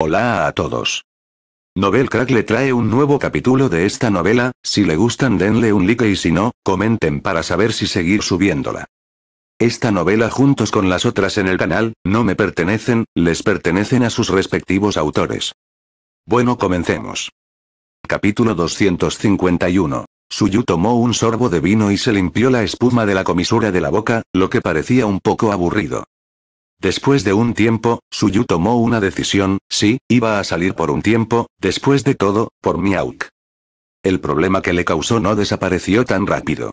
Hola a todos. Novel Crack le trae un nuevo capítulo de esta novela, si le gustan denle un like y si no, comenten para saber si seguir subiéndola. Esta novela juntos con las otras en el canal, no me pertenecen, les pertenecen a sus respectivos autores. Bueno comencemos. Capítulo 251. Suyu tomó un sorbo de vino y se limpió la espuma de la comisura de la boca, lo que parecía un poco aburrido. Después de un tiempo, Suyu tomó una decisión, sí, iba a salir por un tiempo, después de todo, por Miauk. El problema que le causó no desapareció tan rápido.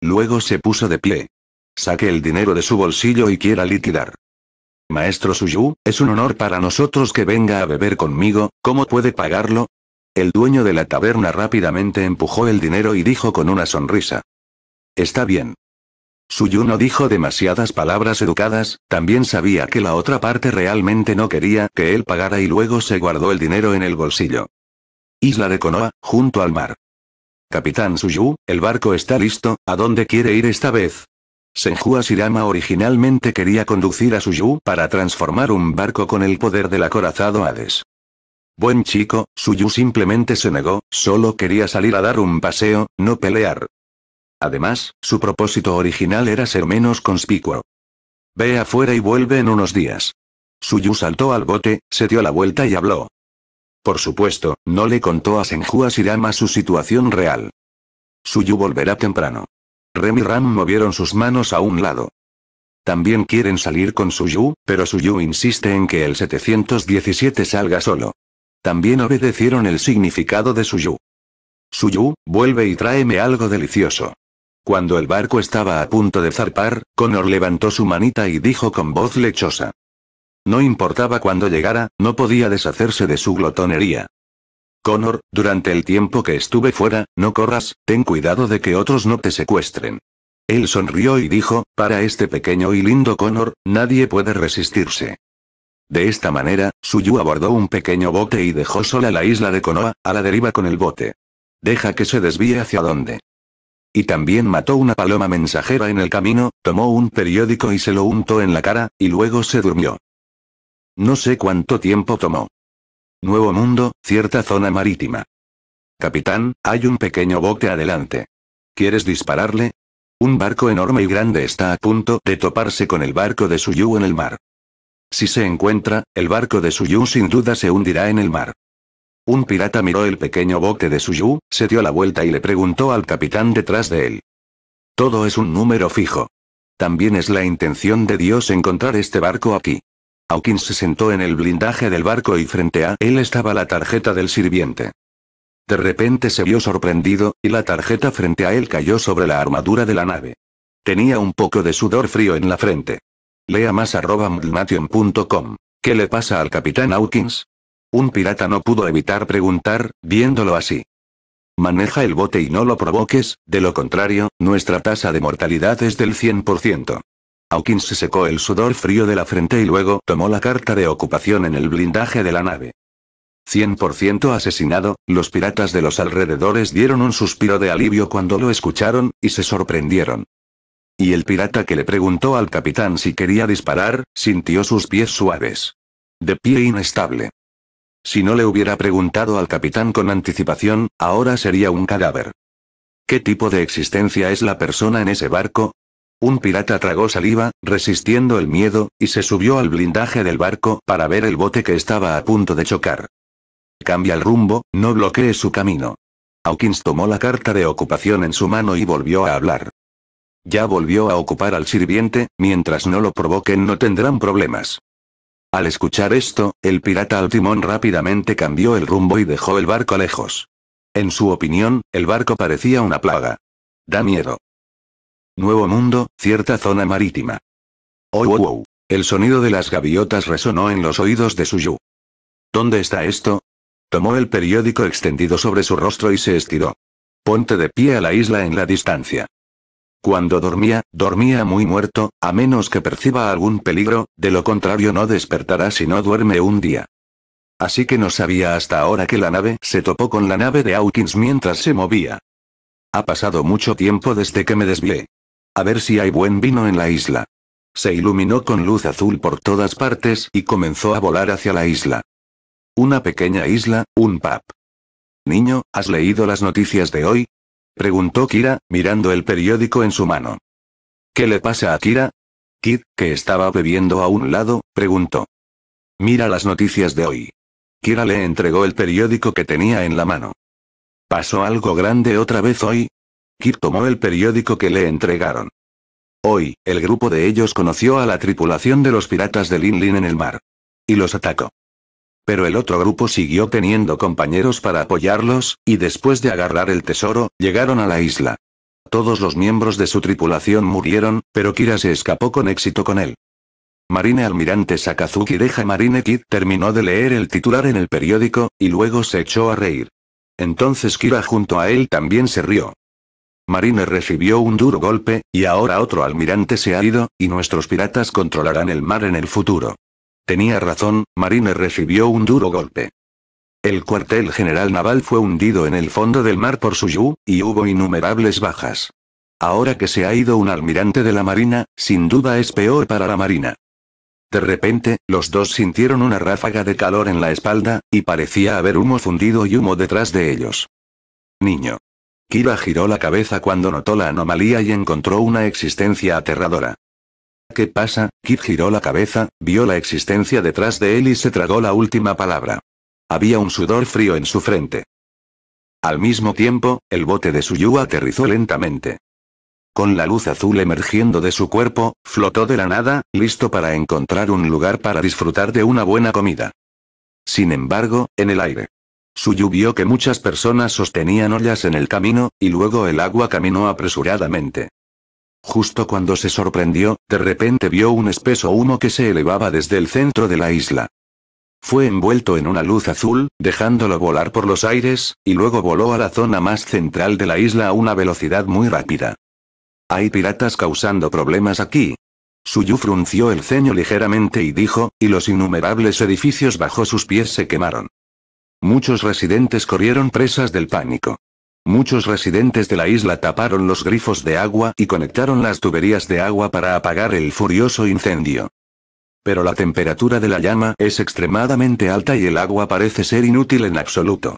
Luego se puso de pie. Saque el dinero de su bolsillo y quiera liquidar. Maestro Suyu, es un honor para nosotros que venga a beber conmigo, ¿cómo puede pagarlo? El dueño de la taberna rápidamente empujó el dinero y dijo con una sonrisa. Está bien. Suyu no dijo demasiadas palabras educadas, también sabía que la otra parte realmente no quería que él pagara y luego se guardó el dinero en el bolsillo. Isla de Konoha, junto al mar. Capitán Suyu, el barco está listo, ¿a dónde quiere ir esta vez? Senju Asirama originalmente quería conducir a Suyu para transformar un barco con el poder del acorazado Hades. Buen chico, Suyu simplemente se negó, solo quería salir a dar un paseo, no pelear. Además, su propósito original era ser menos conspicuo. Ve afuera y vuelve en unos días. Suyu saltó al bote, se dio la vuelta y habló. Por supuesto, no le contó a Senju Asirama su situación real. Suyu volverá temprano. Rem y Ram movieron sus manos a un lado. También quieren salir con Suyu, pero Suyu insiste en que el 717 salga solo. También obedecieron el significado de Suyu. Suyu, vuelve y tráeme algo delicioso. Cuando el barco estaba a punto de zarpar, Connor levantó su manita y dijo con voz lechosa. No importaba cuándo llegara, no podía deshacerse de su glotonería. Connor, durante el tiempo que estuve fuera, no corras, ten cuidado de que otros no te secuestren. Él sonrió y dijo, para este pequeño y lindo Connor, nadie puede resistirse. De esta manera, Suyu abordó un pequeño bote y dejó sola la isla de Konoha, a la deriva con el bote. Deja que se desvíe hacia donde y también mató una paloma mensajera en el camino, tomó un periódico y se lo untó en la cara, y luego se durmió. No sé cuánto tiempo tomó. Nuevo Mundo, cierta zona marítima. Capitán, hay un pequeño bote adelante. ¿Quieres dispararle? Un barco enorme y grande está a punto de toparse con el barco de Suyu en el mar. Si se encuentra, el barco de Suyu sin duda se hundirá en el mar. Un pirata miró el pequeño bote de Suyu, se dio la vuelta y le preguntó al capitán detrás de él. Todo es un número fijo. También es la intención de Dios encontrar este barco aquí. Hawkins se sentó en el blindaje del barco y frente a él estaba la tarjeta del sirviente. De repente se vio sorprendido, y la tarjeta frente a él cayó sobre la armadura de la nave. Tenía un poco de sudor frío en la frente. Lea más arroba ¿Qué le pasa al capitán Hawkins? Un pirata no pudo evitar preguntar, viéndolo así. Maneja el bote y no lo provoques, de lo contrario, nuestra tasa de mortalidad es del 100%. Hawkins se secó el sudor frío de la frente y luego tomó la carta de ocupación en el blindaje de la nave. 100% asesinado, los piratas de los alrededores dieron un suspiro de alivio cuando lo escucharon, y se sorprendieron. Y el pirata que le preguntó al capitán si quería disparar, sintió sus pies suaves. De pie inestable. Si no le hubiera preguntado al capitán con anticipación, ahora sería un cadáver. ¿Qué tipo de existencia es la persona en ese barco? Un pirata tragó saliva, resistiendo el miedo, y se subió al blindaje del barco para ver el bote que estaba a punto de chocar. Cambia el rumbo, no bloquee su camino. Hawkins tomó la carta de ocupación en su mano y volvió a hablar. Ya volvió a ocupar al sirviente, mientras no lo provoquen no tendrán problemas. Al escuchar esto, el pirata al timón rápidamente cambió el rumbo y dejó el barco lejos. En su opinión, el barco parecía una plaga. Da miedo. Nuevo Mundo, cierta zona marítima. Oh, wow, wow. El sonido de las gaviotas resonó en los oídos de Suyu. ¿Dónde está esto? Tomó el periódico extendido sobre su rostro y se estiró. Ponte de pie a la isla en la distancia. Cuando dormía, dormía muy muerto, a menos que perciba algún peligro, de lo contrario no despertará si no duerme un día. Así que no sabía hasta ahora que la nave se topó con la nave de Hawkins mientras se movía. Ha pasado mucho tiempo desde que me desvié. A ver si hay buen vino en la isla. Se iluminó con luz azul por todas partes y comenzó a volar hacia la isla. Una pequeña isla, un pap. Niño, ¿has leído las noticias de hoy? Preguntó Kira, mirando el periódico en su mano. ¿Qué le pasa a Kira? Kid, que estaba bebiendo a un lado, preguntó. Mira las noticias de hoy. Kira le entregó el periódico que tenía en la mano. ¿Pasó algo grande otra vez hoy? Kid tomó el periódico que le entregaron. Hoy, el grupo de ellos conoció a la tripulación de los piratas de Lin Lin en el mar. Y los atacó. Pero el otro grupo siguió teniendo compañeros para apoyarlos, y después de agarrar el tesoro, llegaron a la isla. Todos los miembros de su tripulación murieron, pero Kira se escapó con éxito con él. Marine Almirante Sakazuki deja Marine Kid terminó de leer el titular en el periódico, y luego se echó a reír. Entonces Kira junto a él también se rió. Marine recibió un duro golpe, y ahora otro almirante se ha ido, y nuestros piratas controlarán el mar en el futuro. Tenía razón, Marine recibió un duro golpe. El cuartel general naval fue hundido en el fondo del mar por Suyu, y hubo innumerables bajas. Ahora que se ha ido un almirante de la Marina, sin duda es peor para la Marina. De repente, los dos sintieron una ráfaga de calor en la espalda, y parecía haber humo fundido y humo detrás de ellos. Niño. Kira giró la cabeza cuando notó la anomalía y encontró una existencia aterradora. ¿Qué pasa? Kid giró la cabeza, vio la existencia detrás de él y se tragó la última palabra. Había un sudor frío en su frente. Al mismo tiempo, el bote de Suyu aterrizó lentamente. Con la luz azul emergiendo de su cuerpo, flotó de la nada, listo para encontrar un lugar para disfrutar de una buena comida. Sin embargo, en el aire. Suyu vio que muchas personas sostenían ollas en el camino, y luego el agua caminó apresuradamente. Justo cuando se sorprendió, de repente vio un espeso humo que se elevaba desde el centro de la isla. Fue envuelto en una luz azul, dejándolo volar por los aires, y luego voló a la zona más central de la isla a una velocidad muy rápida. Hay piratas causando problemas aquí. Suyu frunció el ceño ligeramente y dijo, y los innumerables edificios bajo sus pies se quemaron. Muchos residentes corrieron presas del pánico. Muchos residentes de la isla taparon los grifos de agua y conectaron las tuberías de agua para apagar el furioso incendio. Pero la temperatura de la llama es extremadamente alta y el agua parece ser inútil en absoluto.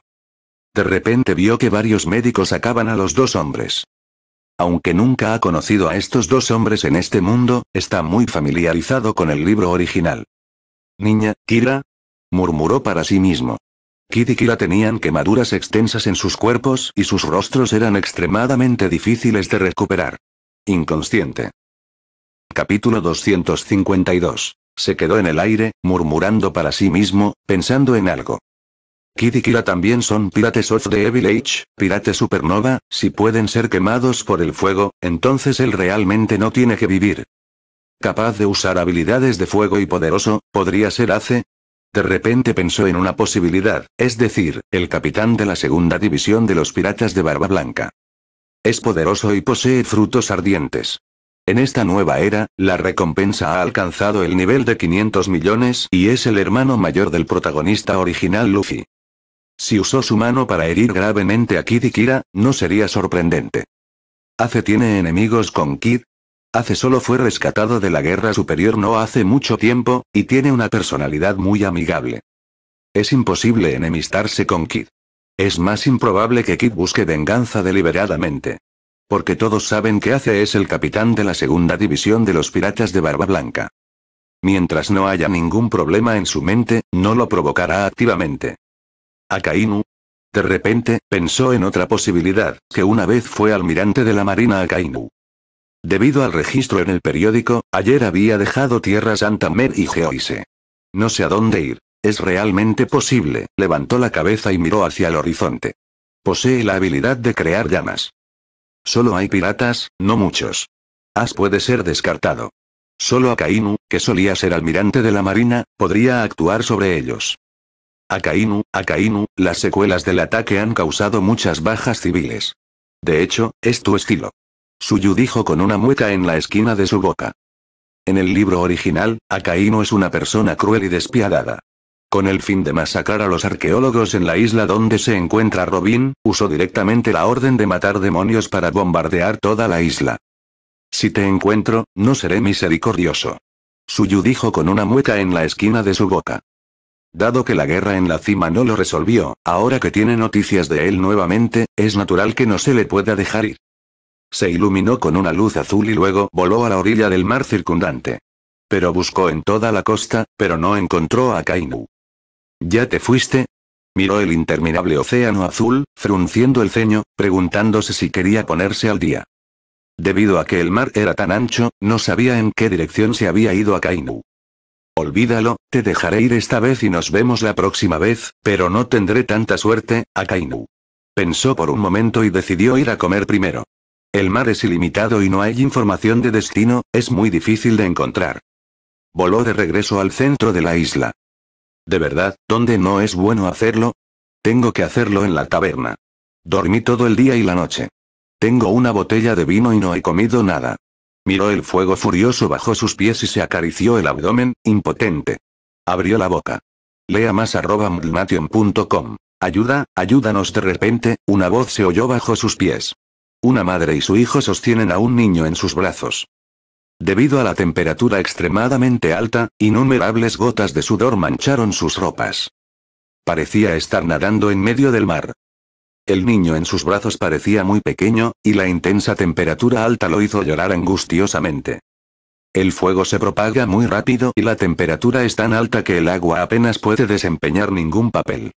De repente vio que varios médicos sacaban a los dos hombres. Aunque nunca ha conocido a estos dos hombres en este mundo, está muy familiarizado con el libro original. Niña, Kira, murmuró para sí mismo. Kid tenían quemaduras extensas en sus cuerpos y sus rostros eran extremadamente difíciles de recuperar. Inconsciente. Capítulo 252. Se quedó en el aire, murmurando para sí mismo, pensando en algo. Kid también son pirates of the Evil Age, pirates supernova, si pueden ser quemados por el fuego, entonces él realmente no tiene que vivir. Capaz de usar habilidades de fuego y poderoso, podría ser Ace, de repente pensó en una posibilidad, es decir, el capitán de la segunda división de los piratas de Barba Blanca. Es poderoso y posee frutos ardientes. En esta nueva era, la recompensa ha alcanzado el nivel de 500 millones y es el hermano mayor del protagonista original Luffy. Si usó su mano para herir gravemente a Kid y Kira, no sería sorprendente. Ace tiene enemigos con Kid, Ace solo fue rescatado de la guerra superior no hace mucho tiempo, y tiene una personalidad muy amigable. Es imposible enemistarse con Kid. Es más improbable que Kid busque venganza deliberadamente. Porque todos saben que hace es el capitán de la segunda división de los piratas de Barba Blanca. Mientras no haya ningún problema en su mente, no lo provocará activamente. Akainu. De repente, pensó en otra posibilidad, que una vez fue almirante de la Marina Akainu. Debido al registro en el periódico, ayer había dejado Tierra Santa y Geoise. No sé a dónde ir. Es realmente posible, levantó la cabeza y miró hacia el horizonte. Posee la habilidad de crear llamas. Solo hay piratas, no muchos. As puede ser descartado. Solo Akainu, que solía ser almirante de la Marina, podría actuar sobre ellos. Akainu, Akainu, las secuelas del ataque han causado muchas bajas civiles. De hecho, es tu estilo. Suyu dijo con una mueca en la esquina de su boca. En el libro original, no es una persona cruel y despiadada. Con el fin de masacrar a los arqueólogos en la isla donde se encuentra Robin, usó directamente la orden de matar demonios para bombardear toda la isla. Si te encuentro, no seré misericordioso. Suyu dijo con una mueca en la esquina de su boca. Dado que la guerra en la cima no lo resolvió, ahora que tiene noticias de él nuevamente, es natural que no se le pueda dejar ir. Se iluminó con una luz azul y luego voló a la orilla del mar circundante. Pero buscó en toda la costa, pero no encontró a Kainu. ¿Ya te fuiste? Miró el interminable océano azul, frunciendo el ceño, preguntándose si quería ponerse al día. Debido a que el mar era tan ancho, no sabía en qué dirección se había ido a Kainu. Olvídalo, te dejaré ir esta vez y nos vemos la próxima vez, pero no tendré tanta suerte, a Kainu. Pensó por un momento y decidió ir a comer primero. El mar es ilimitado y no hay información de destino, es muy difícil de encontrar. Voló de regreso al centro de la isla. De verdad, ¿dónde no es bueno hacerlo? Tengo que hacerlo en la taberna. Dormí todo el día y la noche. Tengo una botella de vino y no he comido nada. Miró el fuego furioso bajo sus pies y se acarició el abdomen, impotente. Abrió la boca. Lea más arroba Ayuda, ayúdanos de repente, una voz se oyó bajo sus pies. Una madre y su hijo sostienen a un niño en sus brazos. Debido a la temperatura extremadamente alta, innumerables gotas de sudor mancharon sus ropas. Parecía estar nadando en medio del mar. El niño en sus brazos parecía muy pequeño, y la intensa temperatura alta lo hizo llorar angustiosamente. El fuego se propaga muy rápido y la temperatura es tan alta que el agua apenas puede desempeñar ningún papel.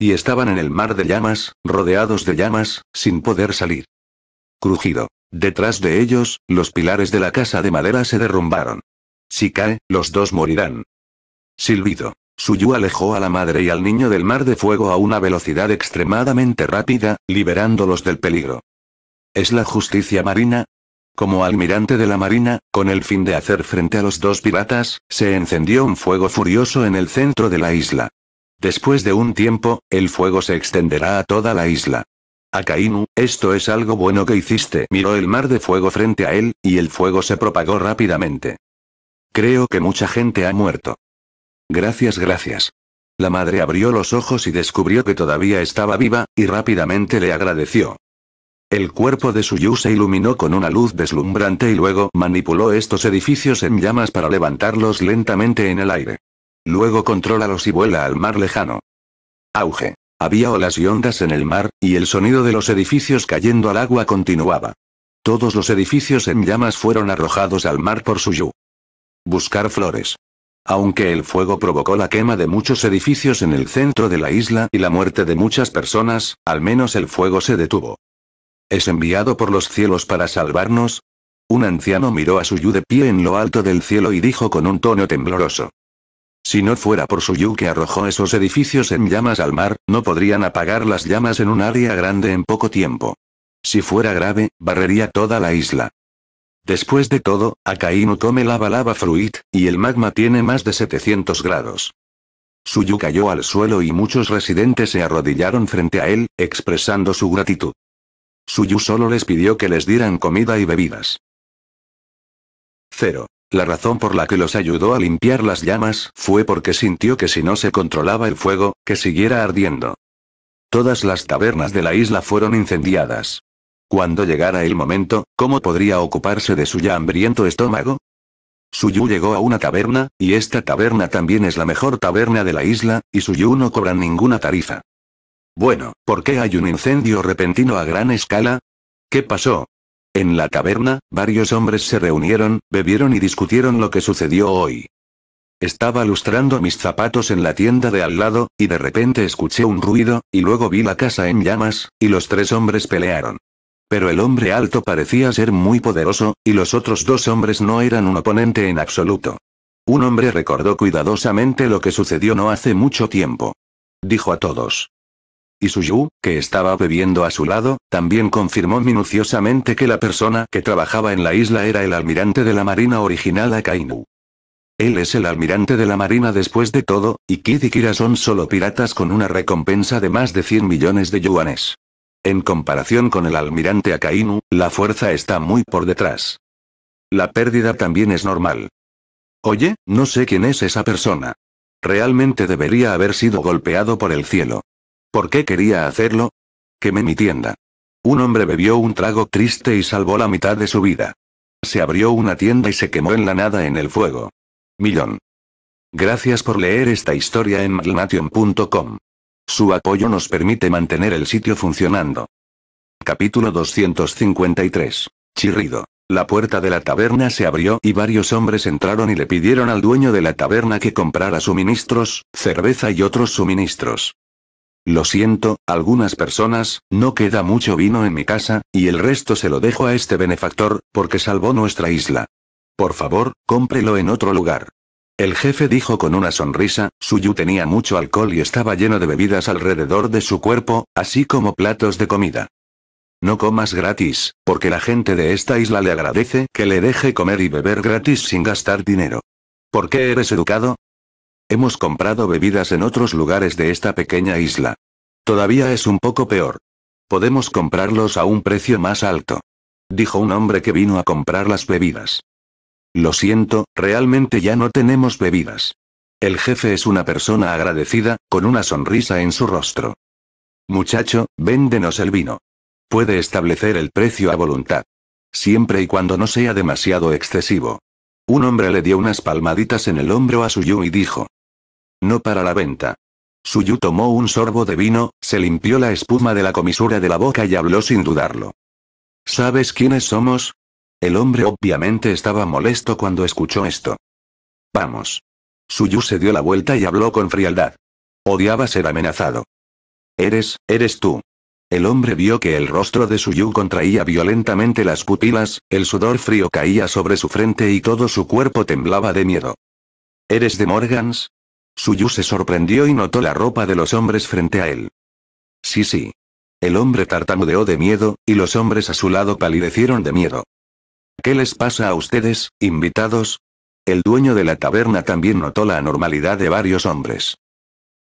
Y estaban en el mar de llamas, rodeados de llamas, sin poder salir. Crujido. Detrás de ellos, los pilares de la casa de madera se derrumbaron. Si cae, los dos morirán. Silbido. Suyu alejó a la madre y al niño del mar de fuego a una velocidad extremadamente rápida, liberándolos del peligro. ¿Es la justicia marina? Como almirante de la marina, con el fin de hacer frente a los dos piratas, se encendió un fuego furioso en el centro de la isla. Después de un tiempo, el fuego se extenderá a toda la isla. Akainu, esto es algo bueno que hiciste. Miró el mar de fuego frente a él, y el fuego se propagó rápidamente. Creo que mucha gente ha muerto. Gracias, gracias. La madre abrió los ojos y descubrió que todavía estaba viva, y rápidamente le agradeció. El cuerpo de Suyu se iluminó con una luz deslumbrante y luego manipuló estos edificios en llamas para levantarlos lentamente en el aire. Luego los y vuela al mar lejano. Auge. Había olas y ondas en el mar, y el sonido de los edificios cayendo al agua continuaba. Todos los edificios en llamas fueron arrojados al mar por Suyu. Buscar flores. Aunque el fuego provocó la quema de muchos edificios en el centro de la isla y la muerte de muchas personas, al menos el fuego se detuvo. ¿Es enviado por los cielos para salvarnos? Un anciano miró a Suyu de pie en lo alto del cielo y dijo con un tono tembloroso. Si no fuera por Suyu que arrojó esos edificios en llamas al mar, no podrían apagar las llamas en un área grande en poco tiempo. Si fuera grave, barrería toda la isla. Después de todo, Akainu come lava lava fruit, y el magma tiene más de 700 grados. Suyu cayó al suelo y muchos residentes se arrodillaron frente a él, expresando su gratitud. Suyu solo les pidió que les dieran comida y bebidas. 0. La razón por la que los ayudó a limpiar las llamas fue porque sintió que si no se controlaba el fuego, que siguiera ardiendo. Todas las tabernas de la isla fueron incendiadas. Cuando llegara el momento, ¿cómo podría ocuparse de su ya hambriento estómago? Suyu llegó a una taberna, y esta taberna también es la mejor taberna de la isla, y Suyu no cobra ninguna tarifa. Bueno, ¿por qué hay un incendio repentino a gran escala? ¿Qué pasó? En la taberna, varios hombres se reunieron, bebieron y discutieron lo que sucedió hoy. Estaba lustrando mis zapatos en la tienda de al lado, y de repente escuché un ruido, y luego vi la casa en llamas, y los tres hombres pelearon. Pero el hombre alto parecía ser muy poderoso, y los otros dos hombres no eran un oponente en absoluto. Un hombre recordó cuidadosamente lo que sucedió no hace mucho tiempo. Dijo a todos y Suyu, que estaba bebiendo a su lado, también confirmó minuciosamente que la persona que trabajaba en la isla era el almirante de la marina original Akainu. Él es el almirante de la marina después de todo, y Kid y Kira son solo piratas con una recompensa de más de 100 millones de yuanes. En comparación con el almirante Akainu, la fuerza está muy por detrás. La pérdida también es normal. Oye, no sé quién es esa persona. Realmente debería haber sido golpeado por el cielo. ¿Por qué quería hacerlo? Quemé mi tienda. Un hombre bebió un trago triste y salvó la mitad de su vida. Se abrió una tienda y se quemó en la nada en el fuego. Millón. Gracias por leer esta historia en malnation.com. Su apoyo nos permite mantener el sitio funcionando. Capítulo 253. Chirrido. La puerta de la taberna se abrió y varios hombres entraron y le pidieron al dueño de la taberna que comprara suministros, cerveza y otros suministros. Lo siento, algunas personas, no queda mucho vino en mi casa, y el resto se lo dejo a este benefactor, porque salvó nuestra isla. Por favor, cómprelo en otro lugar. El jefe dijo con una sonrisa, Suyu tenía mucho alcohol y estaba lleno de bebidas alrededor de su cuerpo, así como platos de comida. No comas gratis, porque la gente de esta isla le agradece que le deje comer y beber gratis sin gastar dinero. ¿Por qué eres educado? Hemos comprado bebidas en otros lugares de esta pequeña isla. Todavía es un poco peor. Podemos comprarlos a un precio más alto. Dijo un hombre que vino a comprar las bebidas. Lo siento, realmente ya no tenemos bebidas. El jefe es una persona agradecida, con una sonrisa en su rostro. Muchacho, véndenos el vino. Puede establecer el precio a voluntad. Siempre y cuando no sea demasiado excesivo. Un hombre le dio unas palmaditas en el hombro a yu y dijo, no para la venta. Suyu tomó un sorbo de vino, se limpió la espuma de la comisura de la boca y habló sin dudarlo. ¿Sabes quiénes somos? El hombre obviamente estaba molesto cuando escuchó esto. Vamos. Suyu se dio la vuelta y habló con frialdad. Odiaba ser amenazado. Eres, eres tú. El hombre vio que el rostro de Suyu contraía violentamente las pupilas, el sudor frío caía sobre su frente y todo su cuerpo temblaba de miedo. ¿Eres de Morgans? Suyu se sorprendió y notó la ropa de los hombres frente a él. Sí, sí. El hombre tartamudeó de miedo, y los hombres a su lado palidecieron de miedo. ¿Qué les pasa a ustedes, invitados? El dueño de la taberna también notó la anormalidad de varios hombres.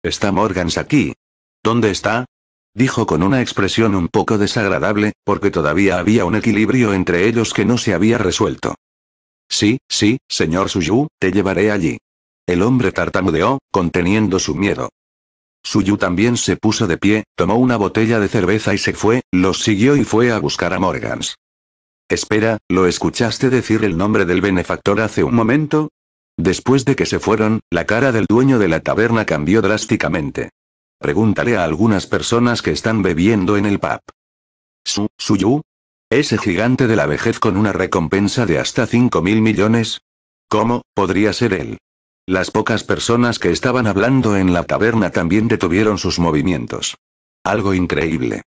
¿Está Morgans aquí? ¿Dónde está? Dijo con una expresión un poco desagradable, porque todavía había un equilibrio entre ellos que no se había resuelto. Sí, sí, señor Suyu, te llevaré allí. El hombre tartamudeó, conteniendo su miedo. Suyu también se puso de pie, tomó una botella de cerveza y se fue, los siguió y fue a buscar a Morgans. Espera, ¿lo escuchaste decir el nombre del benefactor hace un momento? Después de que se fueron, la cara del dueño de la taberna cambió drásticamente. Pregúntale a algunas personas que están bebiendo en el pub. ¿Su, Suyu? ¿Ese gigante de la vejez con una recompensa de hasta 5 mil millones? ¿Cómo, podría ser él? Las pocas personas que estaban hablando en la taberna también detuvieron sus movimientos. Algo increíble.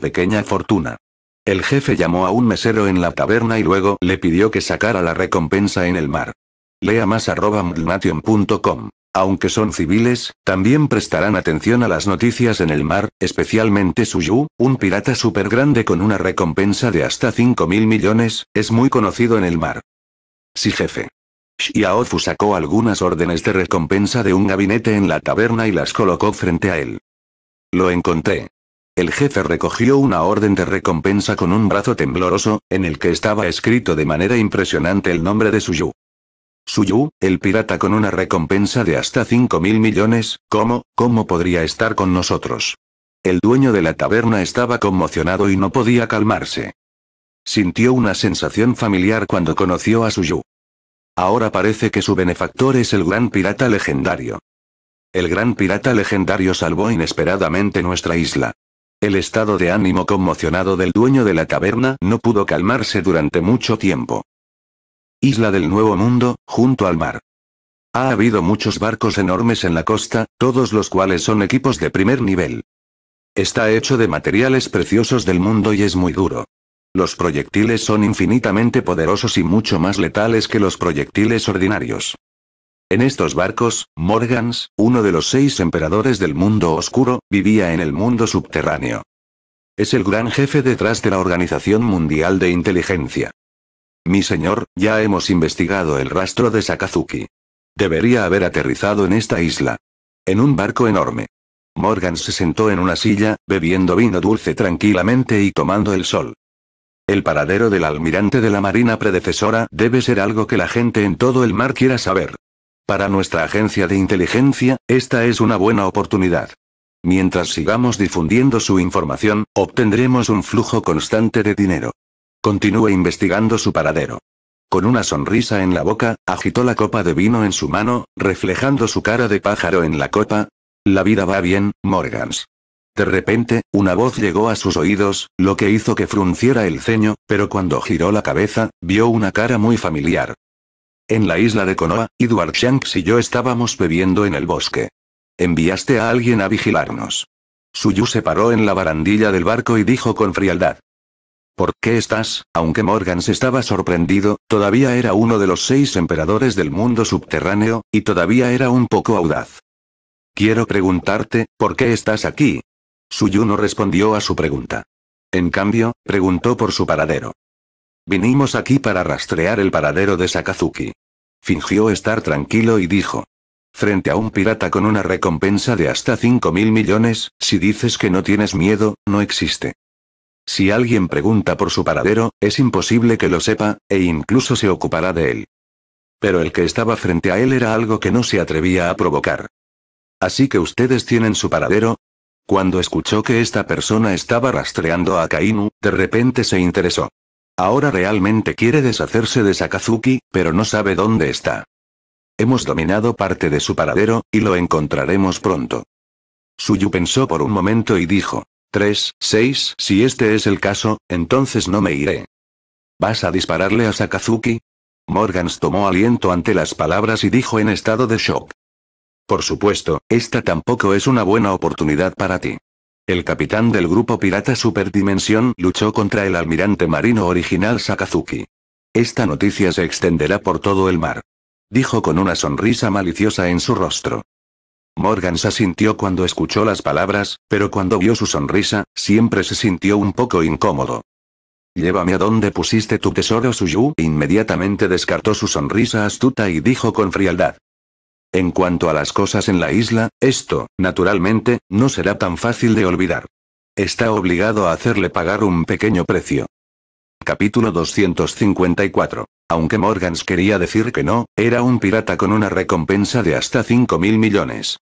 Pequeña fortuna. El jefe llamó a un mesero en la taberna y luego le pidió que sacara la recompensa en el mar. Lea más arroba Aunque son civiles, también prestarán atención a las noticias en el mar, especialmente Suyu, un pirata súper grande con una recompensa de hasta 5 mil millones, es muy conocido en el mar. Sí jefe. Xiaofu sacó algunas órdenes de recompensa de un gabinete en la taberna y las colocó frente a él. Lo encontré. El jefe recogió una orden de recompensa con un brazo tembloroso, en el que estaba escrito de manera impresionante el nombre de Suyu. Suyu, el pirata con una recompensa de hasta 5 mil millones, ¿cómo, cómo podría estar con nosotros? El dueño de la taberna estaba conmocionado y no podía calmarse. Sintió una sensación familiar cuando conoció a Suyu. Ahora parece que su benefactor es el gran pirata legendario. El gran pirata legendario salvó inesperadamente nuestra isla. El estado de ánimo conmocionado del dueño de la taberna no pudo calmarse durante mucho tiempo. Isla del Nuevo Mundo, junto al mar. Ha habido muchos barcos enormes en la costa, todos los cuales son equipos de primer nivel. Está hecho de materiales preciosos del mundo y es muy duro. Los proyectiles son infinitamente poderosos y mucho más letales que los proyectiles ordinarios. En estos barcos, Morgans, uno de los seis emperadores del mundo oscuro, vivía en el mundo subterráneo. Es el gran jefe detrás de la Organización Mundial de Inteligencia. Mi señor, ya hemos investigado el rastro de Sakazuki. Debería haber aterrizado en esta isla. En un barco enorme. Morgan se sentó en una silla, bebiendo vino dulce tranquilamente y tomando el sol. El paradero del almirante de la Marina predecesora debe ser algo que la gente en todo el mar quiera saber. Para nuestra agencia de inteligencia, esta es una buena oportunidad. Mientras sigamos difundiendo su información, obtendremos un flujo constante de dinero. Continúe investigando su paradero. Con una sonrisa en la boca, agitó la copa de vino en su mano, reflejando su cara de pájaro en la copa. La vida va bien, Morgans. De repente, una voz llegó a sus oídos, lo que hizo que frunciera el ceño, pero cuando giró la cabeza, vio una cara muy familiar. En la isla de Konoha, Edward Shanks y yo estábamos bebiendo en el bosque. Enviaste a alguien a vigilarnos. Suyu se paró en la barandilla del barco y dijo con frialdad. ¿Por qué estás? Aunque Morgan se estaba sorprendido, todavía era uno de los seis emperadores del mundo subterráneo, y todavía era un poco audaz. Quiero preguntarte, ¿por qué estás aquí? Suyu no respondió a su pregunta. En cambio, preguntó por su paradero. Vinimos aquí para rastrear el paradero de Sakazuki. Fingió estar tranquilo y dijo. Frente a un pirata con una recompensa de hasta 5 mil millones, si dices que no tienes miedo, no existe. Si alguien pregunta por su paradero, es imposible que lo sepa, e incluso se ocupará de él. Pero el que estaba frente a él era algo que no se atrevía a provocar. Así que ustedes tienen su paradero, cuando escuchó que esta persona estaba rastreando a Kainu, de repente se interesó. Ahora realmente quiere deshacerse de Sakazuki, pero no sabe dónde está. Hemos dominado parte de su paradero, y lo encontraremos pronto. Suyu pensó por un momento y dijo. 3, 6, si este es el caso, entonces no me iré. ¿Vas a dispararle a Sakazuki? Morgans tomó aliento ante las palabras y dijo en estado de shock. Por supuesto, esta tampoco es una buena oportunidad para ti. El capitán del grupo pirata Superdimensión luchó contra el almirante marino original Sakazuki. Esta noticia se extenderá por todo el mar. Dijo con una sonrisa maliciosa en su rostro. Morgan se asintió cuando escuchó las palabras, pero cuando vio su sonrisa, siempre se sintió un poco incómodo. Llévame a donde pusiste tu tesoro Suyu. Inmediatamente descartó su sonrisa astuta y dijo con frialdad. En cuanto a las cosas en la isla, esto, naturalmente, no será tan fácil de olvidar. Está obligado a hacerle pagar un pequeño precio. Capítulo 254. Aunque Morgans quería decir que no, era un pirata con una recompensa de hasta 5.000 mil millones.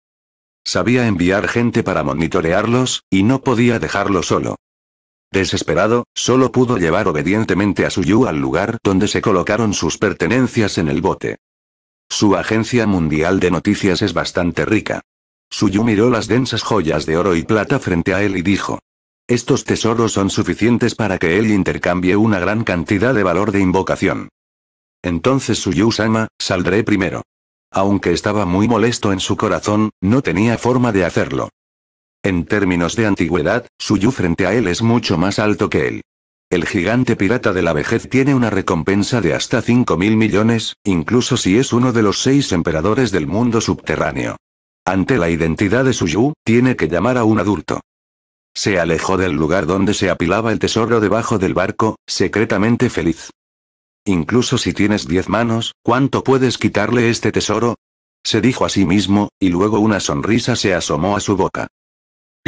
Sabía enviar gente para monitorearlos, y no podía dejarlo solo. Desesperado, solo pudo llevar obedientemente a su yu al lugar donde se colocaron sus pertenencias en el bote. Su agencia mundial de noticias es bastante rica. Suyu miró las densas joyas de oro y plata frente a él y dijo. Estos tesoros son suficientes para que él intercambie una gran cantidad de valor de invocación. Entonces Suyu-sama, saldré primero. Aunque estaba muy molesto en su corazón, no tenía forma de hacerlo. En términos de antigüedad, Suyu frente a él es mucho más alto que él. El gigante pirata de la vejez tiene una recompensa de hasta 5 mil millones, incluso si es uno de los seis emperadores del mundo subterráneo. Ante la identidad de Suyu, tiene que llamar a un adulto. Se alejó del lugar donde se apilaba el tesoro debajo del barco, secretamente feliz. Incluso si tienes diez manos, ¿cuánto puedes quitarle este tesoro? Se dijo a sí mismo, y luego una sonrisa se asomó a su boca.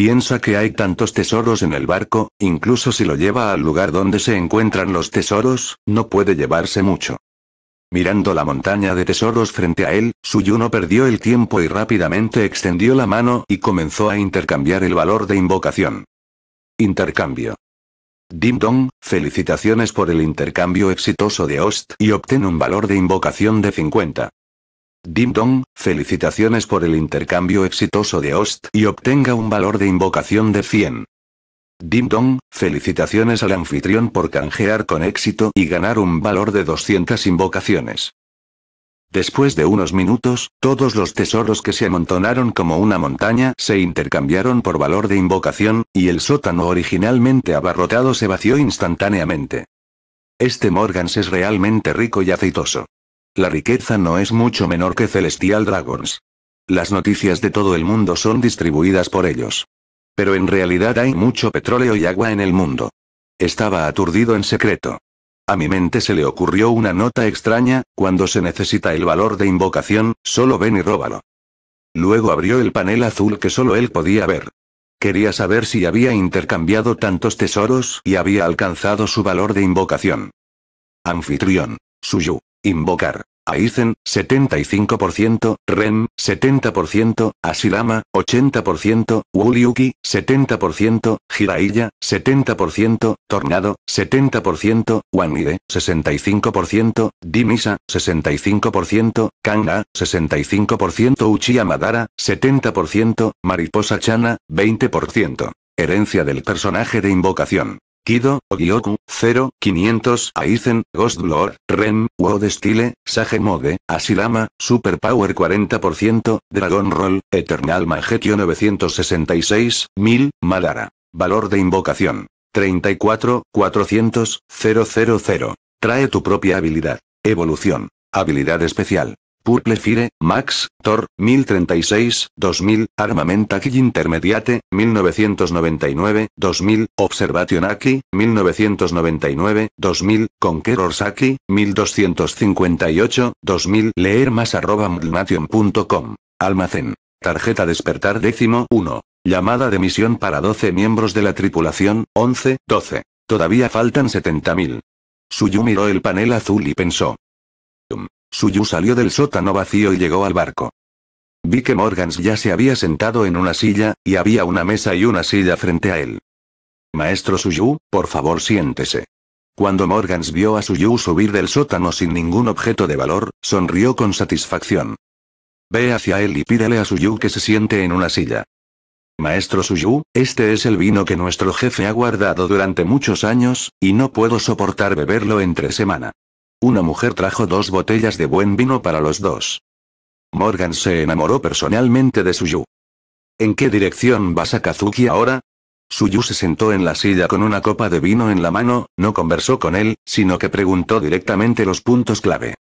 Piensa que hay tantos tesoros en el barco, incluso si lo lleva al lugar donde se encuentran los tesoros, no puede llevarse mucho. Mirando la montaña de tesoros frente a él, Suyuno perdió el tiempo y rápidamente extendió la mano y comenzó a intercambiar el valor de invocación. Intercambio. Dim Dong, felicitaciones por el intercambio exitoso de Host y obtén un valor de invocación de 50. Dim Dong, felicitaciones por el intercambio exitoso de host y obtenga un valor de invocación de 100. Dim felicitaciones al anfitrión por canjear con éxito y ganar un valor de 200 invocaciones. Después de unos minutos, todos los tesoros que se amontonaron como una montaña se intercambiaron por valor de invocación, y el sótano originalmente abarrotado se vació instantáneamente. Este Morgans es realmente rico y aceitoso. La riqueza no es mucho menor que Celestial Dragons. Las noticias de todo el mundo son distribuidas por ellos. Pero en realidad hay mucho petróleo y agua en el mundo. Estaba aturdido en secreto. A mi mente se le ocurrió una nota extraña, cuando se necesita el valor de invocación, solo ven y róbalo. Luego abrió el panel azul que solo él podía ver. Quería saber si había intercambiado tantos tesoros y había alcanzado su valor de invocación. Anfitrión. Suyu. Invocar. Aizen, 75%, Rem 70%, Asilama, 80%, Wuliuki, 70%, Hiraiya, 70%, Tornado, 70%, Wanide, 65%, Dimisa, 65%, Kanga 65%, Uchiha Madara, 70%, Mariposa Chana, 20%. Herencia del personaje de invocación. Kido, Ogyoku, 0, 500, Aizen, Ghost Lord, Ren, God Style, Sage Mode, Asilama, Super Power 40%, Dragon Roll, Eternal Magetio 966, 1000, Malara. Valor de invocación. 34, 400, 000. Trae tu propia habilidad. Evolución. Habilidad especial. Purple Fire, Max, Thor, 1036, 2000, aquí Intermediate, 1999, 2000, Observation Aki, 1999, 2000, Conquerors Aki, 1258, 2000, leer más arroba Almacén. Tarjeta despertar décimo 1. Llamada de misión para 12 miembros de la tripulación, 11, 12. Todavía faltan 70.000. Suyu miró el panel azul y pensó. Suyu salió del sótano vacío y llegó al barco. Vi que Morgans ya se había sentado en una silla, y había una mesa y una silla frente a él. Maestro Suyu, por favor siéntese. Cuando Morgans vio a Suyu subir del sótano sin ningún objeto de valor, sonrió con satisfacción. Ve hacia él y pídele a Suyu que se siente en una silla. Maestro Suyu, este es el vino que nuestro jefe ha guardado durante muchos años, y no puedo soportar beberlo entre semana. Una mujer trajo dos botellas de buen vino para los dos. Morgan se enamoró personalmente de Suyu. ¿En qué dirección va Sakazuki ahora? Suyu se sentó en la silla con una copa de vino en la mano, no conversó con él, sino que preguntó directamente los puntos clave.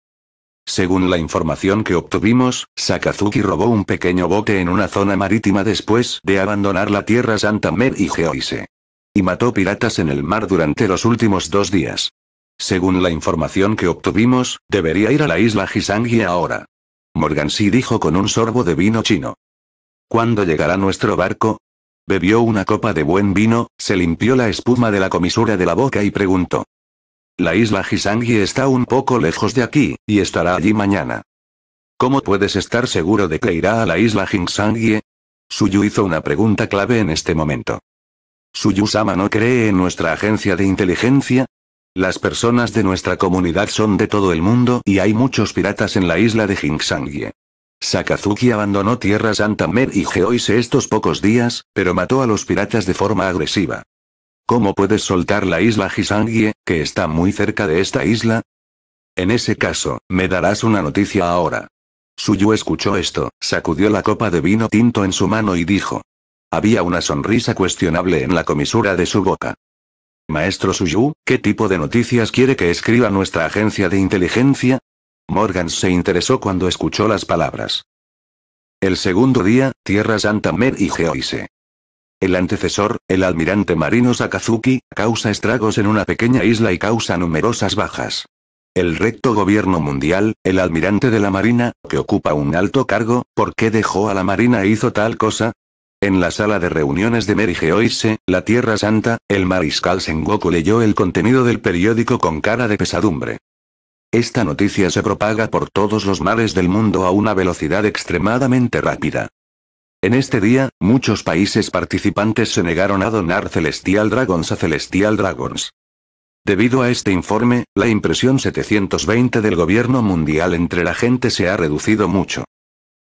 Según la información que obtuvimos, Sakazuki robó un pequeño bote en una zona marítima después de abandonar la Tierra Santa Mer y Geoise. Y mató piratas en el mar durante los últimos dos días. Según la información que obtuvimos, debería ir a la isla Gisangi ahora. Morgan dijo con un sorbo de vino chino. ¿Cuándo llegará nuestro barco? Bebió una copa de buen vino, se limpió la espuma de la comisura de la boca y preguntó. La isla Gisangi está un poco lejos de aquí, y estará allí mañana. ¿Cómo puedes estar seguro de que irá a la isla Gisangi? Suyu hizo una pregunta clave en este momento. Suyu-sama no cree en nuestra agencia de inteligencia, las personas de nuestra comunidad son de todo el mundo y hay muchos piratas en la isla de Jingsangye. Sakazuki abandonó Tierra Santa Mer y Geoise estos pocos días, pero mató a los piratas de forma agresiva. ¿Cómo puedes soltar la isla Jisangye, que está muy cerca de esta isla? En ese caso, me darás una noticia ahora. Suyu escuchó esto, sacudió la copa de vino tinto en su mano y dijo. Había una sonrisa cuestionable en la comisura de su boca. Maestro Suyu, ¿qué tipo de noticias quiere que escriba nuestra agencia de inteligencia? Morgan se interesó cuando escuchó las palabras. El segundo día, Tierra Santa Mer y Geoise. El antecesor, el almirante marino Sakazuki, causa estragos en una pequeña isla y causa numerosas bajas. El recto gobierno mundial, el almirante de la Marina, que ocupa un alto cargo, ¿por qué dejó a la Marina e hizo tal cosa? En la sala de reuniones de Merigeoise, la Tierra Santa, el mariscal Sengoku leyó el contenido del periódico con cara de pesadumbre. Esta noticia se propaga por todos los mares del mundo a una velocidad extremadamente rápida. En este día, muchos países participantes se negaron a donar Celestial Dragons a Celestial Dragons. Debido a este informe, la impresión 720 del gobierno mundial entre la gente se ha reducido mucho.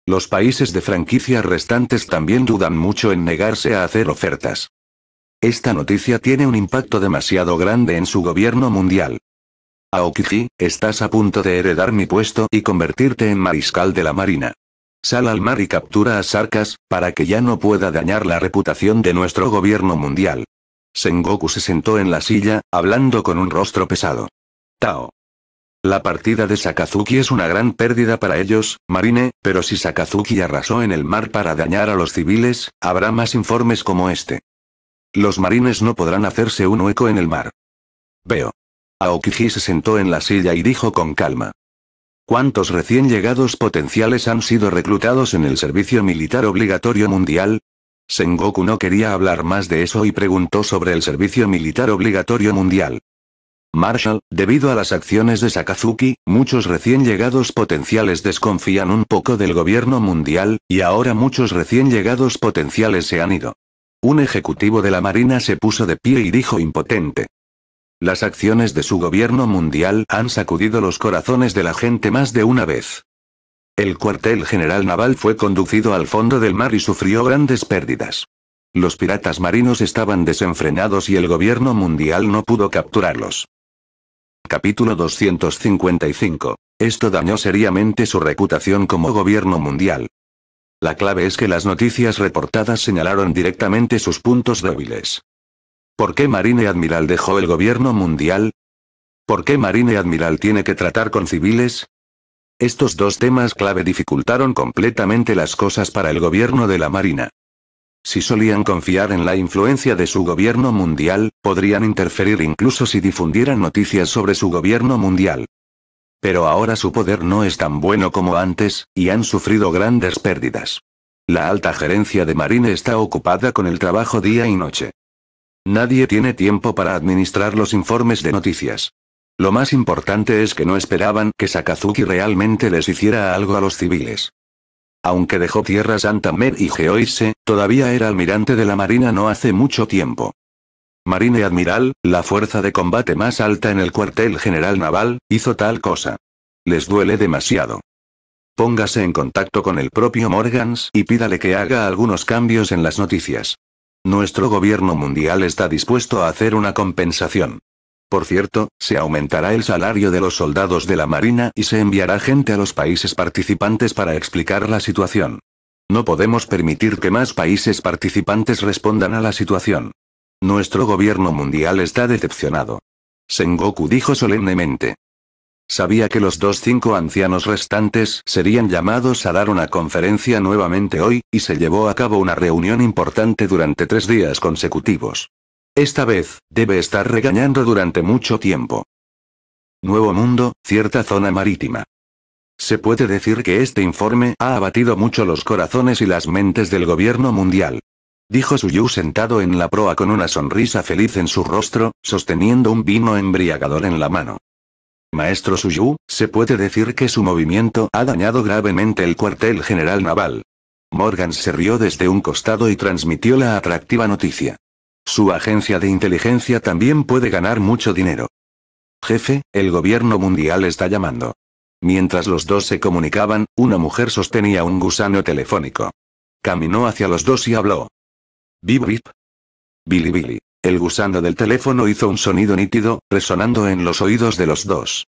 Los países de franquicia restantes también dudan mucho en negarse a hacer ofertas. Esta noticia tiene un impacto demasiado grande en su gobierno mundial. Aokiji, estás a punto de heredar mi puesto y convertirte en mariscal de la marina. Sal al mar y captura a Sarkas, para que ya no pueda dañar la reputación de nuestro gobierno mundial. Sengoku se sentó en la silla, hablando con un rostro pesado. Tao. La partida de Sakazuki es una gran pérdida para ellos, Marine, pero si Sakazuki arrasó en el mar para dañar a los civiles, habrá más informes como este. Los marines no podrán hacerse un hueco en el mar. Veo. Aokiji se sentó en la silla y dijo con calma. ¿Cuántos recién llegados potenciales han sido reclutados en el servicio militar obligatorio mundial? Sengoku no quería hablar más de eso y preguntó sobre el servicio militar obligatorio mundial. Marshall, debido a las acciones de Sakazuki, muchos recién llegados potenciales desconfían un poco del gobierno mundial, y ahora muchos recién llegados potenciales se han ido. Un ejecutivo de la Marina se puso de pie y dijo impotente. Las acciones de su gobierno mundial han sacudido los corazones de la gente más de una vez. El cuartel general naval fue conducido al fondo del mar y sufrió grandes pérdidas. Los piratas marinos estaban desenfrenados y el gobierno mundial no pudo capturarlos. Capítulo 255. Esto dañó seriamente su reputación como gobierno mundial. La clave es que las noticias reportadas señalaron directamente sus puntos débiles. ¿Por qué Marine Admiral dejó el gobierno mundial? ¿Por qué Marine Admiral tiene que tratar con civiles? Estos dos temas clave dificultaron completamente las cosas para el gobierno de la Marina si solían confiar en la influencia de su gobierno mundial, podrían interferir incluso si difundieran noticias sobre su gobierno mundial. Pero ahora su poder no es tan bueno como antes, y han sufrido grandes pérdidas. La alta gerencia de Marine está ocupada con el trabajo día y noche. Nadie tiene tiempo para administrar los informes de noticias. Lo más importante es que no esperaban que Sakazuki realmente les hiciera algo a los civiles aunque dejó Tierra Santa Mer y Geoise, todavía era almirante de la Marina no hace mucho tiempo. Marine Admiral, la fuerza de combate más alta en el cuartel general naval, hizo tal cosa. Les duele demasiado. Póngase en contacto con el propio Morgans y pídale que haga algunos cambios en las noticias. Nuestro gobierno mundial está dispuesto a hacer una compensación. Por cierto, se aumentará el salario de los soldados de la Marina y se enviará gente a los países participantes para explicar la situación. No podemos permitir que más países participantes respondan a la situación. Nuestro gobierno mundial está decepcionado. Sengoku dijo solemnemente. Sabía que los dos cinco ancianos restantes serían llamados a dar una conferencia nuevamente hoy, y se llevó a cabo una reunión importante durante tres días consecutivos. Esta vez, debe estar regañando durante mucho tiempo. Nuevo Mundo, cierta zona marítima. Se puede decir que este informe ha abatido mucho los corazones y las mentes del gobierno mundial. Dijo Suyu sentado en la proa con una sonrisa feliz en su rostro, sosteniendo un vino embriagador en la mano. Maestro Suyu, se puede decir que su movimiento ha dañado gravemente el cuartel general naval. Morgan se rió desde un costado y transmitió la atractiva noticia. Su agencia de inteligencia también puede ganar mucho dinero. Jefe, el gobierno mundial está llamando. Mientras los dos se comunicaban, una mujer sostenía un gusano telefónico. Caminó hacia los dos y habló. Bip bip. Billy Billy. El gusano del teléfono hizo un sonido nítido, resonando en los oídos de los dos.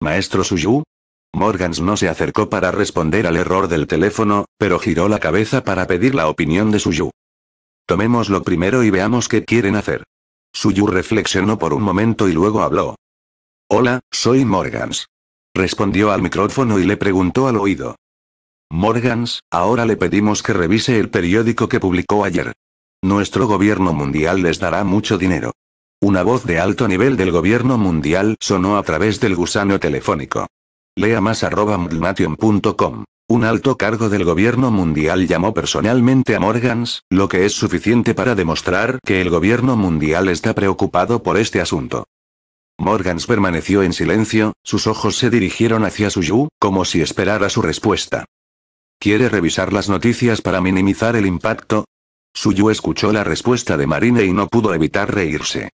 Maestro Suyu. Morgans no se acercó para responder al error del teléfono, pero giró la cabeza para pedir la opinión de Suyu lo primero y veamos qué quieren hacer. Suyu reflexionó por un momento y luego habló. Hola, soy Morgans. Respondió al micrófono y le preguntó al oído. Morgans, ahora le pedimos que revise el periódico que publicó ayer. Nuestro gobierno mundial les dará mucho dinero. Una voz de alto nivel del gobierno mundial sonó a través del gusano telefónico. Lea más arroba un alto cargo del gobierno mundial llamó personalmente a Morgans, lo que es suficiente para demostrar que el gobierno mundial está preocupado por este asunto. Morgans permaneció en silencio, sus ojos se dirigieron hacia Suyu, como si esperara su respuesta. ¿Quiere revisar las noticias para minimizar el impacto? Suyu escuchó la respuesta de Marine y no pudo evitar reírse.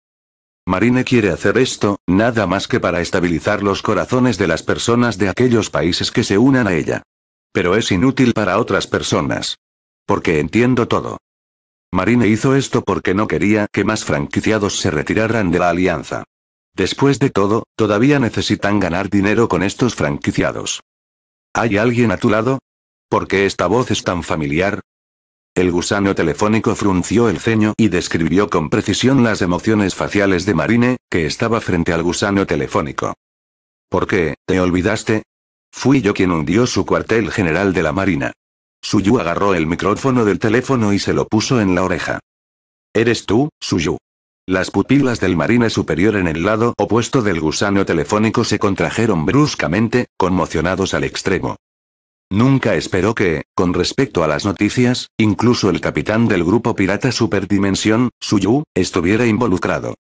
Marine quiere hacer esto, nada más que para estabilizar los corazones de las personas de aquellos países que se unan a ella. Pero es inútil para otras personas. Porque entiendo todo. Marine hizo esto porque no quería que más franquiciados se retiraran de la alianza. Después de todo, todavía necesitan ganar dinero con estos franquiciados. ¿Hay alguien a tu lado? ¿Por qué esta voz es tan familiar? El gusano telefónico frunció el ceño y describió con precisión las emociones faciales de Marine, que estaba frente al gusano telefónico. ¿Por qué, te olvidaste? Fui yo quien hundió su cuartel general de la Marina. Suyu agarró el micrófono del teléfono y se lo puso en la oreja. ¿Eres tú, Suyu? Las pupilas del marina superior en el lado opuesto del gusano telefónico se contrajeron bruscamente, conmocionados al extremo. Nunca esperó que, con respecto a las noticias, incluso el capitán del grupo pirata Superdimensión, Suyu, estuviera involucrado.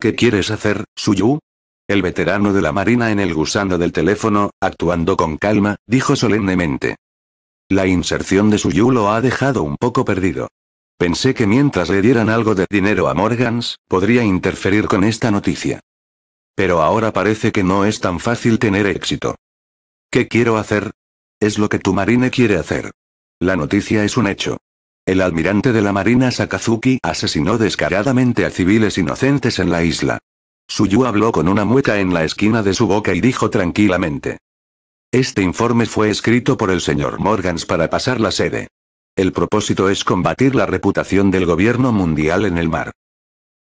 ¿Qué quieres hacer, Suyu? El veterano de la marina en el gusano del teléfono, actuando con calma, dijo solemnemente. La inserción de su yulo ha dejado un poco perdido. Pensé que mientras le dieran algo de dinero a Morgans, podría interferir con esta noticia. Pero ahora parece que no es tan fácil tener éxito. ¿Qué quiero hacer? Es lo que tu marine quiere hacer. La noticia es un hecho. El almirante de la Marina Sakazuki asesinó descaradamente a civiles inocentes en la isla. Suyu habló con una mueca en la esquina de su boca y dijo tranquilamente. Este informe fue escrito por el señor Morgans para pasar la sede. El propósito es combatir la reputación del gobierno mundial en el mar.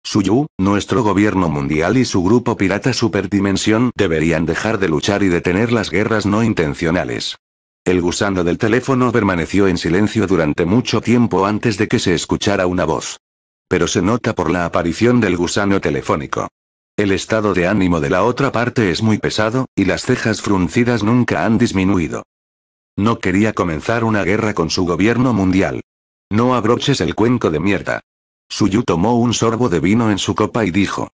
Suyu, nuestro gobierno mundial y su grupo pirata Superdimensión deberían dejar de luchar y detener las guerras no intencionales. El gusano del teléfono permaneció en silencio durante mucho tiempo antes de que se escuchara una voz. Pero se nota por la aparición del gusano telefónico. El estado de ánimo de la otra parte es muy pesado, y las cejas fruncidas nunca han disminuido. No quería comenzar una guerra con su gobierno mundial. No abroches el cuenco de mierda. Suyu tomó un sorbo de vino en su copa y dijo.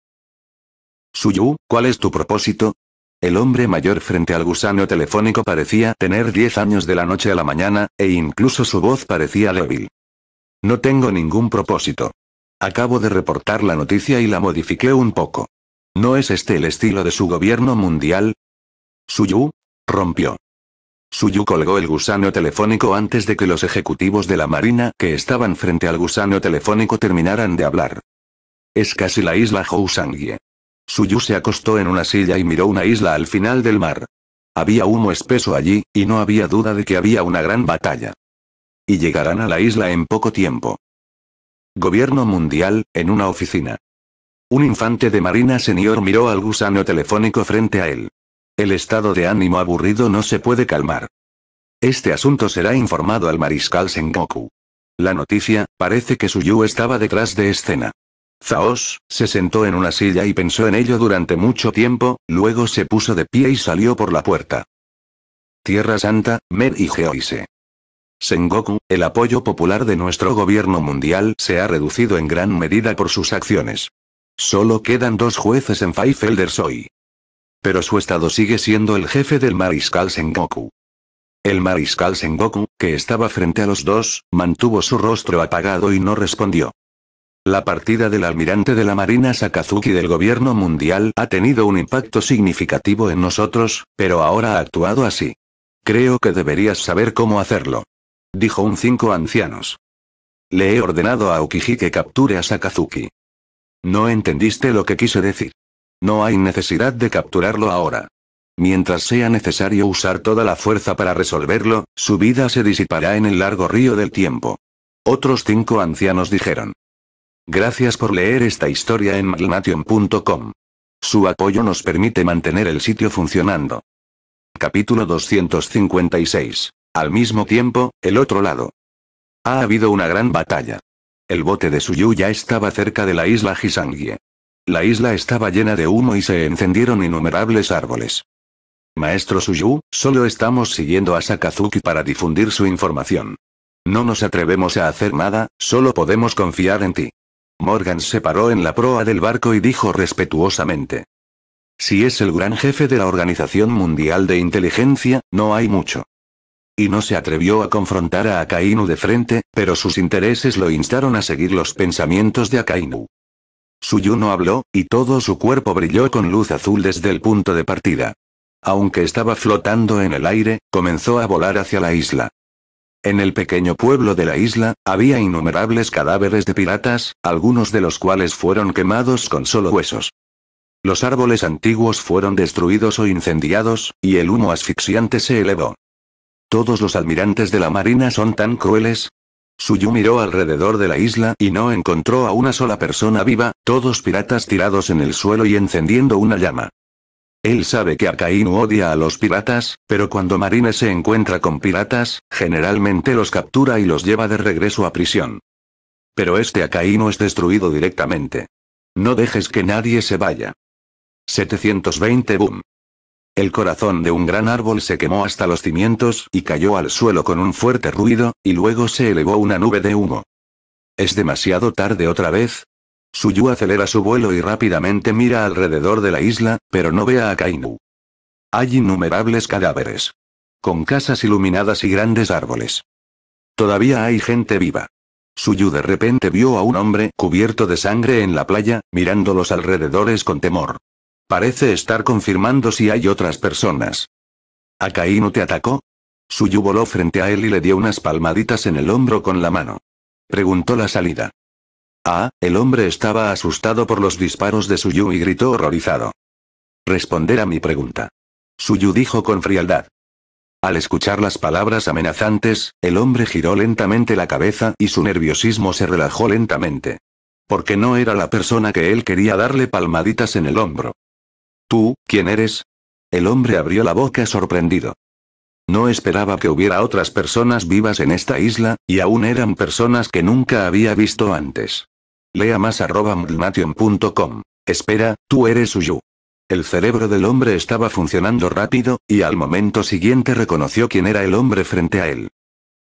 Suyu, ¿cuál es tu propósito? El hombre mayor frente al gusano telefónico parecía tener 10 años de la noche a la mañana, e incluso su voz parecía débil. No tengo ningún propósito. Acabo de reportar la noticia y la modifiqué un poco. ¿No es este el estilo de su gobierno mundial? Suyu rompió. Suyu colgó el gusano telefónico antes de que los ejecutivos de la Marina que estaban frente al gusano telefónico terminaran de hablar. Es casi la isla Housangye. Suyu se acostó en una silla y miró una isla al final del mar. Había humo espeso allí, y no había duda de que había una gran batalla. Y llegarán a la isla en poco tiempo. Gobierno Mundial, en una oficina. Un infante de marina senior miró al gusano telefónico frente a él. El estado de ánimo aburrido no se puede calmar. Este asunto será informado al mariscal Sengoku. La noticia, parece que Suyu estaba detrás de escena. Zaos, se sentó en una silla y pensó en ello durante mucho tiempo, luego se puso de pie y salió por la puerta. Tierra Santa, Mer y Geoise. Sengoku, el apoyo popular de nuestro gobierno mundial se ha reducido en gran medida por sus acciones. Solo quedan dos jueces en Faifelders hoy. Pero su estado sigue siendo el jefe del mariscal Sengoku. El mariscal Sengoku, que estaba frente a los dos, mantuvo su rostro apagado y no respondió. La partida del almirante de la Marina Sakazuki del gobierno mundial ha tenido un impacto significativo en nosotros, pero ahora ha actuado así. Creo que deberías saber cómo hacerlo. Dijo un cinco ancianos. Le he ordenado a Okiji que capture a Sakazuki. No entendiste lo que quise decir. No hay necesidad de capturarlo ahora. Mientras sea necesario usar toda la fuerza para resolverlo, su vida se disipará en el largo río del tiempo. Otros cinco ancianos dijeron. Gracias por leer esta historia en magnation.com. Su apoyo nos permite mantener el sitio funcionando. Capítulo 256. Al mismo tiempo, el otro lado. Ha habido una gran batalla. El bote de Suyu ya estaba cerca de la isla Hisangye. La isla estaba llena de humo y se encendieron innumerables árboles. Maestro Suyu, solo estamos siguiendo a Sakazuki para difundir su información. No nos atrevemos a hacer nada, solo podemos confiar en ti. Morgan se paró en la proa del barco y dijo respetuosamente. Si es el gran jefe de la Organización Mundial de Inteligencia, no hay mucho y no se atrevió a confrontar a Akainu de frente, pero sus intereses lo instaron a seguir los pensamientos de Akainu. Suyuno habló, y todo su cuerpo brilló con luz azul desde el punto de partida. Aunque estaba flotando en el aire, comenzó a volar hacia la isla. En el pequeño pueblo de la isla, había innumerables cadáveres de piratas, algunos de los cuales fueron quemados con solo huesos. Los árboles antiguos fueron destruidos o incendiados, y el humo asfixiante se elevó. ¿Todos los almirantes de la marina son tan crueles? Suyu miró alrededor de la isla y no encontró a una sola persona viva, todos piratas tirados en el suelo y encendiendo una llama. Él sabe que Akainu odia a los piratas, pero cuando Marine se encuentra con piratas, generalmente los captura y los lleva de regreso a prisión. Pero este Akainu es destruido directamente. No dejes que nadie se vaya. 720 Boom. El corazón de un gran árbol se quemó hasta los cimientos y cayó al suelo con un fuerte ruido, y luego se elevó una nube de humo. ¿Es demasiado tarde otra vez? Suyu acelera su vuelo y rápidamente mira alrededor de la isla, pero no ve a Kainu. Hay innumerables cadáveres. Con casas iluminadas y grandes árboles. Todavía hay gente viva. Suyu de repente vio a un hombre cubierto de sangre en la playa, mirando los alrededores con temor. Parece estar confirmando si hay otras personas. ¿Akainu te atacó? Suyu voló frente a él y le dio unas palmaditas en el hombro con la mano. Preguntó la salida. Ah, el hombre estaba asustado por los disparos de Suyu y gritó horrorizado. Responder a mi pregunta. Suyu dijo con frialdad. Al escuchar las palabras amenazantes, el hombre giró lentamente la cabeza y su nerviosismo se relajó lentamente. Porque no era la persona que él quería darle palmaditas en el hombro. ¿Tú, quién eres? El hombre abrió la boca sorprendido. No esperaba que hubiera otras personas vivas en esta isla, y aún eran personas que nunca había visto antes. Lea más arroba Espera, tú eres Uyu. El cerebro del hombre estaba funcionando rápido, y al momento siguiente reconoció quién era el hombre frente a él.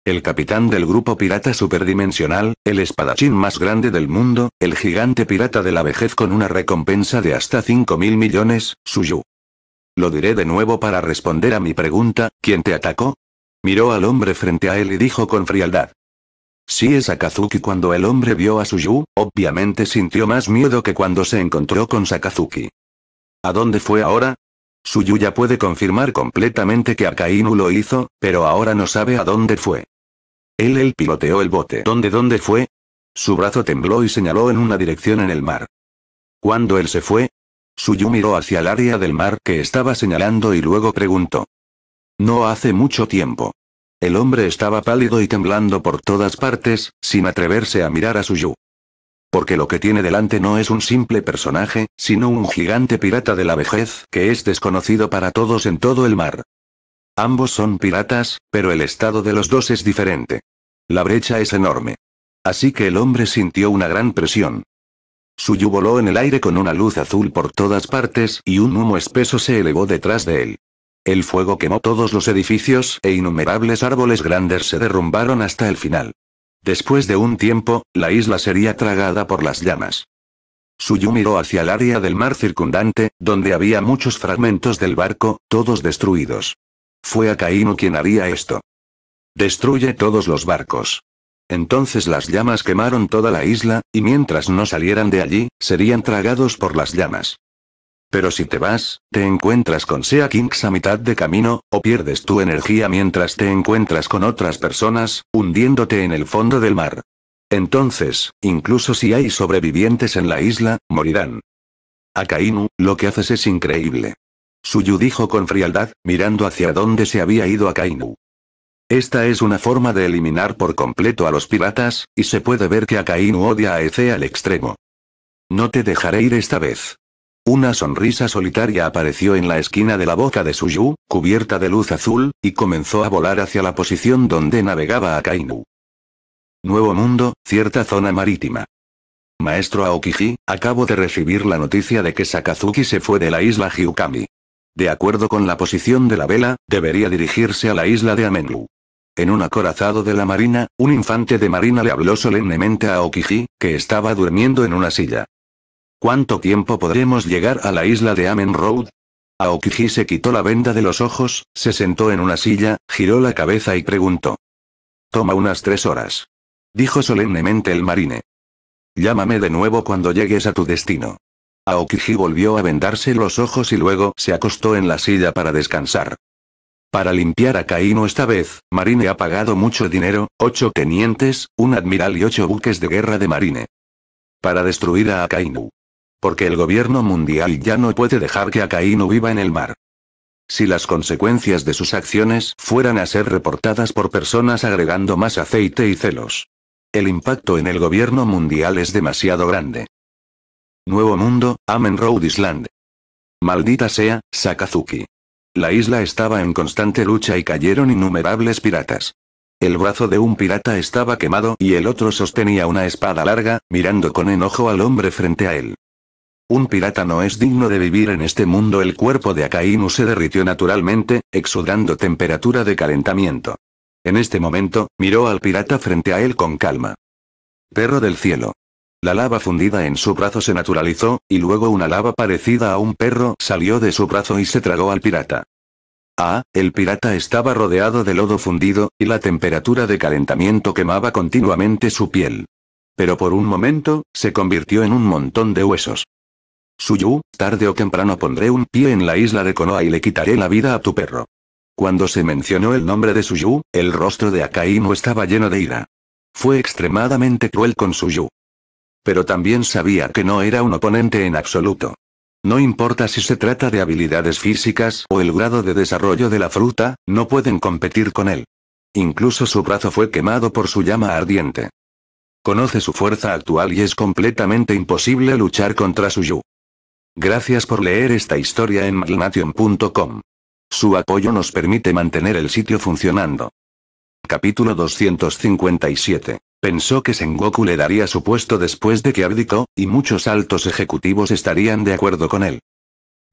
El capitán del grupo pirata superdimensional, el espadachín más grande del mundo, el gigante pirata de la vejez con una recompensa de hasta 5 mil millones, Suyu. Lo diré de nuevo para responder a mi pregunta, ¿quién te atacó? Miró al hombre frente a él y dijo con frialdad. Si es Akazuki cuando el hombre vio a Suyu, obviamente sintió más miedo que cuando se encontró con Sakazuki. ¿A dónde fue ahora? ya puede confirmar completamente que Akainu lo hizo, pero ahora no sabe a dónde fue. Él él piloteó el bote. ¿Dónde dónde fue? Su brazo tembló y señaló en una dirección en el mar. Cuando él se fue, Suyu miró hacia el área del mar que estaba señalando y luego preguntó. No hace mucho tiempo. El hombre estaba pálido y temblando por todas partes, sin atreverse a mirar a Suyu. Porque lo que tiene delante no es un simple personaje, sino un gigante pirata de la vejez, que es desconocido para todos en todo el mar. Ambos son piratas, pero el estado de los dos es diferente. La brecha es enorme. Así que el hombre sintió una gran presión. Suyu voló en el aire con una luz azul por todas partes y un humo espeso se elevó detrás de él. El fuego quemó todos los edificios e innumerables árboles grandes se derrumbaron hasta el final. Después de un tiempo, la isla sería tragada por las llamas. Suyu miró hacia el área del mar circundante, donde había muchos fragmentos del barco, todos destruidos. Fue Akainu quien haría esto. Destruye todos los barcos. Entonces las llamas quemaron toda la isla, y mientras no salieran de allí, serían tragados por las llamas. Pero si te vas, te encuentras con Sea Kings a mitad de camino, o pierdes tu energía mientras te encuentras con otras personas, hundiéndote en el fondo del mar. Entonces, incluso si hay sobrevivientes en la isla, morirán. Akainu, lo que haces es increíble. Suyu dijo con frialdad, mirando hacia dónde se había ido Akainu. Esta es una forma de eliminar por completo a los piratas, y se puede ver que Akainu odia a Eze al extremo. No te dejaré ir esta vez. Una sonrisa solitaria apareció en la esquina de la boca de Suyu, cubierta de luz azul, y comenzó a volar hacia la posición donde navegaba Akainu. Nuevo Mundo, cierta zona marítima. Maestro Aokiji, acabo de recibir la noticia de que Sakazuki se fue de la isla Hyukami. De acuerdo con la posición de la vela, debería dirigirse a la isla de Amenlu. En un acorazado de la marina, un infante de marina le habló solemnemente a Aokiji, que estaba durmiendo en una silla. ¿Cuánto tiempo podremos llegar a la isla de Amen Road? Aokiji se quitó la venda de los ojos, se sentó en una silla, giró la cabeza y preguntó. Toma unas tres horas. Dijo solemnemente el marine. Llámame de nuevo cuando llegues a tu destino. Aokiji volvió a vendarse los ojos y luego se acostó en la silla para descansar. Para limpiar a Kainu esta vez, Marine ha pagado mucho dinero, ocho tenientes, un admiral y ocho buques de guerra de Marine. Para destruir a Akainu. Porque el gobierno mundial ya no puede dejar que Akainu viva en el mar. Si las consecuencias de sus acciones fueran a ser reportadas por personas agregando más aceite y celos. El impacto en el gobierno mundial es demasiado grande. Nuevo Mundo, Amen Road Island. Maldita sea, Sakazuki. La isla estaba en constante lucha y cayeron innumerables piratas. El brazo de un pirata estaba quemado y el otro sostenía una espada larga, mirando con enojo al hombre frente a él. Un pirata no es digno de vivir en este mundo. El cuerpo de Akainu se derritió naturalmente, exudando temperatura de calentamiento. En este momento, miró al pirata frente a él con calma. Perro del cielo. La lava fundida en su brazo se naturalizó, y luego una lava parecida a un perro salió de su brazo y se tragó al pirata. Ah, el pirata estaba rodeado de lodo fundido, y la temperatura de calentamiento quemaba continuamente su piel. Pero por un momento, se convirtió en un montón de huesos. Suyu, tarde o temprano pondré un pie en la isla de Konoa y le quitaré la vida a tu perro. Cuando se mencionó el nombre de Suyu, el rostro de Akainu estaba lleno de ira. Fue extremadamente cruel con Suyu. Pero también sabía que no era un oponente en absoluto. No importa si se trata de habilidades físicas o el grado de desarrollo de la fruta, no pueden competir con él. Incluso su brazo fue quemado por su llama ardiente. Conoce su fuerza actual y es completamente imposible luchar contra Suyu. Gracias por leer esta historia en Malnation.com. Su apoyo nos permite mantener el sitio funcionando. Capítulo 257. Pensó que Sengoku le daría su puesto después de que abdicó, y muchos altos ejecutivos estarían de acuerdo con él.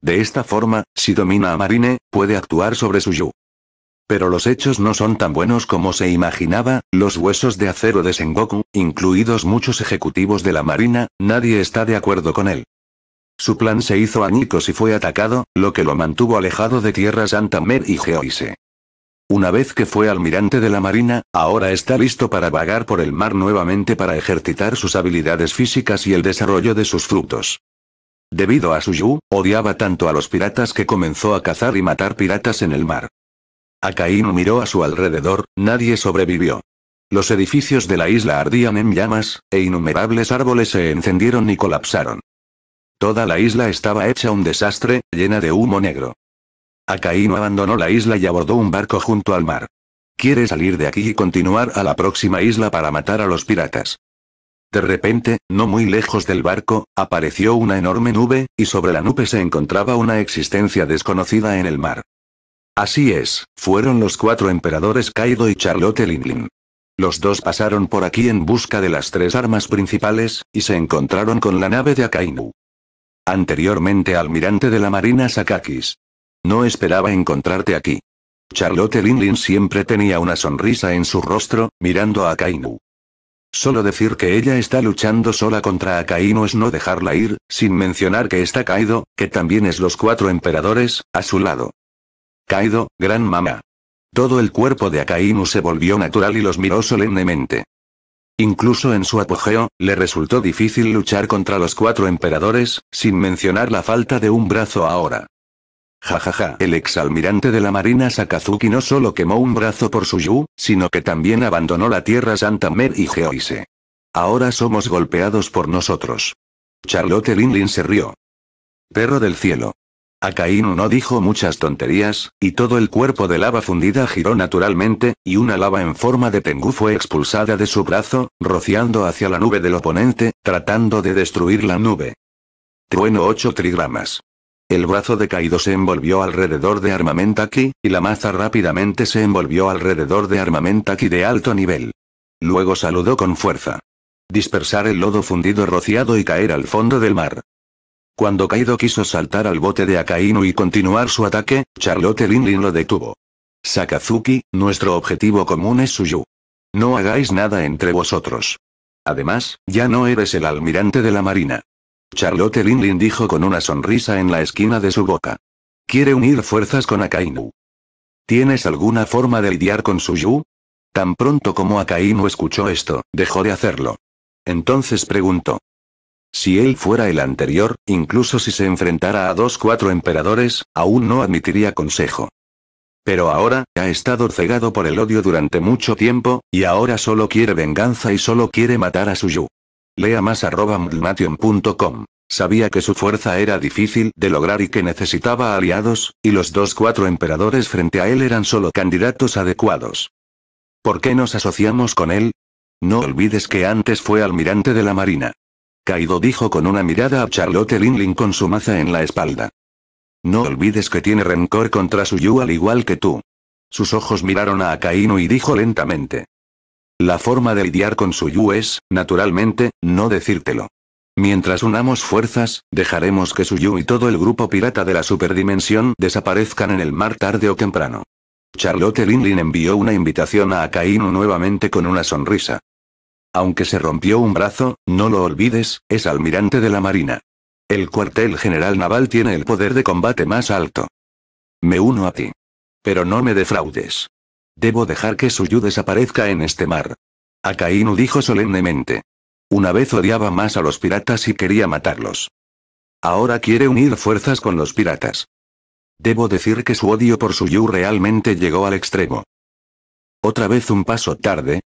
De esta forma, si domina a Marine, puede actuar sobre su Yu. Pero los hechos no son tan buenos como se imaginaba, los huesos de acero de Sengoku, incluidos muchos ejecutivos de la Marina, nadie está de acuerdo con él. Su plan se hizo añicos y fue atacado, lo que lo mantuvo alejado de Tierra Santa Mer y Geoise. Una vez que fue almirante de la Marina, ahora está listo para vagar por el mar nuevamente para ejercitar sus habilidades físicas y el desarrollo de sus frutos. Debido a su yu, odiaba tanto a los piratas que comenzó a cazar y matar piratas en el mar. Akainu miró a su alrededor, nadie sobrevivió. Los edificios de la isla ardían en llamas, e innumerables árboles se encendieron y colapsaron. Toda la isla estaba hecha un desastre, llena de humo negro. Akainu abandonó la isla y abordó un barco junto al mar. Quiere salir de aquí y continuar a la próxima isla para matar a los piratas. De repente, no muy lejos del barco, apareció una enorme nube, y sobre la nube se encontraba una existencia desconocida en el mar. Así es, fueron los cuatro emperadores Kaido y Charlotte Linlin. Los dos pasaron por aquí en busca de las tres armas principales, y se encontraron con la nave de Akainu anteriormente almirante de la Marina Sakakis. No esperaba encontrarte aquí. Charlotte Linlin siempre tenía una sonrisa en su rostro, mirando a Akainu. Solo decir que ella está luchando sola contra Akainu es no dejarla ir, sin mencionar que está Kaido, que también es los cuatro emperadores, a su lado. Kaido, gran mamá. Todo el cuerpo de Akainu se volvió natural y los miró solemnemente. Incluso en su apogeo, le resultó difícil luchar contra los cuatro emperadores, sin mencionar la falta de un brazo ahora. Jajaja, el exalmirante de la Marina Sakazuki no solo quemó un brazo por su Yu, sino que también abandonó la Tierra Santa Mer y Geoise. Ahora somos golpeados por nosotros. Charlotte Linlin se rió. Perro del cielo. Akainu no dijo muchas tonterías, y todo el cuerpo de lava fundida giró naturalmente, y una lava en forma de Tengu fue expulsada de su brazo, rociando hacia la nube del oponente, tratando de destruir la nube. Trueno 8 trigramas. El brazo de Kaido se envolvió alrededor de Armamentaki, y la maza rápidamente se envolvió alrededor de Armamentaki de alto nivel. Luego saludó con fuerza. Dispersar el lodo fundido rociado y caer al fondo del mar. Cuando Kaido quiso saltar al bote de Akainu y continuar su ataque, Charlotte Linlin lo detuvo. Sakazuki, nuestro objetivo común es Suyu. No hagáis nada entre vosotros. Además, ya no eres el almirante de la marina. Charlotte Linlin dijo con una sonrisa en la esquina de su boca. Quiere unir fuerzas con Akainu. ¿Tienes alguna forma de lidiar con Suyu? Tan pronto como Akainu escuchó esto, dejó de hacerlo. Entonces preguntó. Si él fuera el anterior, incluso si se enfrentara a dos cuatro emperadores, aún no admitiría consejo. Pero ahora, ha estado cegado por el odio durante mucho tiempo, y ahora solo quiere venganza y solo quiere matar a Suyu. Lea más arroba Sabía que su fuerza era difícil de lograr y que necesitaba aliados, y los dos cuatro emperadores frente a él eran solo candidatos adecuados. ¿Por qué nos asociamos con él? No olvides que antes fue almirante de la Marina. Kaido dijo con una mirada a Charlotte Linlin con su maza en la espalda. No olvides que tiene rencor contra Yu al igual que tú. Sus ojos miraron a Akainu y dijo lentamente. La forma de lidiar con su Yu es, naturalmente, no decírtelo. Mientras unamos fuerzas, dejaremos que su Yu y todo el grupo pirata de la superdimensión desaparezcan en el mar tarde o temprano. Charlotte Linlin envió una invitación a Akainu nuevamente con una sonrisa. Aunque se rompió un brazo, no lo olvides, es almirante de la Marina. El cuartel general naval tiene el poder de combate más alto. Me uno a ti. Pero no me defraudes. Debo dejar que Suyu desaparezca en este mar. Akainu dijo solemnemente. Una vez odiaba más a los piratas y quería matarlos. Ahora quiere unir fuerzas con los piratas. Debo decir que su odio por Suyu realmente llegó al extremo. Otra vez un paso tarde,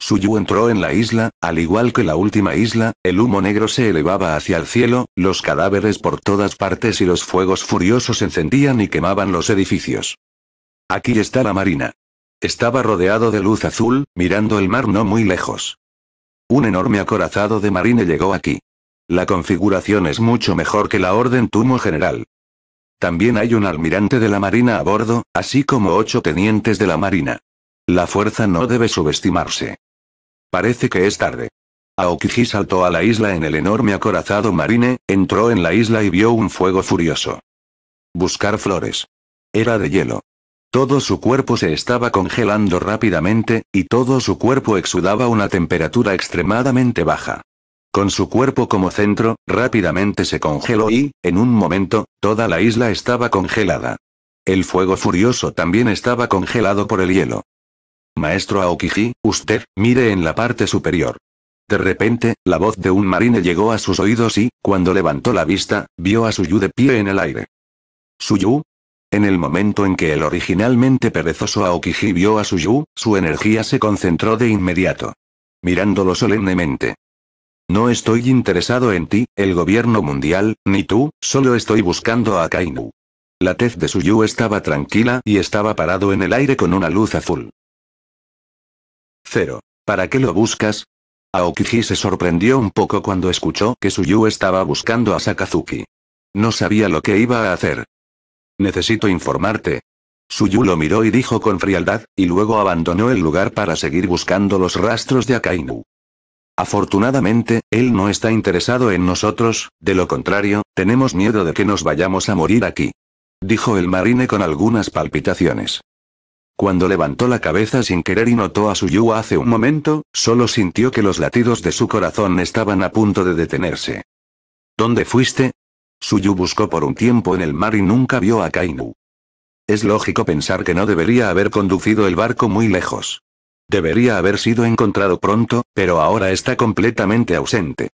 Suyu entró en la isla, al igual que la última isla, el humo negro se elevaba hacia el cielo, los cadáveres por todas partes y los fuegos furiosos encendían y quemaban los edificios. Aquí está la marina. Estaba rodeado de luz azul, mirando el mar no muy lejos. Un enorme acorazado de marine llegó aquí. La configuración es mucho mejor que la Orden Tumo General. También hay un almirante de la Marina a bordo, así como ocho tenientes de la Marina. La fuerza no debe subestimarse. Parece que es tarde. Aokiji saltó a la isla en el enorme acorazado marine, entró en la isla y vio un fuego furioso. Buscar flores. Era de hielo. Todo su cuerpo se estaba congelando rápidamente, y todo su cuerpo exudaba una temperatura extremadamente baja. Con su cuerpo como centro, rápidamente se congeló y, en un momento, toda la isla estaba congelada. El fuego furioso también estaba congelado por el hielo. Maestro Aokiji, usted, mire en la parte superior. De repente, la voz de un marine llegó a sus oídos y, cuando levantó la vista, vio a Suyu de pie en el aire. ¿Suyu? En el momento en que el originalmente perezoso Aokiji vio a Suyu, su energía se concentró de inmediato. Mirándolo solemnemente. No estoy interesado en ti, el gobierno mundial, ni tú, solo estoy buscando a Kainu. La tez de Suyu estaba tranquila y estaba parado en el aire con una luz azul. Cero. ¿Para qué lo buscas? Aokiji se sorprendió un poco cuando escuchó que Suyu estaba buscando a Sakazuki. No sabía lo que iba a hacer. Necesito informarte. Suyu lo miró y dijo con frialdad, y luego abandonó el lugar para seguir buscando los rastros de Akainu. Afortunadamente, él no está interesado en nosotros, de lo contrario, tenemos miedo de que nos vayamos a morir aquí. Dijo el marine con algunas palpitaciones. Cuando levantó la cabeza sin querer y notó a Suyu hace un momento, solo sintió que los latidos de su corazón estaban a punto de detenerse. ¿Dónde fuiste? Suyu buscó por un tiempo en el mar y nunca vio a Kainu. Es lógico pensar que no debería haber conducido el barco muy lejos. Debería haber sido encontrado pronto, pero ahora está completamente ausente.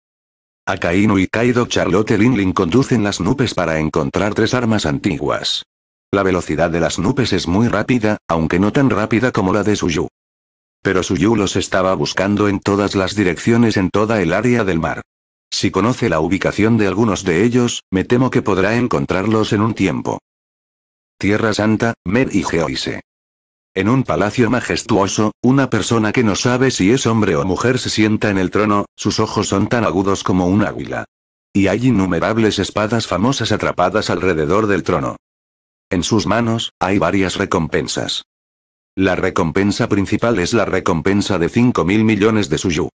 A Kainu y Kaido Charlotte Linlin conducen las nubes para encontrar tres armas antiguas. La velocidad de las nubes es muy rápida, aunque no tan rápida como la de Suyu. Pero Suyu los estaba buscando en todas las direcciones en toda el área del mar. Si conoce la ubicación de algunos de ellos, me temo que podrá encontrarlos en un tiempo. Tierra Santa, Mer y Geoise. En un palacio majestuoso, una persona que no sabe si es hombre o mujer se sienta en el trono, sus ojos son tan agudos como un águila. Y hay innumerables espadas famosas atrapadas alrededor del trono. En sus manos, hay varias recompensas. La recompensa principal es la recompensa de 5.000 mil millones de Suyu.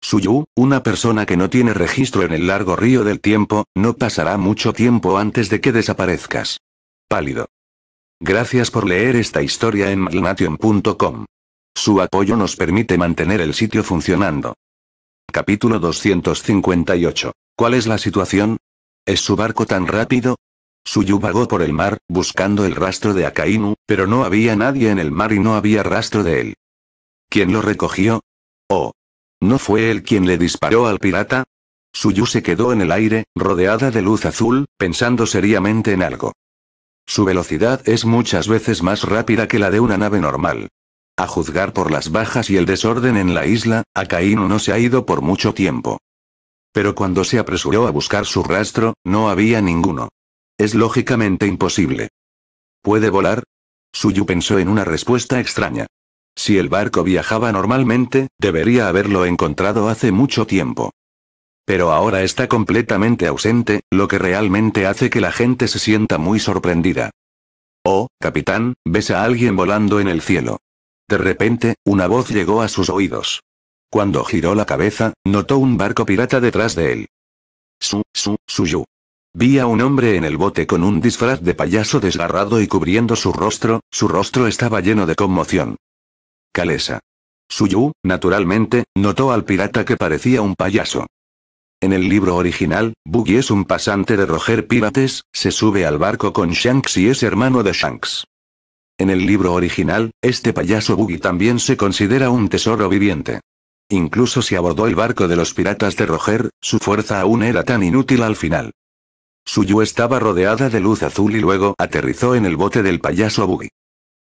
Suyu, una persona que no tiene registro en el largo río del tiempo, no pasará mucho tiempo antes de que desaparezcas. Pálido. Gracias por leer esta historia en magnation.com. Su apoyo nos permite mantener el sitio funcionando. Capítulo 258. ¿Cuál es la situación? ¿Es su barco tan rápido? Suyu vagó por el mar, buscando el rastro de Akainu, pero no había nadie en el mar y no había rastro de él. ¿Quién lo recogió? Oh. ¿No fue él quien le disparó al pirata? Suyu se quedó en el aire, rodeada de luz azul, pensando seriamente en algo. Su velocidad es muchas veces más rápida que la de una nave normal. A juzgar por las bajas y el desorden en la isla, Akainu no se ha ido por mucho tiempo. Pero cuando se apresuró a buscar su rastro, no había ninguno. Es lógicamente imposible. ¿Puede volar? Suyu pensó en una respuesta extraña. Si el barco viajaba normalmente, debería haberlo encontrado hace mucho tiempo. Pero ahora está completamente ausente, lo que realmente hace que la gente se sienta muy sorprendida. Oh, capitán, ves a alguien volando en el cielo. De repente, una voz llegó a sus oídos. Cuando giró la cabeza, notó un barco pirata detrás de él. Su, su, suyu. Vi a un hombre en el bote con un disfraz de payaso desgarrado y cubriendo su rostro, su rostro estaba lleno de conmoción. Calesa. Suyu, naturalmente, notó al pirata que parecía un payaso. En el libro original, Buggy es un pasante de Roger Pirates, se sube al barco con Shanks y es hermano de Shanks. En el libro original, este payaso Buggy también se considera un tesoro viviente. Incluso si abordó el barco de los piratas de Roger, su fuerza aún era tan inútil al final. Suyu estaba rodeada de luz azul y luego aterrizó en el bote del payaso Buggy.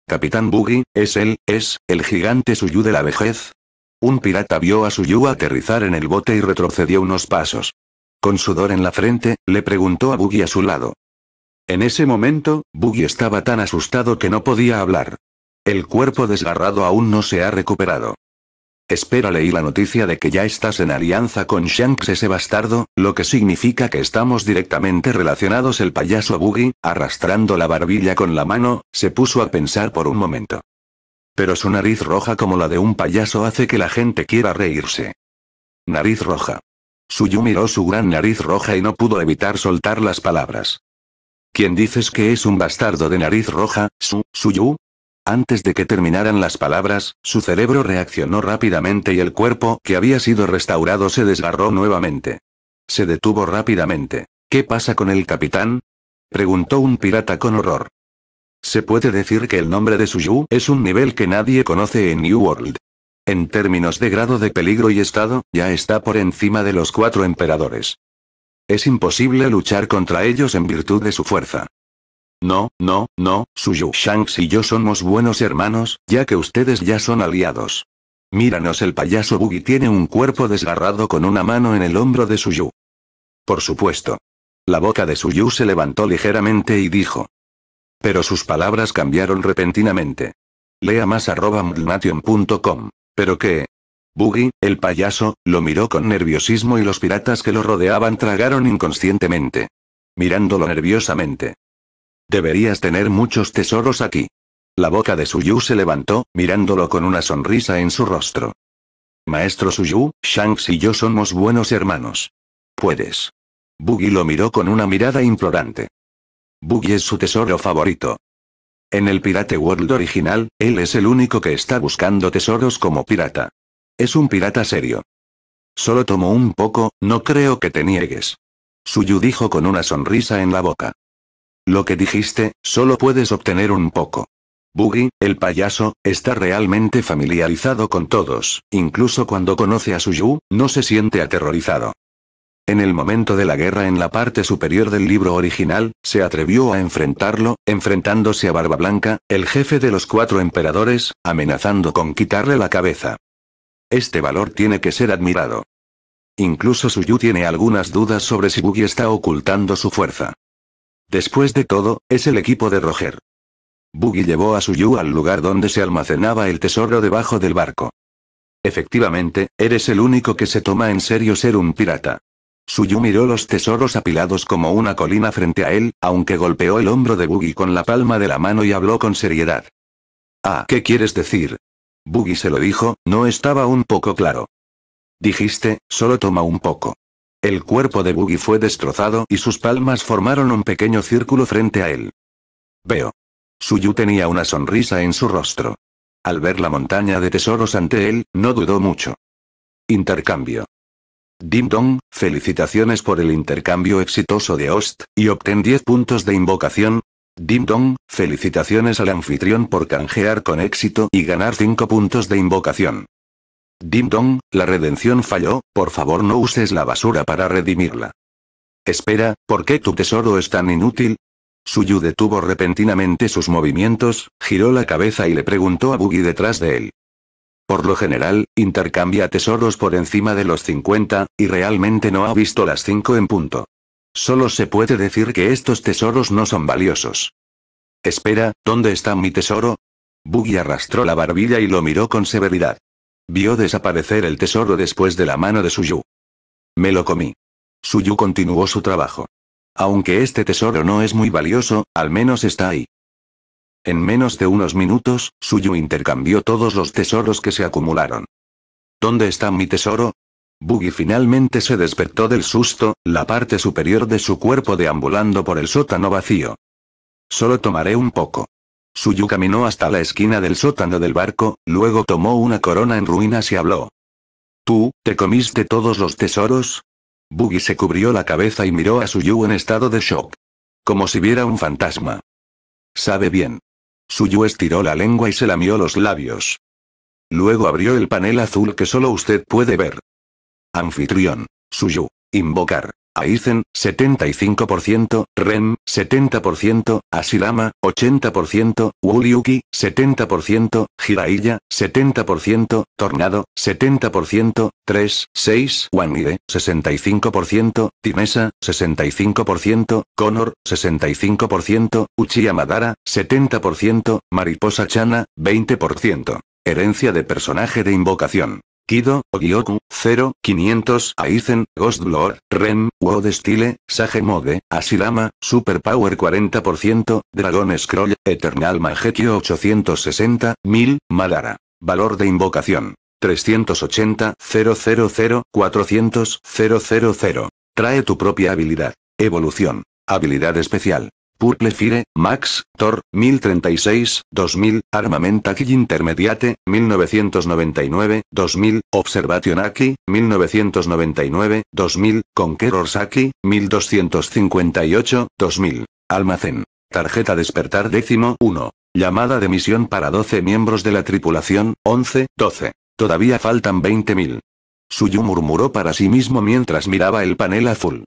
Capitán Buggy, ¿es él, es, el gigante Suyu de la vejez? Un pirata vio a Suyu aterrizar en el bote y retrocedió unos pasos. Con sudor en la frente, le preguntó a Buggy a su lado. En ese momento, Buggy estaba tan asustado que no podía hablar. El cuerpo desgarrado aún no se ha recuperado. Espera leí la noticia de que ya estás en alianza con Shanks ese bastardo, lo que significa que estamos directamente relacionados el payaso Buggy, arrastrando la barbilla con la mano, se puso a pensar por un momento. Pero su nariz roja como la de un payaso hace que la gente quiera reírse. Nariz roja. Suyu miró su gran nariz roja y no pudo evitar soltar las palabras. ¿Quién dices que es un bastardo de nariz roja, Su, Suyu? Antes de que terminaran las palabras, su cerebro reaccionó rápidamente y el cuerpo que había sido restaurado se desgarró nuevamente. Se detuvo rápidamente. ¿Qué pasa con el capitán? preguntó un pirata con horror. Se puede decir que el nombre de Suyu es un nivel que nadie conoce en New World. En términos de grado de peligro y estado, ya está por encima de los cuatro emperadores. Es imposible luchar contra ellos en virtud de su fuerza. No, no, no, Suyu Shanks y yo somos buenos hermanos, ya que ustedes ya son aliados. Míranos el payaso Buggy tiene un cuerpo desgarrado con una mano en el hombro de Suyu. Por supuesto. La boca de Suyu se levantó ligeramente y dijo. Pero sus palabras cambiaron repentinamente. Lea más arroba ¿Pero qué? Buggy, el payaso, lo miró con nerviosismo y los piratas que lo rodeaban tragaron inconscientemente. Mirándolo nerviosamente. Deberías tener muchos tesoros aquí. La boca de Suyu se levantó, mirándolo con una sonrisa en su rostro. Maestro Suyu, Shanks y yo somos buenos hermanos. Puedes. Buggy lo miró con una mirada implorante. Buggy es su tesoro favorito. En el Pirate World original, él es el único que está buscando tesoros como pirata. Es un pirata serio. Solo tomo un poco, no creo que te niegues. Suyu dijo con una sonrisa en la boca. Lo que dijiste, solo puedes obtener un poco. Buggy, el payaso, está realmente familiarizado con todos, incluso cuando conoce a Suyu, no se siente aterrorizado. En el momento de la guerra en la parte superior del libro original, se atrevió a enfrentarlo, enfrentándose a Barba Blanca, el jefe de los cuatro emperadores, amenazando con quitarle la cabeza. Este valor tiene que ser admirado. Incluso Suyu tiene algunas dudas sobre si Buggy está ocultando su fuerza. Después de todo, es el equipo de Roger. Buggy llevó a Suyu al lugar donde se almacenaba el tesoro debajo del barco. Efectivamente, eres el único que se toma en serio ser un pirata. Suyu miró los tesoros apilados como una colina frente a él, aunque golpeó el hombro de Buggy con la palma de la mano y habló con seriedad. Ah, ¿qué quieres decir? Buggy se lo dijo, no estaba un poco claro. Dijiste, solo toma un poco. El cuerpo de Buggy fue destrozado y sus palmas formaron un pequeño círculo frente a él. Veo. Yu tenía una sonrisa en su rostro. Al ver la montaña de tesoros ante él, no dudó mucho. Intercambio. Dim Dong, felicitaciones por el intercambio exitoso de host, y obtén 10 puntos de invocación. Dim Dong, felicitaciones al anfitrión por canjear con éxito y ganar 5 puntos de invocación. Dim Dong, la redención falló, por favor no uses la basura para redimirla. Espera, ¿por qué tu tesoro es tan inútil? Suyu detuvo repentinamente sus movimientos, giró la cabeza y le preguntó a Buggy detrás de él. Por lo general, intercambia tesoros por encima de los 50, y realmente no ha visto las 5 en punto. Solo se puede decir que estos tesoros no son valiosos. Espera, ¿dónde está mi tesoro? Buggy arrastró la barbilla y lo miró con severidad. Vio desaparecer el tesoro después de la mano de Suyu. Me lo comí. Suyu continuó su trabajo. Aunque este tesoro no es muy valioso, al menos está ahí. En menos de unos minutos, Suyu intercambió todos los tesoros que se acumularon. ¿Dónde está mi tesoro? Buggy finalmente se despertó del susto, la parte superior de su cuerpo deambulando por el sótano vacío. Solo tomaré un poco. Suyu caminó hasta la esquina del sótano del barco, luego tomó una corona en ruinas y habló. ¿Tú, te comiste todos los tesoros? Buggy se cubrió la cabeza y miró a Suyu en estado de shock. Como si viera un fantasma. Sabe bien. Suyu estiró la lengua y se lamió los labios. Luego abrió el panel azul que solo usted puede ver. Anfitrión. Suyu. Invocar. Aizen, 75%, Rem, 70%, asilama 80%, Wuliuki, 70%, Jiraiya, 70%, Tornado, 70%, 3, 6, Wanide, 65%, Timesa, 65%, Connor, 65%, Uchiha Madara, 70%, Mariposa Chana, 20%. Herencia de personaje de invocación. Kido, Ogyoku, 0, 500, Aizen, Ghost Lord, Ren, World Style, Sage Mode, Asilama, Super Power 40%, Dragon Scroll, Eternal Magetio 860, 1000, Madara. Valor de invocación. 380 000 400 000. Trae tu propia habilidad. Evolución. Habilidad especial. Purple Fire, Max, Thor, 1036, 2000, Armamentaki Intermediate, 1999, 2000, Observationaki, Aki, 1999, 2000, Conqueror Saki, 1258, 2000. Almacén. Tarjeta Despertar décimo 1. Llamada de misión para 12 miembros de la tripulación, 11, 12. Todavía faltan 20.000. Suyu murmuró para sí mismo mientras miraba el panel azul.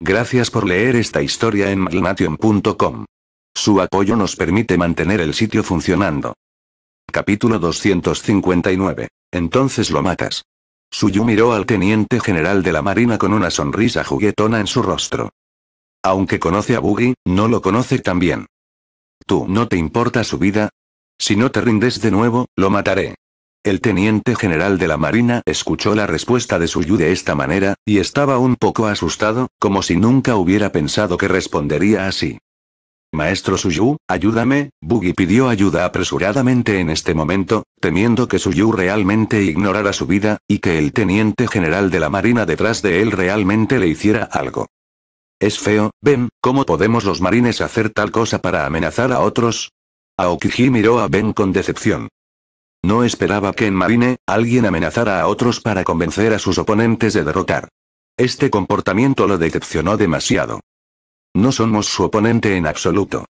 Gracias por leer esta historia en malmation.com. Su apoyo nos permite mantener el sitio funcionando. Capítulo 259. Entonces lo matas. Suyu miró al teniente general de la Marina con una sonrisa juguetona en su rostro. Aunque conoce a Buggy, no lo conoce tan bien. ¿Tú no te importa su vida? Si no te rindes de nuevo, lo mataré. El teniente general de la Marina escuchó la respuesta de Suyu de esta manera, y estaba un poco asustado, como si nunca hubiera pensado que respondería así. Maestro Suyu, ayúdame, Buggy pidió ayuda apresuradamente en este momento, temiendo que Suyu realmente ignorara su vida, y que el teniente general de la Marina detrás de él realmente le hiciera algo. Es feo, Ben, ¿cómo podemos los marines hacer tal cosa para amenazar a otros? Aokiji miró a Ben con decepción. No esperaba que en Marine, alguien amenazara a otros para convencer a sus oponentes de derrotar. Este comportamiento lo decepcionó demasiado. No somos su oponente en absoluto.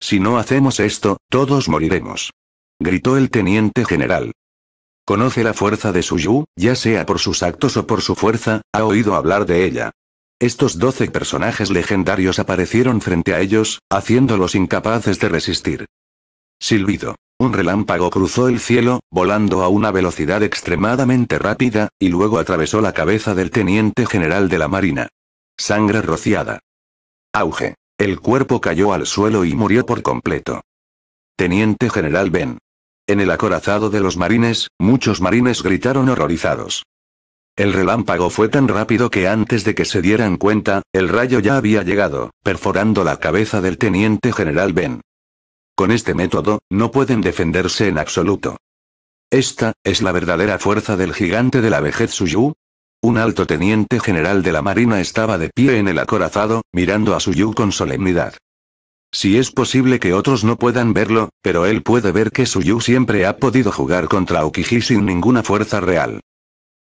Si no hacemos esto, todos moriremos. Gritó el teniente general. Conoce la fuerza de Suyu, ya sea por sus actos o por su fuerza, ha oído hablar de ella. Estos doce personajes legendarios aparecieron frente a ellos, haciéndolos incapaces de resistir. Silbido. Un relámpago cruzó el cielo, volando a una velocidad extremadamente rápida, y luego atravesó la cabeza del teniente general de la Marina. Sangre rociada. Auge. El cuerpo cayó al suelo y murió por completo. Teniente general Ben. En el acorazado de los marines, muchos marines gritaron horrorizados. El relámpago fue tan rápido que antes de que se dieran cuenta, el rayo ya había llegado, perforando la cabeza del teniente general Ben. Con este método, no pueden defenderse en absoluto. Esta, es la verdadera fuerza del gigante de la vejez Suyu. Un alto teniente general de la marina estaba de pie en el acorazado, mirando a Suyu con solemnidad. Si es posible que otros no puedan verlo, pero él puede ver que Suyu siempre ha podido jugar contra Okiji sin ninguna fuerza real.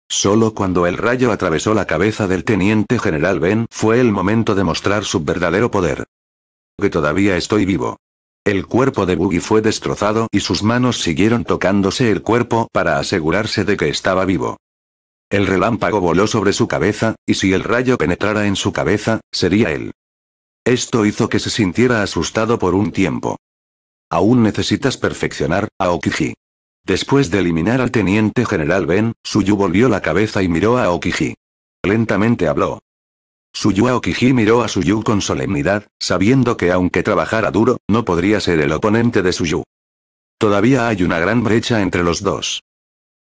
Solo cuando el rayo atravesó la cabeza del teniente general Ben fue el momento de mostrar su verdadero poder. Que todavía estoy vivo. El cuerpo de Buggy fue destrozado y sus manos siguieron tocándose el cuerpo para asegurarse de que estaba vivo. El relámpago voló sobre su cabeza, y si el rayo penetrara en su cabeza, sería él. Esto hizo que se sintiera asustado por un tiempo. Aún necesitas perfeccionar, Aokiji. Después de eliminar al teniente general Ben, Suyu volvió la cabeza y miró a Aokiji. Lentamente habló. Suyu Aokiji miró a Suyu con solemnidad, sabiendo que aunque trabajara duro, no podría ser el oponente de Suyu. Todavía hay una gran brecha entre los dos.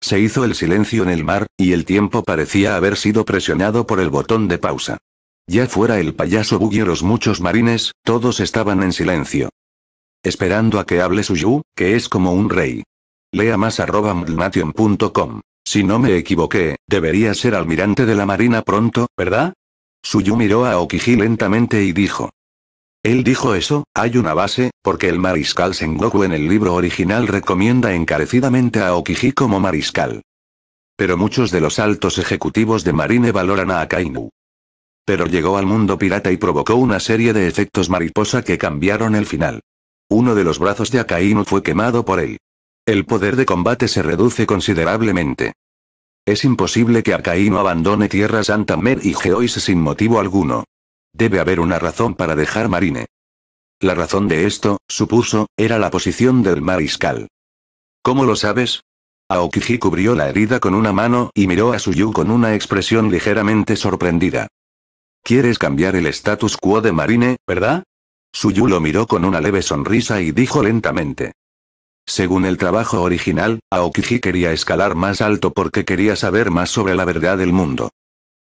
Se hizo el silencio en el mar, y el tiempo parecía haber sido presionado por el botón de pausa. Ya fuera el payaso Buggy o los muchos marines, todos estaban en silencio. Esperando a que hable Suyu, que es como un rey. Lea más arroba Si no me equivoqué, debería ser almirante de la marina pronto, ¿verdad? Suyu miró a Okiji lentamente y dijo. Él dijo eso, hay una base, porque el mariscal Sengoku en el libro original recomienda encarecidamente a Okiji como mariscal. Pero muchos de los altos ejecutivos de Marine valoran a Akainu. Pero llegó al mundo pirata y provocó una serie de efectos mariposa que cambiaron el final. Uno de los brazos de Akainu fue quemado por él. El poder de combate se reduce considerablemente. Es imposible que no abandone Tierra Santa Mer y Geois sin motivo alguno. Debe haber una razón para dejar Marine. La razón de esto, supuso, era la posición del mariscal. ¿Cómo lo sabes? Aokiji cubrió la herida con una mano y miró a Suyu con una expresión ligeramente sorprendida. ¿Quieres cambiar el status quo de Marine, verdad? Suyu lo miró con una leve sonrisa y dijo lentamente. Según el trabajo original, Aokiji quería escalar más alto porque quería saber más sobre la verdad del mundo.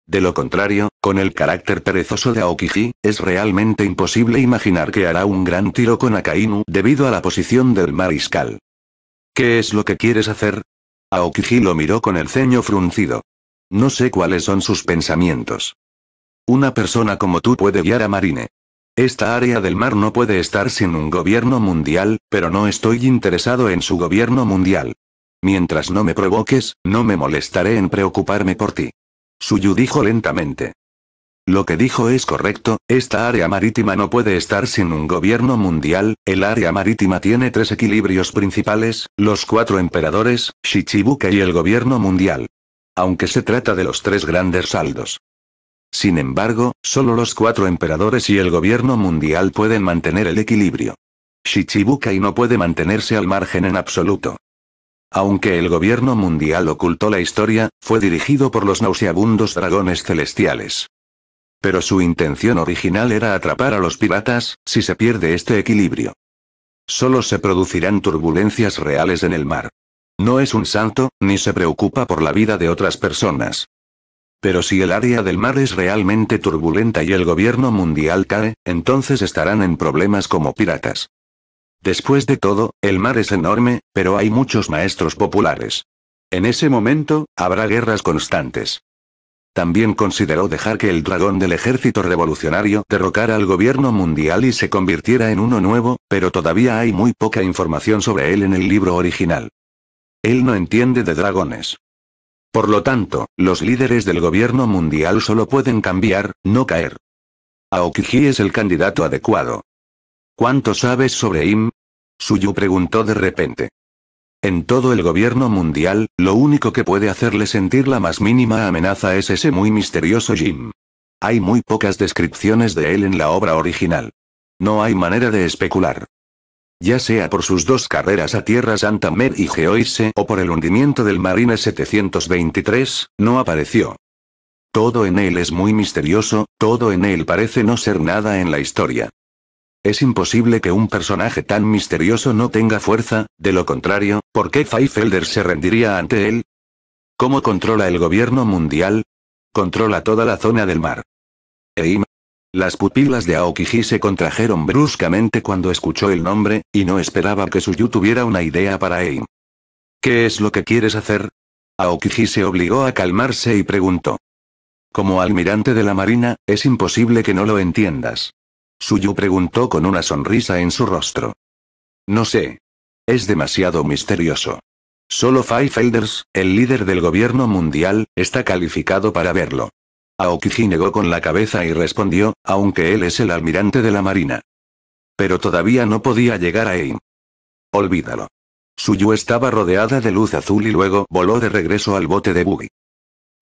De lo contrario, con el carácter perezoso de Aokiji, es realmente imposible imaginar que hará un gran tiro con Akainu debido a la posición del mariscal. ¿Qué es lo que quieres hacer? Aokiji lo miró con el ceño fruncido. No sé cuáles son sus pensamientos. Una persona como tú puede guiar a Marine. Esta área del mar no puede estar sin un gobierno mundial, pero no estoy interesado en su gobierno mundial. Mientras no me provoques, no me molestaré en preocuparme por ti. Suyu dijo lentamente. Lo que dijo es correcto, esta área marítima no puede estar sin un gobierno mundial, el área marítima tiene tres equilibrios principales, los cuatro emperadores, Shichibuke y el gobierno mundial. Aunque se trata de los tres grandes saldos. Sin embargo, solo los cuatro emperadores y el gobierno mundial pueden mantener el equilibrio. Shichibukai no puede mantenerse al margen en absoluto. Aunque el gobierno mundial ocultó la historia, fue dirigido por los nauseabundos dragones celestiales. Pero su intención original era atrapar a los piratas, si se pierde este equilibrio. Solo se producirán turbulencias reales en el mar. No es un santo, ni se preocupa por la vida de otras personas. Pero si el área del mar es realmente turbulenta y el gobierno mundial cae, entonces estarán en problemas como piratas. Después de todo, el mar es enorme, pero hay muchos maestros populares. En ese momento, habrá guerras constantes. También consideró dejar que el dragón del ejército revolucionario derrocara al gobierno mundial y se convirtiera en uno nuevo, pero todavía hay muy poca información sobre él en el libro original. Él no entiende de dragones. Por lo tanto, los líderes del gobierno mundial solo pueden cambiar, no caer. Aokiji es el candidato adecuado. ¿Cuánto sabes sobre Im? Suyu preguntó de repente. En todo el gobierno mundial, lo único que puede hacerle sentir la más mínima amenaza es ese muy misterioso Jim. Hay muy pocas descripciones de él en la obra original. No hay manera de especular ya sea por sus dos carreras a Tierra Santa Mer y Geoise o por el hundimiento del Marine 723, no apareció. Todo en él es muy misterioso, todo en él parece no ser nada en la historia. Es imposible que un personaje tan misterioso no tenga fuerza, de lo contrario, ¿por qué Feifelder se rendiría ante él? ¿Cómo controla el gobierno mundial? Controla toda la zona del mar. Eima, las pupilas de Aokiji se contrajeron bruscamente cuando escuchó el nombre, y no esperaba que Suyu tuviera una idea para él ¿Qué es lo que quieres hacer? Aokiji se obligó a calmarse y preguntó. Como almirante de la Marina, es imposible que no lo entiendas. Suyu preguntó con una sonrisa en su rostro. No sé. Es demasiado misterioso. Solo Five Elders, el líder del gobierno mundial, está calificado para verlo. Aokiji negó con la cabeza y respondió, aunque él es el almirante de la marina. Pero todavía no podía llegar a Aim. Olvídalo. Suyu estaba rodeada de luz azul y luego voló de regreso al bote de Buggy.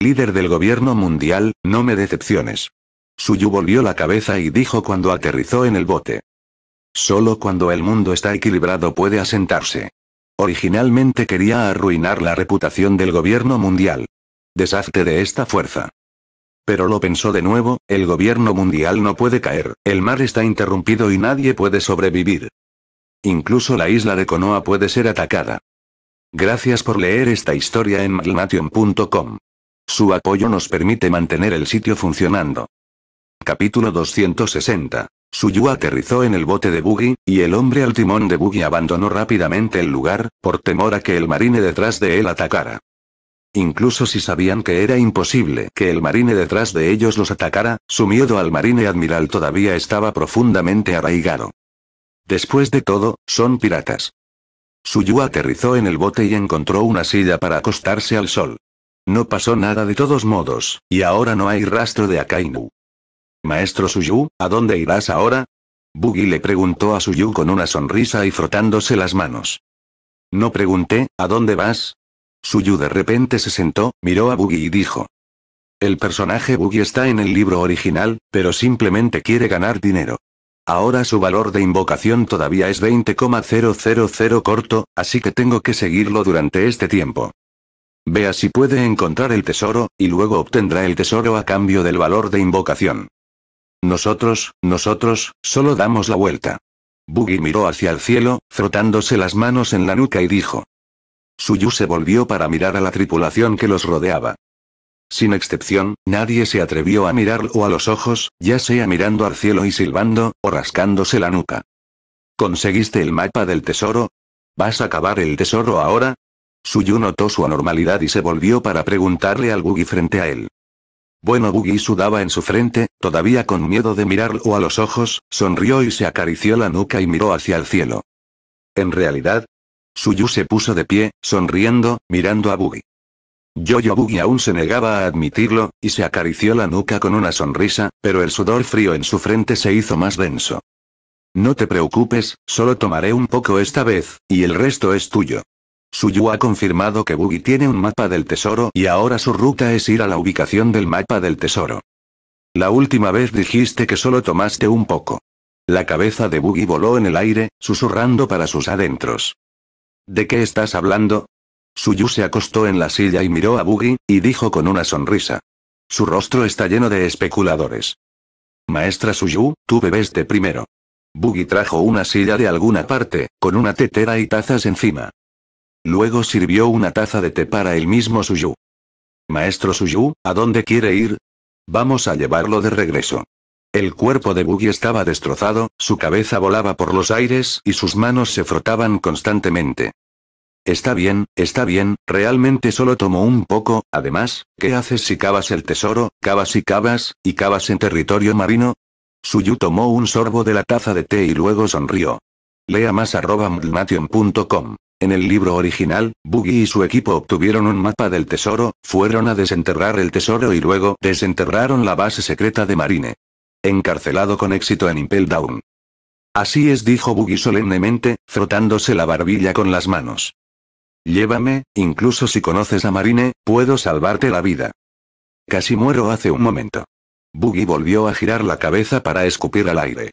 Líder del gobierno mundial, no me decepciones. Suyu volvió la cabeza y dijo cuando aterrizó en el bote. Solo cuando el mundo está equilibrado puede asentarse. Originalmente quería arruinar la reputación del gobierno mundial. Deshazte de esta fuerza. Pero lo pensó de nuevo, el gobierno mundial no puede caer, el mar está interrumpido y nadie puede sobrevivir. Incluso la isla de Konoa puede ser atacada. Gracias por leer esta historia en magnation.com. Su apoyo nos permite mantener el sitio funcionando. Capítulo 260. Suyu aterrizó en el bote de Buggy, y el hombre al timón de Buggy abandonó rápidamente el lugar, por temor a que el marine detrás de él atacara. Incluso si sabían que era imposible que el marine detrás de ellos los atacara, su miedo al marine admiral todavía estaba profundamente arraigado. Después de todo, son piratas. Suyu aterrizó en el bote y encontró una silla para acostarse al sol. No pasó nada de todos modos, y ahora no hay rastro de Akainu. Maestro Suyu, ¿a dónde irás ahora? Buggy le preguntó a Suyu con una sonrisa y frotándose las manos. No pregunté, ¿a dónde vas? Suyu de repente se sentó, miró a Buggy y dijo. El personaje Buggy está en el libro original, pero simplemente quiere ganar dinero. Ahora su valor de invocación todavía es 20,000 corto, así que tengo que seguirlo durante este tiempo. Vea si puede encontrar el tesoro, y luego obtendrá el tesoro a cambio del valor de invocación. Nosotros, nosotros, solo damos la vuelta. Buggy miró hacia el cielo, frotándose las manos en la nuca y dijo. Suyu se volvió para mirar a la tripulación que los rodeaba. Sin excepción, nadie se atrevió a mirarlo a los ojos, ya sea mirando al cielo y silbando, o rascándose la nuca. ¿Conseguiste el mapa del tesoro? ¿Vas a acabar el tesoro ahora? Suyu notó su anormalidad y se volvió para preguntarle al Buggy frente a él. Bueno, Buggy sudaba en su frente, todavía con miedo de mirarlo a los ojos, sonrió y se acarició la nuca y miró hacia el cielo. En realidad, Suyu se puso de pie, sonriendo, mirando a Buggy. Yoyo Buggy aún se negaba a admitirlo, y se acarició la nuca con una sonrisa, pero el sudor frío en su frente se hizo más denso. No te preocupes, solo tomaré un poco esta vez, y el resto es tuyo. Suyu ha confirmado que Buggy tiene un mapa del tesoro y ahora su ruta es ir a la ubicación del mapa del tesoro. La última vez dijiste que solo tomaste un poco. La cabeza de Buggy voló en el aire, susurrando para sus adentros. ¿De qué estás hablando? Suyu se acostó en la silla y miró a Buggy, y dijo con una sonrisa. Su rostro está lleno de especuladores. Maestra Suyu, tú bebes de primero. Buggy trajo una silla de alguna parte, con una tetera y tazas encima. Luego sirvió una taza de té para el mismo Suyu. Maestro Suyu, ¿a dónde quiere ir? Vamos a llevarlo de regreso. El cuerpo de Buggy estaba destrozado, su cabeza volaba por los aires y sus manos se frotaban constantemente. Está bien, está bien, realmente solo tomó un poco, además, ¿qué haces si cavas el tesoro, cavas y cavas, y cavas en territorio marino? Suyu tomó un sorbo de la taza de té y luego sonrió. Lea más arroba En el libro original, Buggy y su equipo obtuvieron un mapa del tesoro, fueron a desenterrar el tesoro y luego desenterraron la base secreta de Marine. Encarcelado con éxito en Impel Down. Así es, dijo Buggy solemnemente, frotándose la barbilla con las manos. Llévame, incluso si conoces a Marine, puedo salvarte la vida. Casi muero hace un momento. Buggy volvió a girar la cabeza para escupir al aire.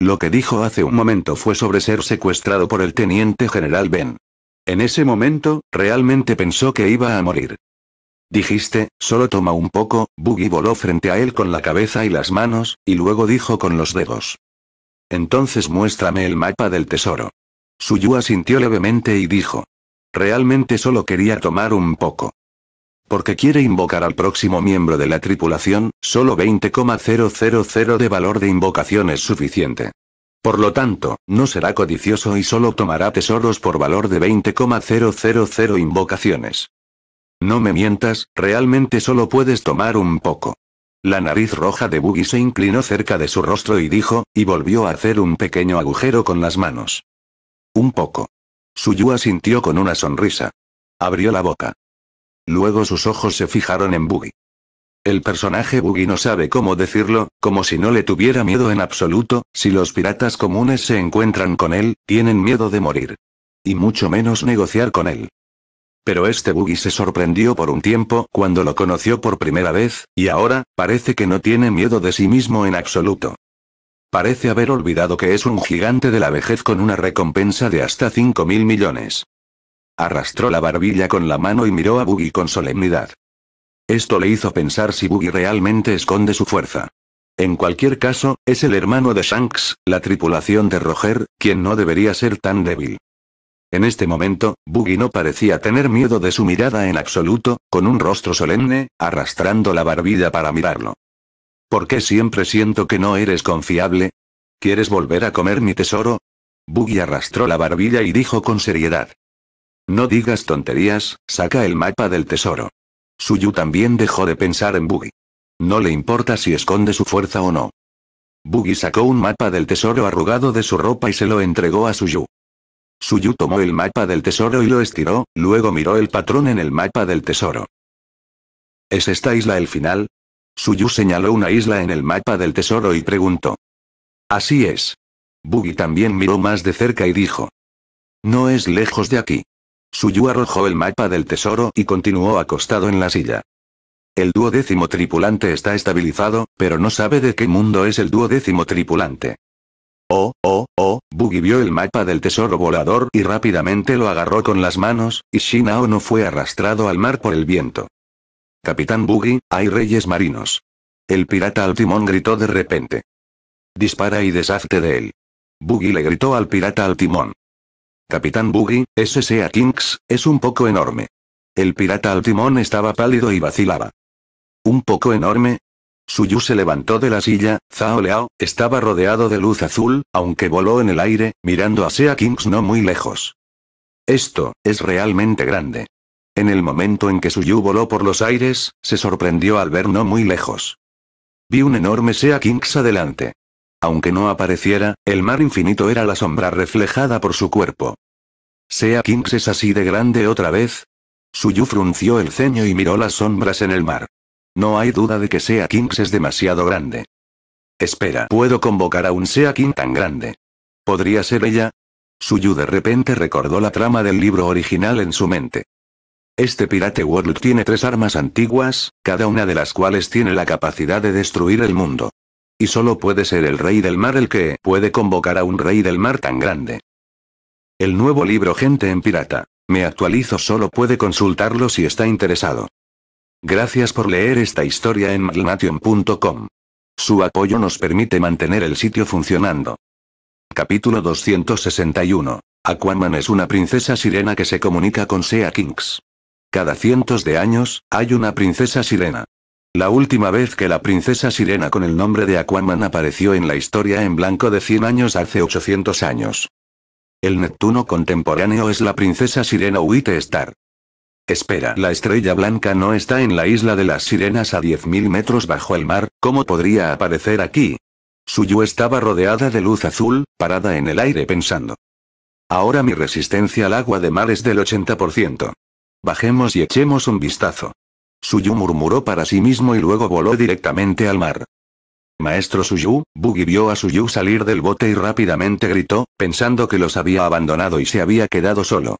Lo que dijo hace un momento fue sobre ser secuestrado por el teniente general Ben. En ese momento, realmente pensó que iba a morir. Dijiste, solo toma un poco, Buggy voló frente a él con la cabeza y las manos, y luego dijo con los dedos. Entonces muéstrame el mapa del tesoro. Suyu asintió levemente y dijo. Realmente solo quería tomar un poco. Porque quiere invocar al próximo miembro de la tripulación, solo 20,000 de valor de invocación es suficiente. Por lo tanto, no será codicioso y solo tomará tesoros por valor de 20,000 invocaciones. No me mientas, realmente solo puedes tomar un poco. La nariz roja de Buggy se inclinó cerca de su rostro y dijo, y volvió a hacer un pequeño agujero con las manos. Un poco. Suyu asintió con una sonrisa. Abrió la boca. Luego sus ojos se fijaron en Buggy. El personaje Buggy no sabe cómo decirlo, como si no le tuviera miedo en absoluto, si los piratas comunes se encuentran con él, tienen miedo de morir. Y mucho menos negociar con él. Pero este buggy se sorprendió por un tiempo cuando lo conoció por primera vez, y ahora, parece que no tiene miedo de sí mismo en absoluto. Parece haber olvidado que es un gigante de la vejez con una recompensa de hasta 5 mil millones. Arrastró la barbilla con la mano y miró a Buggy con solemnidad. Esto le hizo pensar si Buggy realmente esconde su fuerza. En cualquier caso, es el hermano de Shanks, la tripulación de Roger, quien no debería ser tan débil. En este momento, Buggy no parecía tener miedo de su mirada en absoluto, con un rostro solemne, arrastrando la barbilla para mirarlo. ¿Por qué siempre siento que no eres confiable? ¿Quieres volver a comer mi tesoro? Buggy arrastró la barbilla y dijo con seriedad. No digas tonterías, saca el mapa del tesoro. Suyu también dejó de pensar en Buggy. No le importa si esconde su fuerza o no. Buggy sacó un mapa del tesoro arrugado de su ropa y se lo entregó a Suyu. Suyu tomó el mapa del tesoro y lo estiró, luego miró el patrón en el mapa del tesoro. ¿Es esta isla el final? Suyu señaló una isla en el mapa del tesoro y preguntó. Así es. Buggy también miró más de cerca y dijo. No es lejos de aquí. Suyu arrojó el mapa del tesoro y continuó acostado en la silla. El duodécimo tripulante está estabilizado, pero no sabe de qué mundo es el duodécimo tripulante. Oh, oh, oh, Buggy vio el mapa del tesoro volador y rápidamente lo agarró con las manos, y Shinao no fue arrastrado al mar por el viento. Capitán Buggy, hay reyes marinos. El pirata al timón gritó de repente. Dispara y deshazte de él. Buggy le gritó al pirata al timón. Capitán Buggy, ese sea Kinks, es un poco enorme. El pirata al timón estaba pálido y vacilaba. ¿Un poco enorme? Suyu se levantó de la silla, Zhao Leao, estaba rodeado de luz azul, aunque voló en el aire, mirando a Sea Kings no muy lejos. Esto, es realmente grande. En el momento en que Suyu voló por los aires, se sorprendió al ver no muy lejos. Vi un enorme Sea Kings adelante. Aunque no apareciera, el mar infinito era la sombra reflejada por su cuerpo. ¿Sea Kings es así de grande otra vez? Suyu frunció el ceño y miró las sombras en el mar. No hay duda de que Sea Kings es demasiado grande. Espera, puedo convocar a un Sea King tan grande. ¿Podría ser ella? Suyu de repente recordó la trama del libro original en su mente. Este pirate world tiene tres armas antiguas, cada una de las cuales tiene la capacidad de destruir el mundo. Y solo puede ser el rey del mar el que puede convocar a un rey del mar tan grande. El nuevo libro Gente en Pirata. Me actualizo solo puede consultarlo si está interesado. Gracias por leer esta historia en malnation.com. Su apoyo nos permite mantener el sitio funcionando. Capítulo 261. Aquaman es una princesa sirena que se comunica con Sea Kings. Cada cientos de años, hay una princesa sirena. La última vez que la princesa sirena con el nombre de Aquaman apareció en la historia en blanco de 100 años hace 800 años. El Neptuno contemporáneo es la princesa sirena uite Star. Espera, la estrella blanca no está en la isla de las sirenas a 10.000 metros bajo el mar, ¿cómo podría aparecer aquí? Suyu estaba rodeada de luz azul, parada en el aire pensando. Ahora mi resistencia al agua de mar es del 80%. Bajemos y echemos un vistazo. Suyu murmuró para sí mismo y luego voló directamente al mar. Maestro Suyu, Buggy vio a Suyu salir del bote y rápidamente gritó, pensando que los había abandonado y se había quedado solo.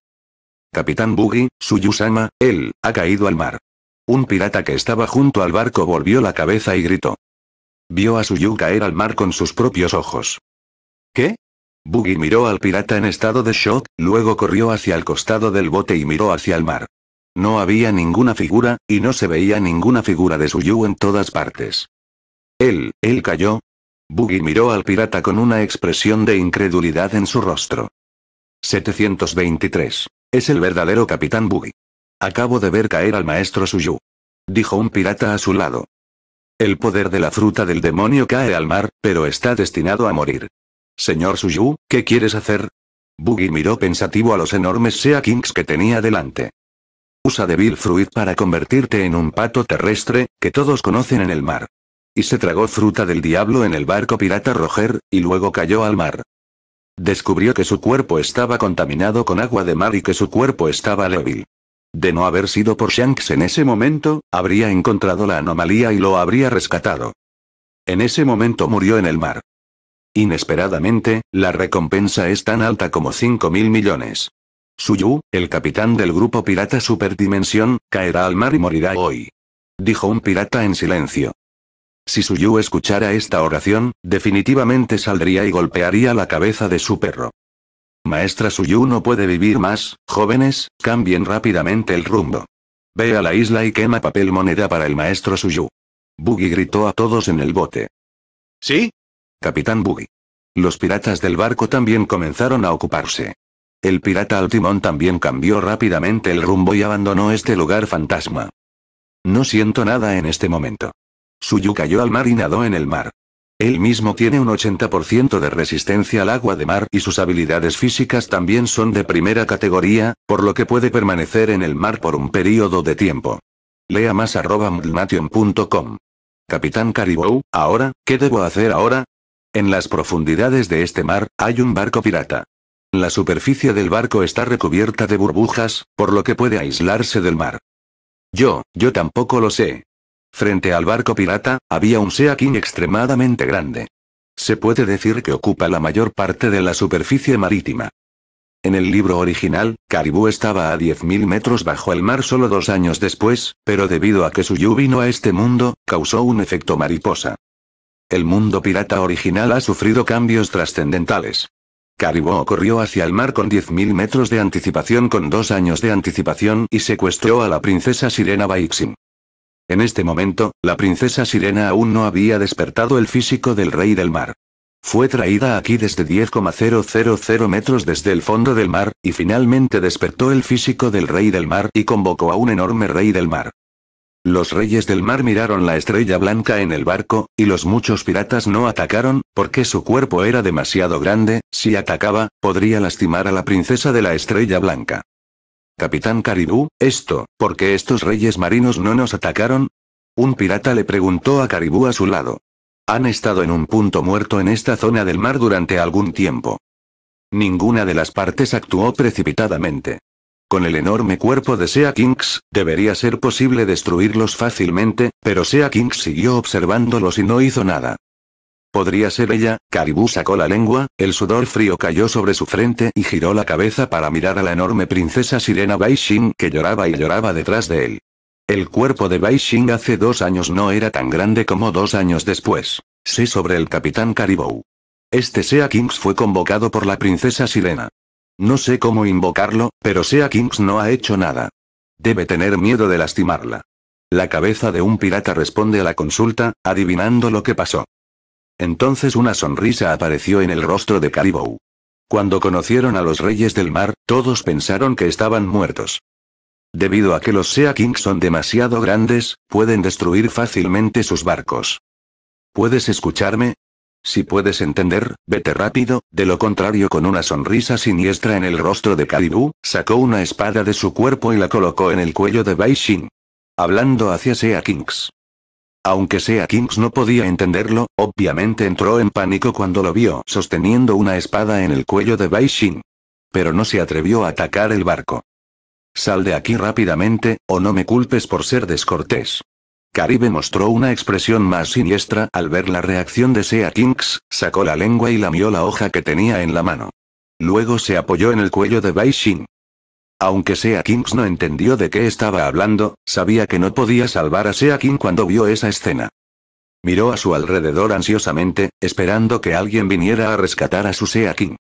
Capitán Buggy, sama él, ha caído al mar. Un pirata que estaba junto al barco volvió la cabeza y gritó. Vio a Suyu caer al mar con sus propios ojos. ¿Qué? Buggy miró al pirata en estado de shock, luego corrió hacia el costado del bote y miró hacia el mar. No había ninguna figura, y no se veía ninguna figura de Suyu en todas partes. Él, él cayó. Buggy miró al pirata con una expresión de incredulidad en su rostro. 723. Es el verdadero capitán Buggy. Acabo de ver caer al maestro Suyu. Dijo un pirata a su lado. El poder de la fruta del demonio cae al mar, pero está destinado a morir. Señor Suyu, ¿qué quieres hacer? Buggy miró pensativo a los enormes Sea Kings que tenía delante. Usa Devil Fruit para convertirte en un pato terrestre, que todos conocen en el mar. Y se tragó fruta del diablo en el barco pirata Roger, y luego cayó al mar. Descubrió que su cuerpo estaba contaminado con agua de mar y que su cuerpo estaba débil. De no haber sido por Shanks en ese momento, habría encontrado la anomalía y lo habría rescatado. En ese momento murió en el mar. Inesperadamente, la recompensa es tan alta como 5 mil millones. Suyu, el capitán del grupo pirata Superdimensión, caerá al mar y morirá hoy. Dijo un pirata en silencio. Si Suyu escuchara esta oración, definitivamente saldría y golpearía la cabeza de su perro. Maestra Suyu no puede vivir más, jóvenes, cambien rápidamente el rumbo. Ve a la isla y quema papel moneda para el maestro Suyu. Buggy gritó a todos en el bote. ¿Sí? Capitán Buggy. Los piratas del barco también comenzaron a ocuparse. El pirata al timón también cambió rápidamente el rumbo y abandonó este lugar fantasma. No siento nada en este momento. Suyu cayó al mar y nadó en el mar. Él mismo tiene un 80% de resistencia al agua de mar y sus habilidades físicas también son de primera categoría, por lo que puede permanecer en el mar por un periodo de tiempo. Lea más arroba Capitán Caribou, ahora, ¿qué debo hacer ahora? En las profundidades de este mar, hay un barco pirata. La superficie del barco está recubierta de burbujas, por lo que puede aislarse del mar. Yo, yo tampoco lo sé, Frente al barco pirata, había un Sea King extremadamente grande. Se puede decir que ocupa la mayor parte de la superficie marítima. En el libro original, Caribú estaba a 10.000 metros bajo el mar solo dos años después, pero debido a que su yu vino a este mundo, causó un efecto mariposa. El mundo pirata original ha sufrido cambios trascendentales. Caribú corrió hacia el mar con 10.000 metros de anticipación con dos años de anticipación y secuestró a la princesa Sirena Baixin. En este momento, la princesa Sirena aún no había despertado el físico del rey del mar. Fue traída aquí desde 10,000 metros desde el fondo del mar, y finalmente despertó el físico del rey del mar y convocó a un enorme rey del mar. Los reyes del mar miraron la estrella blanca en el barco, y los muchos piratas no atacaron, porque su cuerpo era demasiado grande, si atacaba, podría lastimar a la princesa de la estrella blanca. Capitán Caribú, esto, ¿por qué estos reyes marinos no nos atacaron? Un pirata le preguntó a Caribú a su lado. Han estado en un punto muerto en esta zona del mar durante algún tiempo. Ninguna de las partes actuó precipitadamente. Con el enorme cuerpo de Sea Kings, debería ser posible destruirlos fácilmente, pero Sea Kings siguió observándolos y no hizo nada. Podría ser ella, Caribú sacó la lengua, el sudor frío cayó sobre su frente y giró la cabeza para mirar a la enorme princesa sirena Baixin que lloraba y lloraba detrás de él. El cuerpo de Baixin hace dos años no era tan grande como dos años después. Sé sobre el capitán Caribou. Este Sea Kings fue convocado por la princesa sirena. No sé cómo invocarlo, pero Sea Kings no ha hecho nada. Debe tener miedo de lastimarla. La cabeza de un pirata responde a la consulta, adivinando lo que pasó. Entonces una sonrisa apareció en el rostro de Caribou. Cuando conocieron a los reyes del mar, todos pensaron que estaban muertos. Debido a que los Sea Kings son demasiado grandes, pueden destruir fácilmente sus barcos. ¿Puedes escucharme? Si puedes entender, vete rápido, de lo contrario con una sonrisa siniestra en el rostro de Caribou, sacó una espada de su cuerpo y la colocó en el cuello de Bai Hablando hacia Sea Kings. Aunque sea Kings no podía entenderlo, obviamente entró en pánico cuando lo vio sosteniendo una espada en el cuello de Bai Pero no se atrevió a atacar el barco. Sal de aquí rápidamente, o no me culpes por ser descortés. Caribe mostró una expresión más siniestra al ver la reacción de Sea Kings, sacó la lengua y lamió la hoja que tenía en la mano. Luego se apoyó en el cuello de Bai aunque Sea Kings no entendió de qué estaba hablando, sabía que no podía salvar a Sea King cuando vio esa escena. Miró a su alrededor ansiosamente, esperando que alguien viniera a rescatar a su Sea King.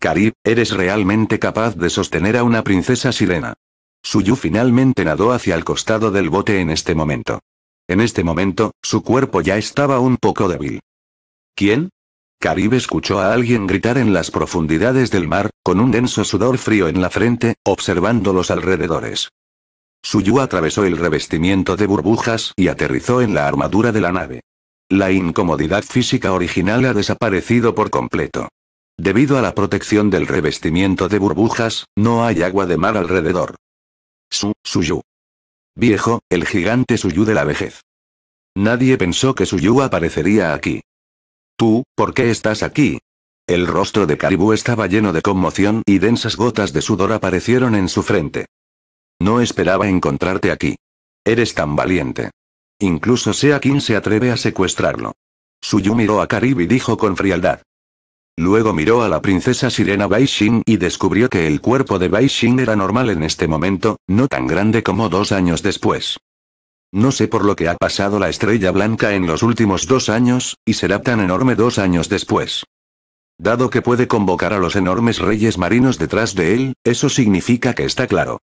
Karib, eres realmente capaz de sostener a una princesa sirena. Suyu finalmente nadó hacia el costado del bote en este momento. En este momento, su cuerpo ya estaba un poco débil. ¿Quién? Caribe escuchó a alguien gritar en las profundidades del mar, con un denso sudor frío en la frente, observando los alrededores. Suyu atravesó el revestimiento de burbujas y aterrizó en la armadura de la nave. La incomodidad física original ha desaparecido por completo. Debido a la protección del revestimiento de burbujas, no hay agua de mar alrededor. Su, Suyu. Viejo, el gigante Suyu de la vejez. Nadie pensó que Suyu aparecería aquí. Tú, ¿por qué estás aquí? El rostro de Caribú estaba lleno de conmoción y densas gotas de sudor aparecieron en su frente. No esperaba encontrarte aquí. Eres tan valiente. Incluso sea quien se atreve a secuestrarlo. Suyu miró a Caribú y dijo con frialdad. Luego miró a la princesa sirena Baishin y descubrió que el cuerpo de Baishin era normal en este momento, no tan grande como dos años después. No sé por lo que ha pasado la estrella blanca en los últimos dos años, y será tan enorme dos años después. Dado que puede convocar a los enormes reyes marinos detrás de él, eso significa que está claro.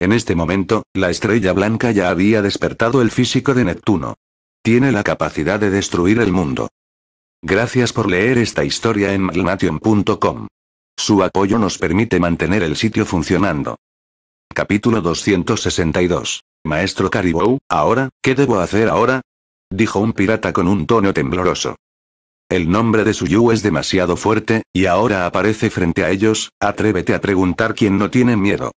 En este momento, la estrella blanca ya había despertado el físico de Neptuno. Tiene la capacidad de destruir el mundo. Gracias por leer esta historia en magnation.com. Su apoyo nos permite mantener el sitio funcionando. Capítulo 262 Maestro Caribou, ¿ahora? ¿Qué debo hacer ahora? Dijo un pirata con un tono tembloroso. El nombre de Suyu es demasiado fuerte, y ahora aparece frente a ellos, atrévete a preguntar quién no tiene miedo.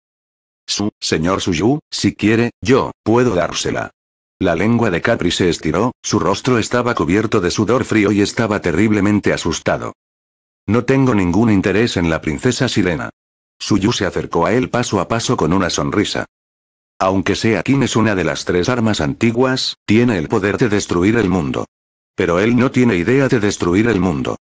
Su, señor Suyu, si quiere, yo, puedo dársela. La lengua de Capri se estiró, su rostro estaba cubierto de sudor frío y estaba terriblemente asustado. No tengo ningún interés en la princesa sirena. Suyu se acercó a él paso a paso con una sonrisa. Aunque sea quien es una de las tres armas antiguas, tiene el poder de destruir el mundo. Pero él no tiene idea de destruir el mundo.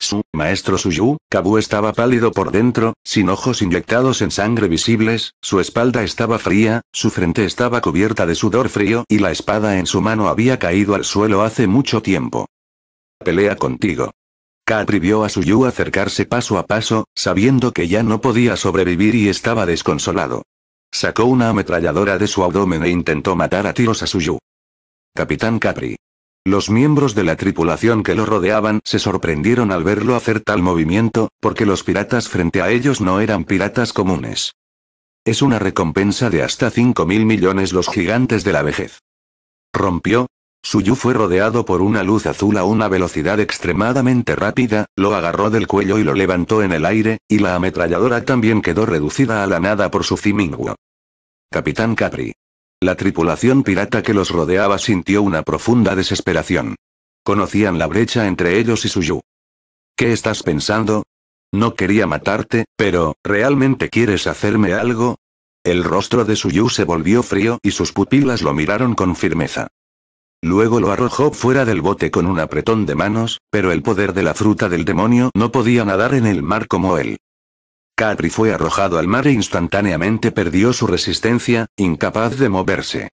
Su maestro Suyu, Kabu estaba pálido por dentro, sin ojos inyectados en sangre visibles, su espalda estaba fría, su frente estaba cubierta de sudor frío y la espada en su mano había caído al suelo hace mucho tiempo. Pelea contigo. Ka vio a Suyu acercarse paso a paso, sabiendo que ya no podía sobrevivir y estaba desconsolado. Sacó una ametralladora de su abdomen e intentó matar a tiros a Suyu. Capitán Capri. Los miembros de la tripulación que lo rodeaban se sorprendieron al verlo hacer tal movimiento, porque los piratas frente a ellos no eran piratas comunes. Es una recompensa de hasta 5 mil millones los gigantes de la vejez. Rompió. Suyu fue rodeado por una luz azul a una velocidad extremadamente rápida, lo agarró del cuello y lo levantó en el aire, y la ametralladora también quedó reducida a la nada por su Fiminguo. Capitán Capri. La tripulación pirata que los rodeaba sintió una profunda desesperación. Conocían la brecha entre ellos y Suyu. ¿Qué estás pensando? No quería matarte, pero, ¿realmente quieres hacerme algo? El rostro de Suyu se volvió frío y sus pupilas lo miraron con firmeza. Luego lo arrojó fuera del bote con un apretón de manos, pero el poder de la fruta del demonio no podía nadar en el mar como él. Capri fue arrojado al mar e instantáneamente perdió su resistencia, incapaz de moverse.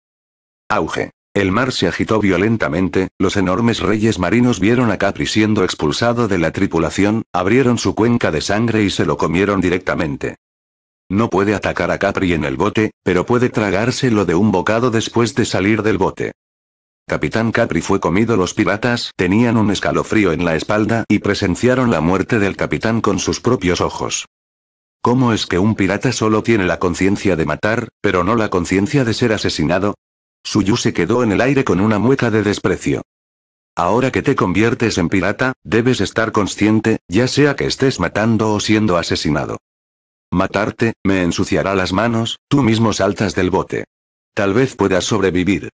Auge. El mar se agitó violentamente, los enormes reyes marinos vieron a Capri siendo expulsado de la tripulación, abrieron su cuenca de sangre y se lo comieron directamente. No puede atacar a Capri en el bote, pero puede tragárselo de un bocado después de salir del bote. Capitán Capri fue comido los piratas, tenían un escalofrío en la espalda y presenciaron la muerte del capitán con sus propios ojos. ¿Cómo es que un pirata solo tiene la conciencia de matar, pero no la conciencia de ser asesinado? Suyu se quedó en el aire con una mueca de desprecio. Ahora que te conviertes en pirata, debes estar consciente, ya sea que estés matando o siendo asesinado. Matarte, me ensuciará las manos, tú mismo saltas del bote. Tal vez puedas sobrevivir.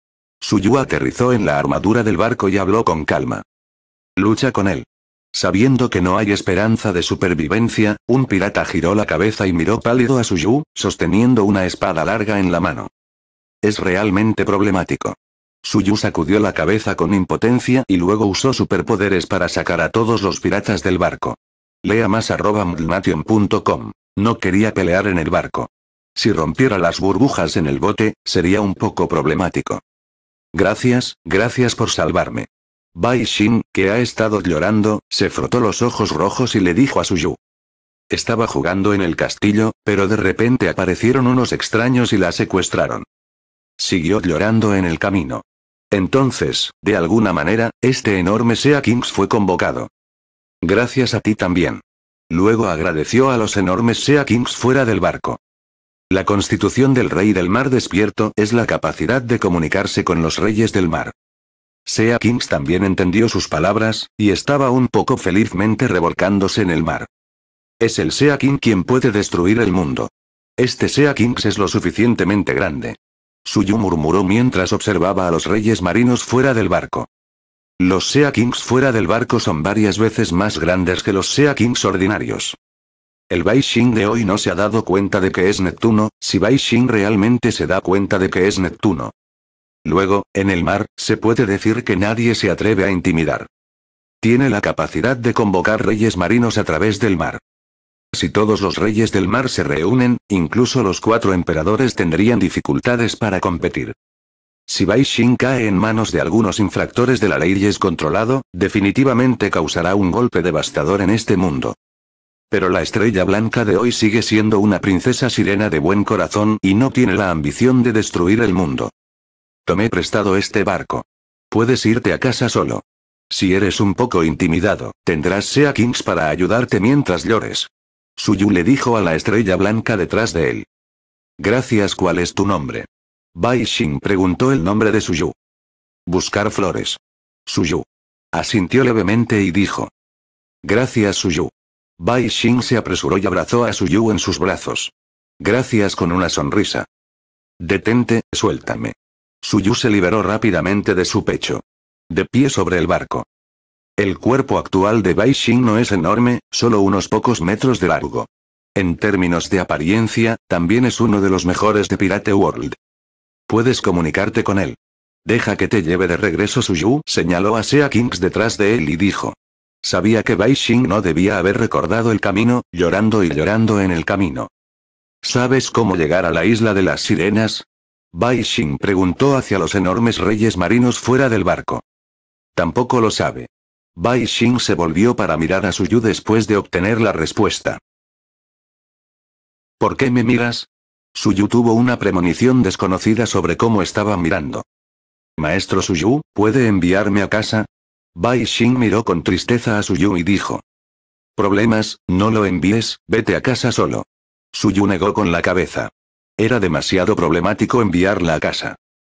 Suyu aterrizó en la armadura del barco y habló con calma. Lucha con él. Sabiendo que no hay esperanza de supervivencia, un pirata giró la cabeza y miró pálido a Suyu, sosteniendo una espada larga en la mano. Es realmente problemático. Suyu sacudió la cabeza con impotencia y luego usó superpoderes para sacar a todos los piratas del barco. Lea más arroba No quería pelear en el barco. Si rompiera las burbujas en el bote, sería un poco problemático. Gracias, gracias por salvarme. Bai Shin, que ha estado llorando, se frotó los ojos rojos y le dijo a Suyu. Estaba jugando en el castillo, pero de repente aparecieron unos extraños y la secuestraron. Siguió llorando en el camino. Entonces, de alguna manera, este enorme Sea Kings fue convocado. Gracias a ti también. Luego agradeció a los enormes Sea Kings fuera del barco. La constitución del rey del mar despierto es la capacidad de comunicarse con los reyes del mar. Sea Kings también entendió sus palabras, y estaba un poco felizmente revolcándose en el mar. Es el Sea King quien puede destruir el mundo. Este Sea Kings es lo suficientemente grande. Suyu murmuró mientras observaba a los reyes marinos fuera del barco. Los Sea Kings fuera del barco son varias veces más grandes que los Sea Kings ordinarios. El Xing de hoy no se ha dado cuenta de que es Neptuno, si Xing realmente se da cuenta de que es Neptuno. Luego, en el mar, se puede decir que nadie se atreve a intimidar. Tiene la capacidad de convocar reyes marinos a través del mar. Si todos los reyes del mar se reúnen, incluso los cuatro emperadores tendrían dificultades para competir. Si Bai cae en manos de algunos infractores de la ley y es controlado, definitivamente causará un golpe devastador en este mundo. Pero la estrella blanca de hoy sigue siendo una princesa sirena de buen corazón y no tiene la ambición de destruir el mundo. Tomé prestado este barco. Puedes irte a casa solo. Si eres un poco intimidado, tendrás Sea Kings para ayudarte mientras llores. Suyu le dijo a la estrella blanca detrás de él. Gracias, ¿cuál es tu nombre? Bai Xing preguntó el nombre de Suyu. Buscar flores. Suyu. Asintió levemente y dijo. Gracias, Suyu. Bai Xing se apresuró y abrazó a Suyu en sus brazos. Gracias con una sonrisa. Detente, suéltame. Suyu se liberó rápidamente de su pecho. De pie sobre el barco. El cuerpo actual de Xing no es enorme, solo unos pocos metros de largo. En términos de apariencia, también es uno de los mejores de Pirate World. Puedes comunicarte con él. Deja que te lleve de regreso Suyu, señaló a Sea Kings detrás de él y dijo. Sabía que Xing no debía haber recordado el camino, llorando y llorando en el camino. ¿Sabes cómo llegar a la isla de las sirenas? Bai Xing preguntó hacia los enormes reyes marinos fuera del barco. Tampoco lo sabe. Bai Xing se volvió para mirar a Suyu después de obtener la respuesta. ¿Por qué me miras? Suyu tuvo una premonición desconocida sobre cómo estaba mirando. Maestro Suyu, ¿puede enviarme a casa? Bai Xing miró con tristeza a Suyu y dijo. Problemas, no lo envíes, vete a casa solo. Suyu negó con la cabeza. Era demasiado problemático enviarla a casa.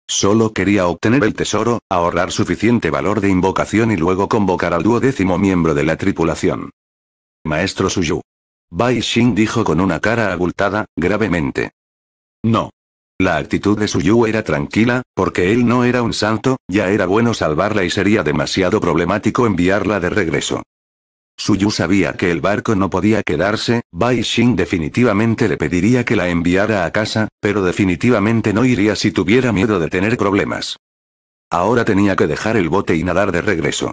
Solo quería obtener el tesoro, ahorrar suficiente valor de invocación y luego convocar al duodécimo miembro de la tripulación. Maestro Suyu. Bai Xing dijo con una cara abultada, gravemente. No. La actitud de Suyu era tranquila, porque él no era un santo, ya era bueno salvarla y sería demasiado problemático enviarla de regreso. Suyu sabía que el barco no podía quedarse, Bai Xing definitivamente le pediría que la enviara a casa, pero definitivamente no iría si tuviera miedo de tener problemas. Ahora tenía que dejar el bote y nadar de regreso.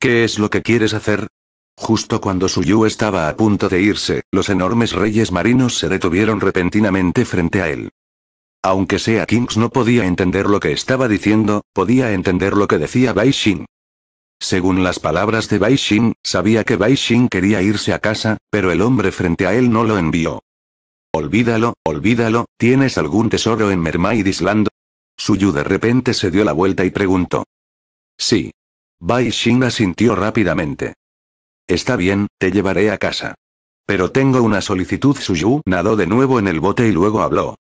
¿Qué es lo que quieres hacer? Justo cuando Suyu estaba a punto de irse, los enormes reyes marinos se detuvieron repentinamente frente a él. Aunque Sea Kings no podía entender lo que estaba diciendo, podía entender lo que decía Bai Xing. Según las palabras de Bai sabía que Bai quería irse a casa, pero el hombre frente a él no lo envió. Olvídalo, olvídalo, ¿tienes algún tesoro en Mermaid Island? Suyu de repente se dio la vuelta y preguntó. Sí. Bai Xing asintió rápidamente. Está bien, te llevaré a casa. Pero tengo una solicitud. Suyu nadó de nuevo en el bote y luego habló.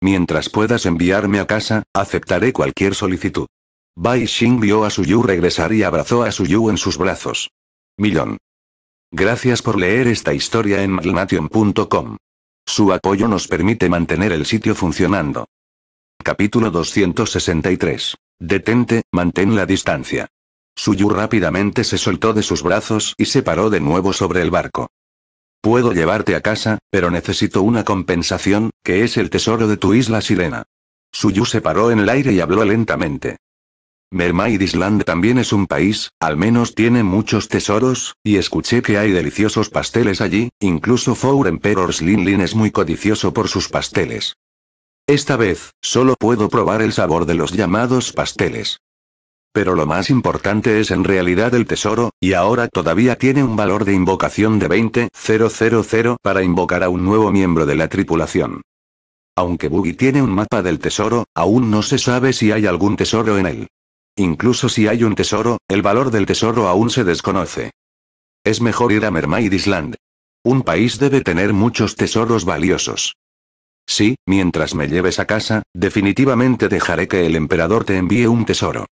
Mientras puedas enviarme a casa, aceptaré cualquier solicitud. Bai Xing vio a Suyu regresar y abrazó a Suyu en sus brazos. Millón. Gracias por leer esta historia en Malmation.com. Su apoyo nos permite mantener el sitio funcionando. Capítulo 263. Detente, mantén la distancia. Suyu rápidamente se soltó de sus brazos y se paró de nuevo sobre el barco. Puedo llevarte a casa, pero necesito una compensación, que es el tesoro de tu isla sirena. Suyu se paró en el aire y habló lentamente. Mermaid Island también es un país, al menos tiene muchos tesoros, y escuché que hay deliciosos pasteles allí, incluso Four Emperors Linlin es muy codicioso por sus pasteles. Esta vez, solo puedo probar el sabor de los llamados pasteles. Pero lo más importante es en realidad el tesoro, y ahora todavía tiene un valor de invocación de 20.000 para invocar a un nuevo miembro de la tripulación. Aunque Buggy tiene un mapa del tesoro, aún no se sabe si hay algún tesoro en él. Incluso si hay un tesoro, el valor del tesoro aún se desconoce. Es mejor ir a Mermaid Island. Un país debe tener muchos tesoros valiosos. Sí, mientras me lleves a casa, definitivamente dejaré que el emperador te envíe un tesoro.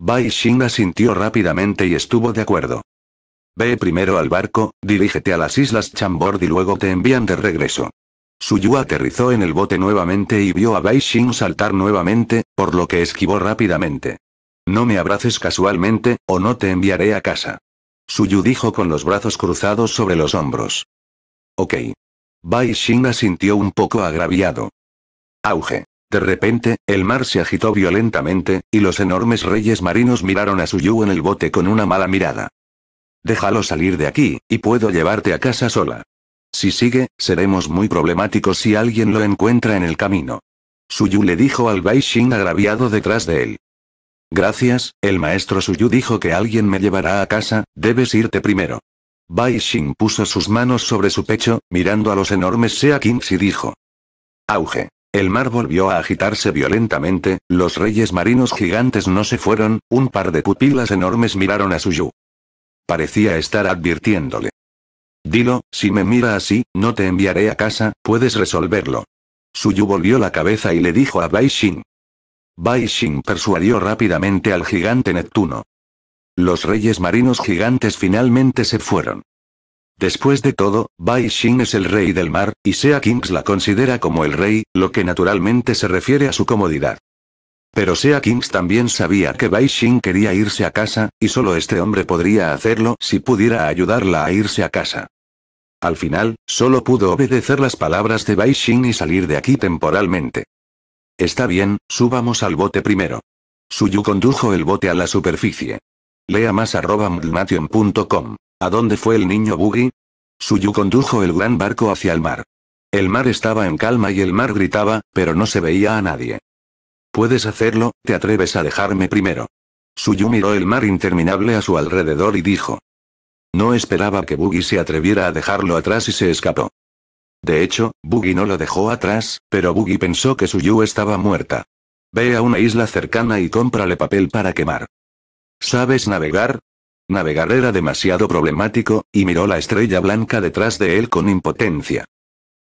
Bai Xing asintió rápidamente y estuvo de acuerdo. Ve primero al barco, dirígete a las islas Chambord y luego te envían de regreso. Suyu aterrizó en el bote nuevamente y vio a Bai Xing saltar nuevamente, por lo que esquivó rápidamente. No me abraces casualmente, o no te enviaré a casa. Suyu dijo con los brazos cruzados sobre los hombros. Ok. Bai la sintió un poco agraviado. Auge. De repente, el mar se agitó violentamente, y los enormes reyes marinos miraron a Suyu en el bote con una mala mirada. Déjalo salir de aquí, y puedo llevarte a casa sola. Si sigue, seremos muy problemáticos si alguien lo encuentra en el camino. Suyu le dijo al Baishin agraviado detrás de él. Gracias, el maestro Suyu dijo que alguien me llevará a casa, debes irte primero. Bai puso sus manos sobre su pecho, mirando a los enormes Sea Kings y dijo. Auge. El mar volvió a agitarse violentamente, los reyes marinos gigantes no se fueron, un par de pupilas enormes miraron a Suyu. Parecía estar advirtiéndole. Dilo, si me mira así, no te enviaré a casa, puedes resolverlo. Suyu volvió la cabeza y le dijo a Bai Bai Xing persuadió rápidamente al gigante Neptuno. Los reyes marinos gigantes finalmente se fueron. Después de todo, Bai Xing es el rey del mar, y Sea Kings la considera como el rey, lo que naturalmente se refiere a su comodidad. Pero Sea Kings también sabía que Bai quería irse a casa, y solo este hombre podría hacerlo si pudiera ayudarla a irse a casa. Al final, solo pudo obedecer las palabras de Bai y salir de aquí temporalmente. Está bien, subamos al bote primero. Suyu condujo el bote a la superficie. Lea más arroba ¿A dónde fue el niño Buggy? Suyu condujo el gran barco hacia el mar. El mar estaba en calma y el mar gritaba, pero no se veía a nadie. Puedes hacerlo, te atreves a dejarme primero. Suyu miró el mar interminable a su alrededor y dijo. No esperaba que Buggy se atreviera a dejarlo atrás y se escapó. De hecho, Boogie no lo dejó atrás, pero Boogie pensó que su Yu estaba muerta. Ve a una isla cercana y cómprale papel para quemar. ¿Sabes navegar? Navegar era demasiado problemático, y miró la estrella blanca detrás de él con impotencia.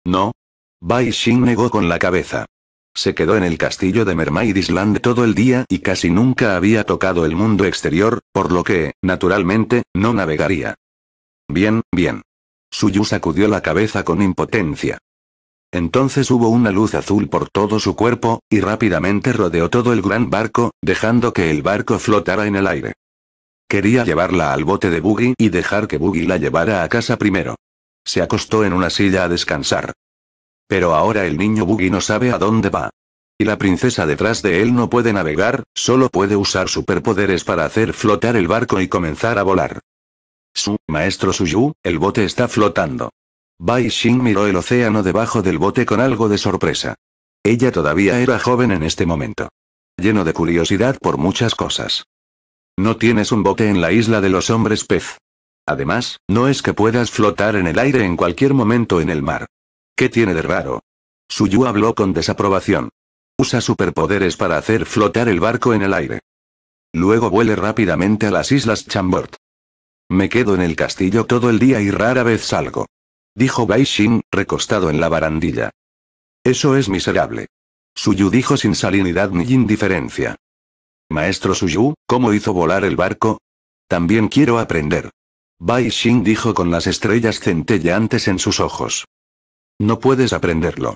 No. Bai Xing negó con la cabeza. Se quedó en el castillo de Mermaid Island todo el día y casi nunca había tocado el mundo exterior, por lo que, naturalmente, no navegaría. Bien, bien. Suyu sacudió la cabeza con impotencia. Entonces hubo una luz azul por todo su cuerpo, y rápidamente rodeó todo el gran barco, dejando que el barco flotara en el aire. Quería llevarla al bote de Buggy y dejar que Buggy la llevara a casa primero. Se acostó en una silla a descansar. Pero ahora el niño Buggy no sabe a dónde va. Y la princesa detrás de él no puede navegar, solo puede usar superpoderes para hacer flotar el barco y comenzar a volar. Su maestro Suyu, el bote está flotando. Bai Xing miró el océano debajo del bote con algo de sorpresa. Ella todavía era joven en este momento. Lleno de curiosidad por muchas cosas. No tienes un bote en la isla de los hombres pez. Además, no es que puedas flotar en el aire en cualquier momento en el mar. ¿Qué tiene de raro? Yu habló con desaprobación. Usa superpoderes para hacer flotar el barco en el aire. Luego vuele rápidamente a las islas Chambord. Me quedo en el castillo todo el día y rara vez salgo. Dijo Bai recostado en la barandilla. Eso es miserable. Suyu dijo sin salinidad ni indiferencia. Maestro Suyu, ¿cómo hizo volar el barco? También quiero aprender. Bai dijo con las estrellas centelleantes en sus ojos. No puedes aprenderlo.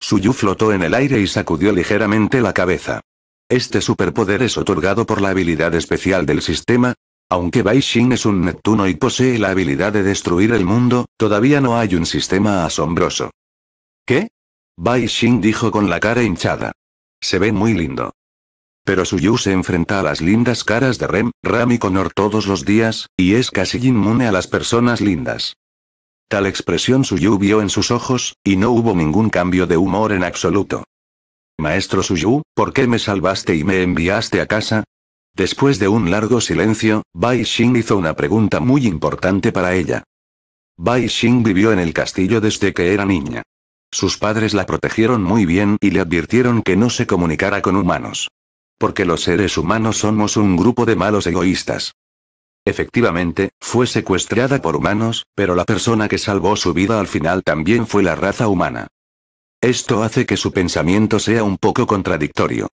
Suyu flotó en el aire y sacudió ligeramente la cabeza. Este superpoder es otorgado por la habilidad especial del sistema, aunque Baishin es un Neptuno y posee la habilidad de destruir el mundo, todavía no hay un sistema asombroso. ¿Qué? Baishin dijo con la cara hinchada. Se ve muy lindo. Pero Suyu se enfrenta a las lindas caras de Rem, Ram y Connor todos los días, y es casi inmune a las personas lindas. Tal expresión Suyu vio en sus ojos, y no hubo ningún cambio de humor en absoluto. Maestro Suyu, ¿por qué me salvaste y me enviaste a casa? Después de un largo silencio, Bai Xing hizo una pregunta muy importante para ella. Bai Xing vivió en el castillo desde que era niña. Sus padres la protegieron muy bien y le advirtieron que no se comunicara con humanos. Porque los seres humanos somos un grupo de malos egoístas. Efectivamente, fue secuestrada por humanos, pero la persona que salvó su vida al final también fue la raza humana. Esto hace que su pensamiento sea un poco contradictorio.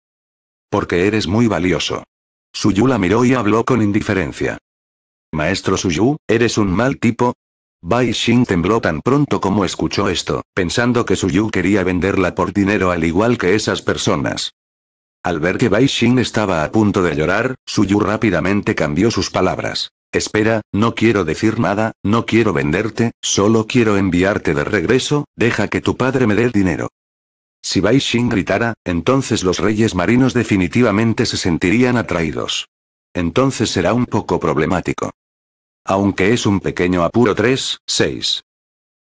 Porque eres muy valioso. Suyu la miró y habló con indiferencia. Maestro Suyu, ¿eres un mal tipo? Bai Xin tembló tan pronto como escuchó esto, pensando que Suyu quería venderla por dinero al igual que esas personas. Al ver que Bai Xin estaba a punto de llorar, Suyu rápidamente cambió sus palabras. Espera, no quiero decir nada, no quiero venderte, solo quiero enviarte de regreso, deja que tu padre me dé dinero. Si Bai Xing gritara, entonces los reyes marinos definitivamente se sentirían atraídos. Entonces será un poco problemático. Aunque es un pequeño apuro 3, 6.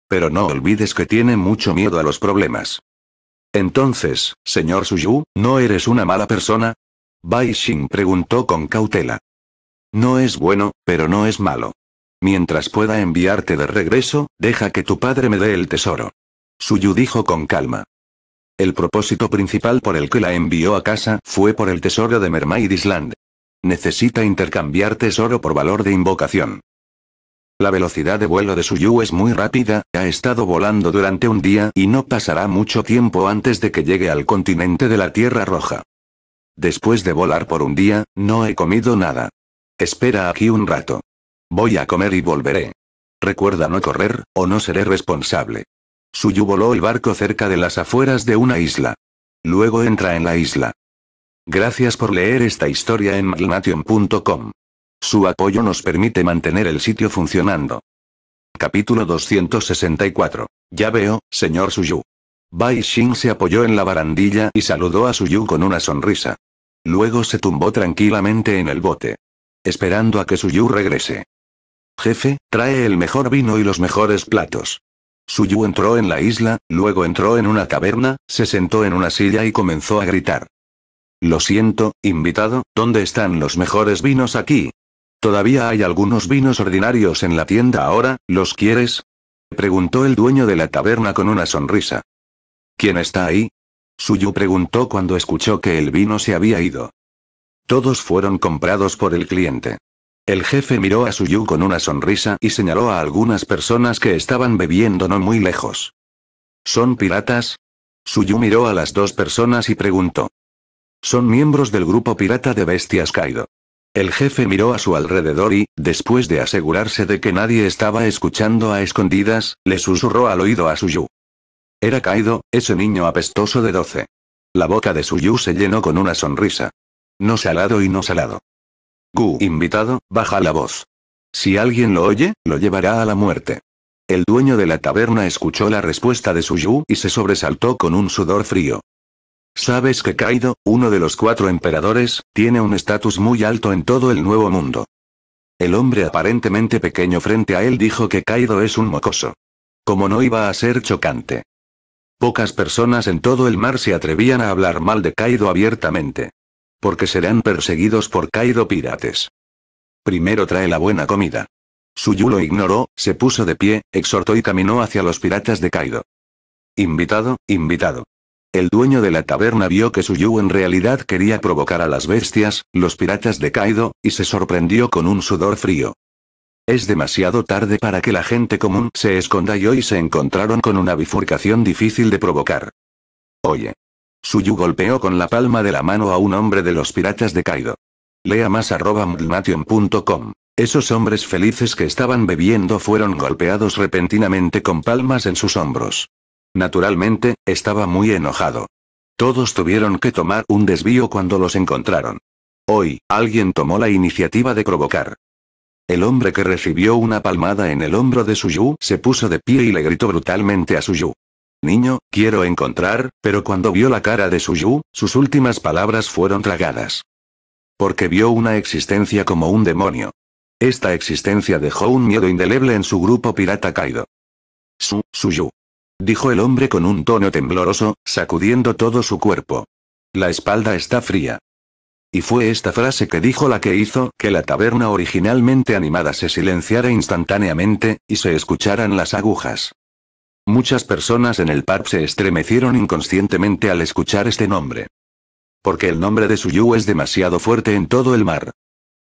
Pero no olvides que tiene mucho miedo a los problemas. Entonces, señor Suyu, ¿no eres una mala persona? Bai Xing preguntó con cautela. No es bueno, pero no es malo. Mientras pueda enviarte de regreso, deja que tu padre me dé el tesoro. Suyu dijo con calma. El propósito principal por el que la envió a casa fue por el tesoro de Mermaid Island. Necesita intercambiar tesoro por valor de invocación. La velocidad de vuelo de su yu es muy rápida, ha estado volando durante un día y no pasará mucho tiempo antes de que llegue al continente de la Tierra Roja. Después de volar por un día, no he comido nada. Espera aquí un rato. Voy a comer y volveré. Recuerda no correr, o no seré responsable. Suyu voló el barco cerca de las afueras de una isla. Luego entra en la isla. Gracias por leer esta historia en Malnation.com. Su apoyo nos permite mantener el sitio funcionando. Capítulo 264. Ya veo, señor Suyu. Bai Xing se apoyó en la barandilla y saludó a Suyu con una sonrisa. Luego se tumbó tranquilamente en el bote. Esperando a que Suyu regrese. Jefe, trae el mejor vino y los mejores platos. Suyu entró en la isla, luego entró en una taberna, se sentó en una silla y comenzó a gritar. Lo siento, invitado, ¿dónde están los mejores vinos aquí? Todavía hay algunos vinos ordinarios en la tienda ahora, ¿los quieres? Preguntó el dueño de la taberna con una sonrisa. ¿Quién está ahí? Suyu preguntó cuando escuchó que el vino se había ido. Todos fueron comprados por el cliente. El jefe miró a Suyu con una sonrisa y señaló a algunas personas que estaban bebiendo no muy lejos. ¿Son piratas? Suyu miró a las dos personas y preguntó. Son miembros del grupo pirata de bestias Kaido. El jefe miró a su alrededor y, después de asegurarse de que nadie estaba escuchando a escondidas, le susurró al oído a Suyu. Era Kaido, ese niño apestoso de 12. La boca de Suyu se llenó con una sonrisa. No salado y no salado. Gu, invitado, baja la voz. Si alguien lo oye, lo llevará a la muerte. El dueño de la taberna escuchó la respuesta de su Yu y se sobresaltó con un sudor frío. Sabes que Kaido, uno de los cuatro emperadores, tiene un estatus muy alto en todo el Nuevo Mundo. El hombre aparentemente pequeño frente a él dijo que Kaido es un mocoso. Como no iba a ser chocante. Pocas personas en todo el mar se atrevían a hablar mal de Kaido abiertamente porque serán perseguidos por Kaido pirates. Primero trae la buena comida. Suyu lo ignoró, se puso de pie, exhortó y caminó hacia los piratas de Kaido. Invitado, invitado. El dueño de la taberna vio que Suyu en realidad quería provocar a las bestias, los piratas de Kaido, y se sorprendió con un sudor frío. Es demasiado tarde para que la gente común se esconda y hoy se encontraron con una bifurcación difícil de provocar. Oye. Suyu golpeó con la palma de la mano a un hombre de los piratas de Kaido. Lea más arroba Esos hombres felices que estaban bebiendo fueron golpeados repentinamente con palmas en sus hombros. Naturalmente, estaba muy enojado. Todos tuvieron que tomar un desvío cuando los encontraron. Hoy, alguien tomó la iniciativa de provocar. El hombre que recibió una palmada en el hombro de Suyu se puso de pie y le gritó brutalmente a Suyu. Niño, quiero encontrar, pero cuando vio la cara de Suyu, sus últimas palabras fueron tragadas. Porque vio una existencia como un demonio. Esta existencia dejó un miedo indeleble en su grupo pirata Kaido. Su, Suyu. Dijo el hombre con un tono tembloroso, sacudiendo todo su cuerpo. La espalda está fría. Y fue esta frase que dijo la que hizo que la taberna originalmente animada se silenciara instantáneamente, y se escucharan las agujas. Muchas personas en el pub se estremecieron inconscientemente al escuchar este nombre. Porque el nombre de Suyu es demasiado fuerte en todo el mar.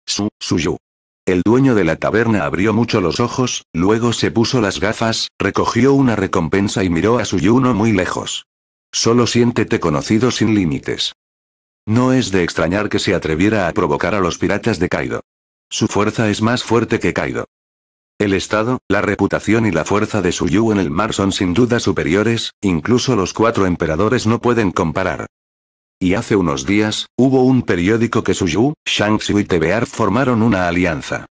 Su, Suyu. El dueño de la taberna abrió mucho los ojos, luego se puso las gafas, recogió una recompensa y miró a Suyu no muy lejos. Solo siéntete conocido sin límites. No es de extrañar que se atreviera a provocar a los piratas de Kaido. Su fuerza es más fuerte que Kaido. El estado, la reputación y la fuerza de su Yu en el mar son sin duda superiores, incluso los cuatro emperadores no pueden comparar. Y hace unos días, hubo un periódico que Suyu, shang Tzu y Tebear formaron una alianza.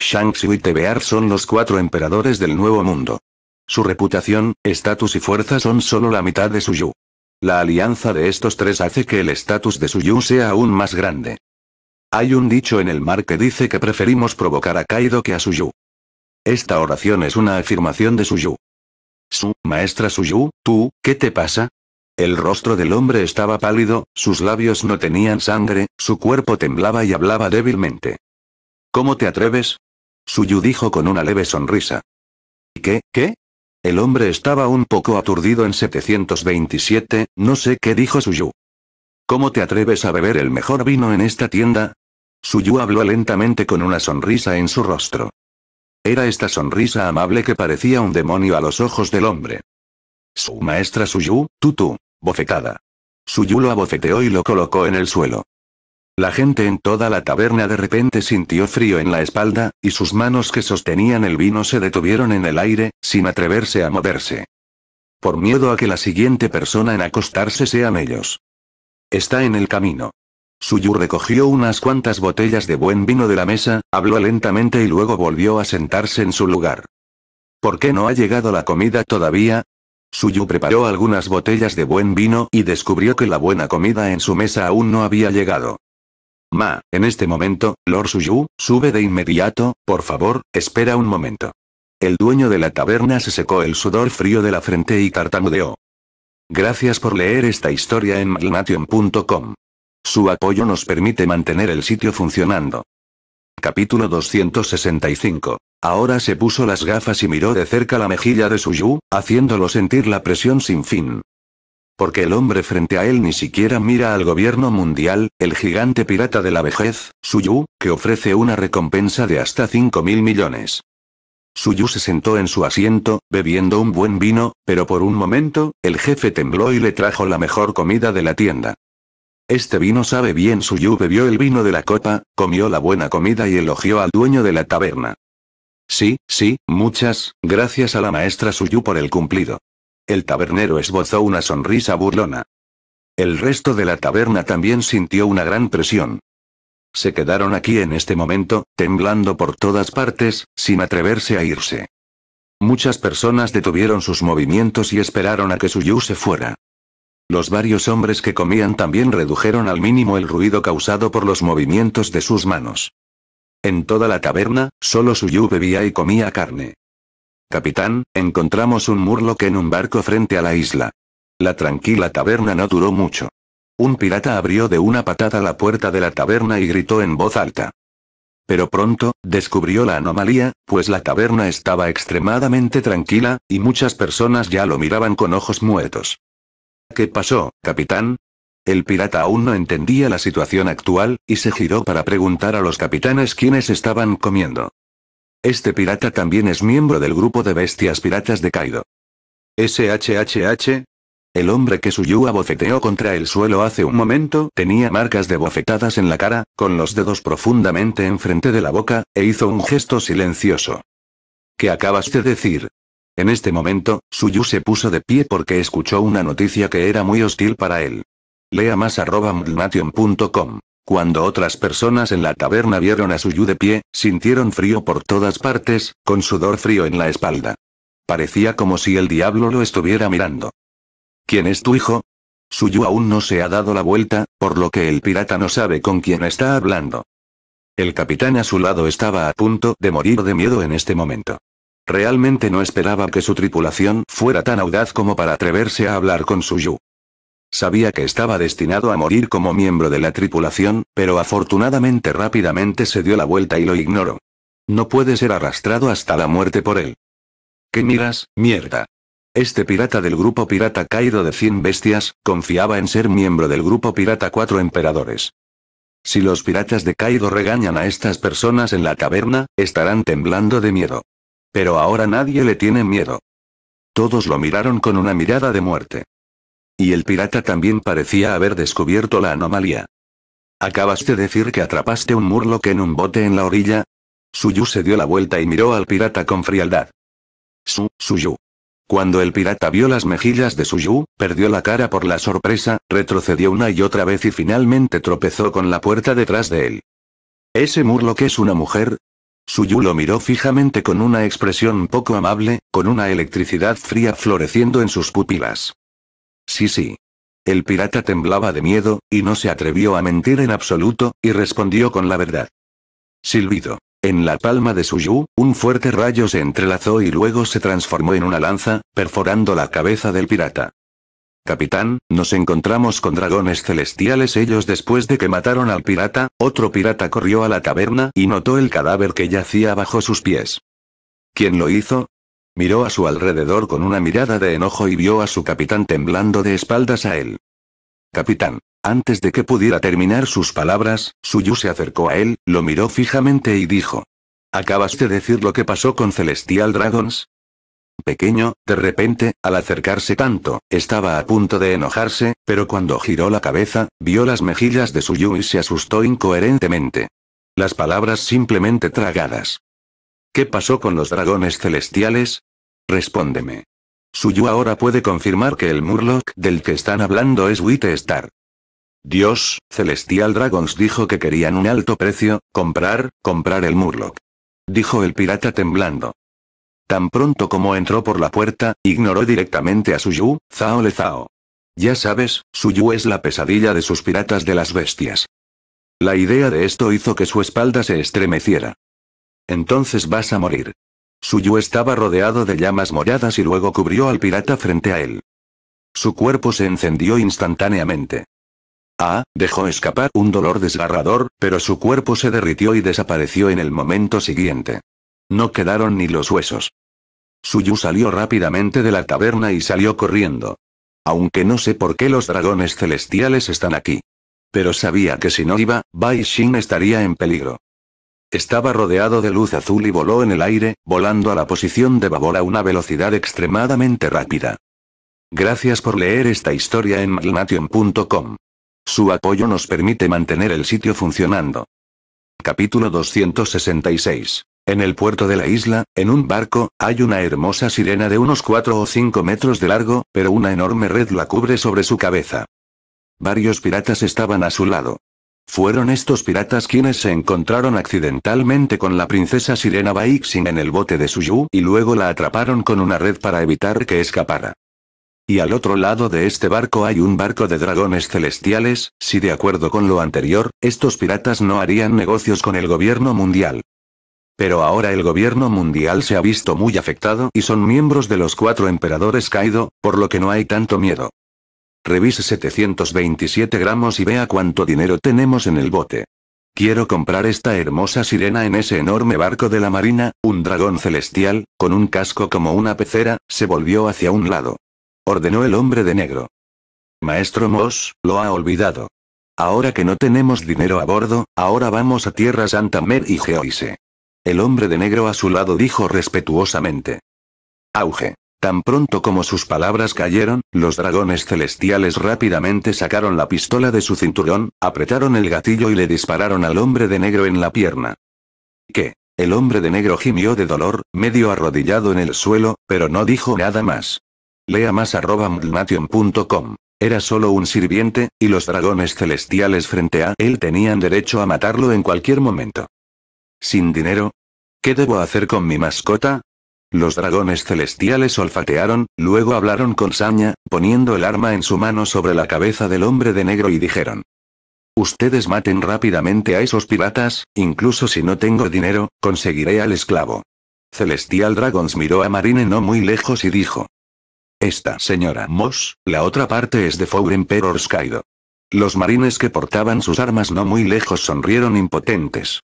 shang Tzu y Tebear son los cuatro emperadores del Nuevo Mundo. Su reputación, estatus y fuerza son solo la mitad de Suyu. La alianza de estos tres hace que el estatus de Suyu sea aún más grande. Hay un dicho en el mar que dice que preferimos provocar a Kaido que a Suyu. Esta oración es una afirmación de Suyu. Su, maestra Suyu, tú, ¿qué te pasa? El rostro del hombre estaba pálido, sus labios no tenían sangre, su cuerpo temblaba y hablaba débilmente. ¿Cómo te atreves? Suyu dijo con una leve sonrisa. ¿Qué, qué? El hombre estaba un poco aturdido en 727, no sé qué dijo Suyu. ¿Cómo te atreves a beber el mejor vino en esta tienda? Suyu habló lentamente con una sonrisa en su rostro. Era esta sonrisa amable que parecía un demonio a los ojos del hombre. Su maestra Suyu, tutu, bofetada. Suyu lo abofeteó y lo colocó en el suelo. La gente en toda la taberna de repente sintió frío en la espalda, y sus manos que sostenían el vino se detuvieron en el aire, sin atreverse a moverse. Por miedo a que la siguiente persona en acostarse sean ellos. Está en el camino. Suyu recogió unas cuantas botellas de buen vino de la mesa, habló lentamente y luego volvió a sentarse en su lugar. ¿Por qué no ha llegado la comida todavía? Suyu preparó algunas botellas de buen vino y descubrió que la buena comida en su mesa aún no había llegado. Ma, en este momento, Lord Suyu, sube de inmediato, por favor, espera un momento. El dueño de la taberna se secó el sudor frío de la frente y tartamudeó. Gracias por leer esta historia en Malmation.com. Su apoyo nos permite mantener el sitio funcionando. Capítulo 265. Ahora se puso las gafas y miró de cerca la mejilla de Suyu, haciéndolo sentir la presión sin fin. Porque el hombre frente a él ni siquiera mira al gobierno mundial, el gigante pirata de la vejez, Suyu, que ofrece una recompensa de hasta 5 mil millones. Suyu se sentó en su asiento, bebiendo un buen vino, pero por un momento, el jefe tembló y le trajo la mejor comida de la tienda. Este vino sabe bien Suyu bebió el vino de la copa, comió la buena comida y elogió al dueño de la taberna. Sí, sí, muchas, gracias a la maestra Suyu por el cumplido. El tabernero esbozó una sonrisa burlona. El resto de la taberna también sintió una gran presión. Se quedaron aquí en este momento, temblando por todas partes, sin atreverse a irse. Muchas personas detuvieron sus movimientos y esperaron a que Suyu se fuera. Los varios hombres que comían también redujeron al mínimo el ruido causado por los movimientos de sus manos. En toda la taberna, solo Suyu bebía y comía carne. Capitán, encontramos un murloc en un barco frente a la isla. La tranquila taberna no duró mucho. Un pirata abrió de una patada la puerta de la taberna y gritó en voz alta. Pero pronto, descubrió la anomalía, pues la taberna estaba extremadamente tranquila, y muchas personas ya lo miraban con ojos muertos. ¿Qué pasó, capitán? El pirata aún no entendía la situación actual, y se giró para preguntar a los capitanes quiénes estaban comiendo. Este pirata también es miembro del grupo de bestias piratas de Kaido. SHHH. El hombre que yua bofeteó contra el suelo hace un momento tenía marcas de bofetadas en la cara, con los dedos profundamente enfrente de la boca, e hizo un gesto silencioso. ¿Qué acabas de decir? En este momento, Suyu se puso de pie porque escuchó una noticia que era muy hostil para él. Lea más arroba mdnation.com. Cuando otras personas en la taberna vieron a Suyu de pie, sintieron frío por todas partes, con sudor frío en la espalda. Parecía como si el diablo lo estuviera mirando. ¿Quién es tu hijo? Suyu aún no se ha dado la vuelta, por lo que el pirata no sabe con quién está hablando. El capitán a su lado estaba a punto de morir de miedo en este momento. Realmente no esperaba que su tripulación fuera tan audaz como para atreverse a hablar con Suyu. Sabía que estaba destinado a morir como miembro de la tripulación, pero afortunadamente rápidamente se dio la vuelta y lo ignoró. No puede ser arrastrado hasta la muerte por él. ¿Qué miras, mierda? Este pirata del grupo pirata Kaido de 100 bestias, confiaba en ser miembro del grupo pirata 4 emperadores. Si los piratas de Kaido regañan a estas personas en la taberna, estarán temblando de miedo. Pero ahora nadie le tiene miedo. Todos lo miraron con una mirada de muerte. Y el pirata también parecía haber descubierto la anomalía. ¿Acabaste de decir que atrapaste un murloc en un bote en la orilla? Suyu se dio la vuelta y miró al pirata con frialdad. Su, Suyu. Cuando el pirata vio las mejillas de Suyu, perdió la cara por la sorpresa, retrocedió una y otra vez y finalmente tropezó con la puerta detrás de él. ¿Ese murloc es una mujer? Suyu lo miró fijamente con una expresión poco amable, con una electricidad fría floreciendo en sus pupilas. Sí, sí. El pirata temblaba de miedo, y no se atrevió a mentir en absoluto, y respondió con la verdad. Silbido. En la palma de Suyu, un fuerte rayo se entrelazó y luego se transformó en una lanza, perforando la cabeza del pirata. Capitán, nos encontramos con dragones celestiales ellos después de que mataron al pirata, otro pirata corrió a la taberna y notó el cadáver que yacía bajo sus pies. ¿Quién lo hizo? Miró a su alrededor con una mirada de enojo y vio a su capitán temblando de espaldas a él. Capitán. Antes de que pudiera terminar sus palabras, Suyu se acercó a él, lo miró fijamente y dijo. ¿Acabaste de decir lo que pasó con Celestial Dragons? Pequeño, de repente, al acercarse tanto, estaba a punto de enojarse, pero cuando giró la cabeza, vio las mejillas de Suyu y se asustó incoherentemente. Las palabras simplemente tragadas. ¿Qué pasó con los dragones celestiales? Respóndeme. Suyu ahora puede confirmar que el Murloc del que están hablando es Witte Star. Dios, Celestial Dragons dijo que querían un alto precio, comprar, comprar el Murloc. Dijo el pirata temblando. Tan pronto como entró por la puerta, ignoró directamente a Suyu, Zhao Le Zhao. Ya sabes, Suyu es la pesadilla de sus piratas de las bestias. La idea de esto hizo que su espalda se estremeciera. Entonces vas a morir. Suyu estaba rodeado de llamas moradas y luego cubrió al pirata frente a él. Su cuerpo se encendió instantáneamente. Ah, dejó escapar un dolor desgarrador, pero su cuerpo se derritió y desapareció en el momento siguiente. No quedaron ni los huesos. Suyu salió rápidamente de la taberna y salió corriendo. Aunque no sé por qué los dragones celestiales están aquí. Pero sabía que si no iba, Bai Xing estaría en peligro. Estaba rodeado de luz azul y voló en el aire, volando a la posición de Babor a una velocidad extremadamente rápida. Gracias por leer esta historia en malnation.com. Su apoyo nos permite mantener el sitio funcionando. Capítulo 266 en el puerto de la isla, en un barco, hay una hermosa sirena de unos 4 o 5 metros de largo, pero una enorme red la cubre sobre su cabeza. Varios piratas estaban a su lado. Fueron estos piratas quienes se encontraron accidentalmente con la princesa sirena Baixin en el bote de Suyu y luego la atraparon con una red para evitar que escapara. Y al otro lado de este barco hay un barco de dragones celestiales, si de acuerdo con lo anterior, estos piratas no harían negocios con el gobierno mundial. Pero ahora el gobierno mundial se ha visto muy afectado y son miembros de los cuatro emperadores caído, por lo que no hay tanto miedo. Revise 727 gramos y vea cuánto dinero tenemos en el bote. Quiero comprar esta hermosa sirena en ese enorme barco de la marina, un dragón celestial, con un casco como una pecera, se volvió hacia un lado. Ordenó el hombre de negro. Maestro Moss, lo ha olvidado. Ahora que no tenemos dinero a bordo, ahora vamos a Tierra Santa Mer y Geoise. El hombre de negro a su lado dijo respetuosamente. Auge. Tan pronto como sus palabras cayeron, los dragones celestiales rápidamente sacaron la pistola de su cinturón, apretaron el gatillo y le dispararon al hombre de negro en la pierna. ¿Qué? El hombre de negro gimió de dolor, medio arrodillado en el suelo, pero no dijo nada más. Lea más arroba Era solo un sirviente, y los dragones celestiales frente a él tenían derecho a matarlo en cualquier momento. ¿Sin dinero? ¿Qué debo hacer con mi mascota? Los dragones celestiales olfatearon, luego hablaron con saña, poniendo el arma en su mano sobre la cabeza del hombre de negro y dijeron. Ustedes maten rápidamente a esos piratas, incluso si no tengo dinero, conseguiré al esclavo. Celestial Dragons miró a Marine no muy lejos y dijo. Esta señora Moss, la otra parte es de Four Emperor's Kaido. Los marines que portaban sus armas no muy lejos sonrieron impotentes.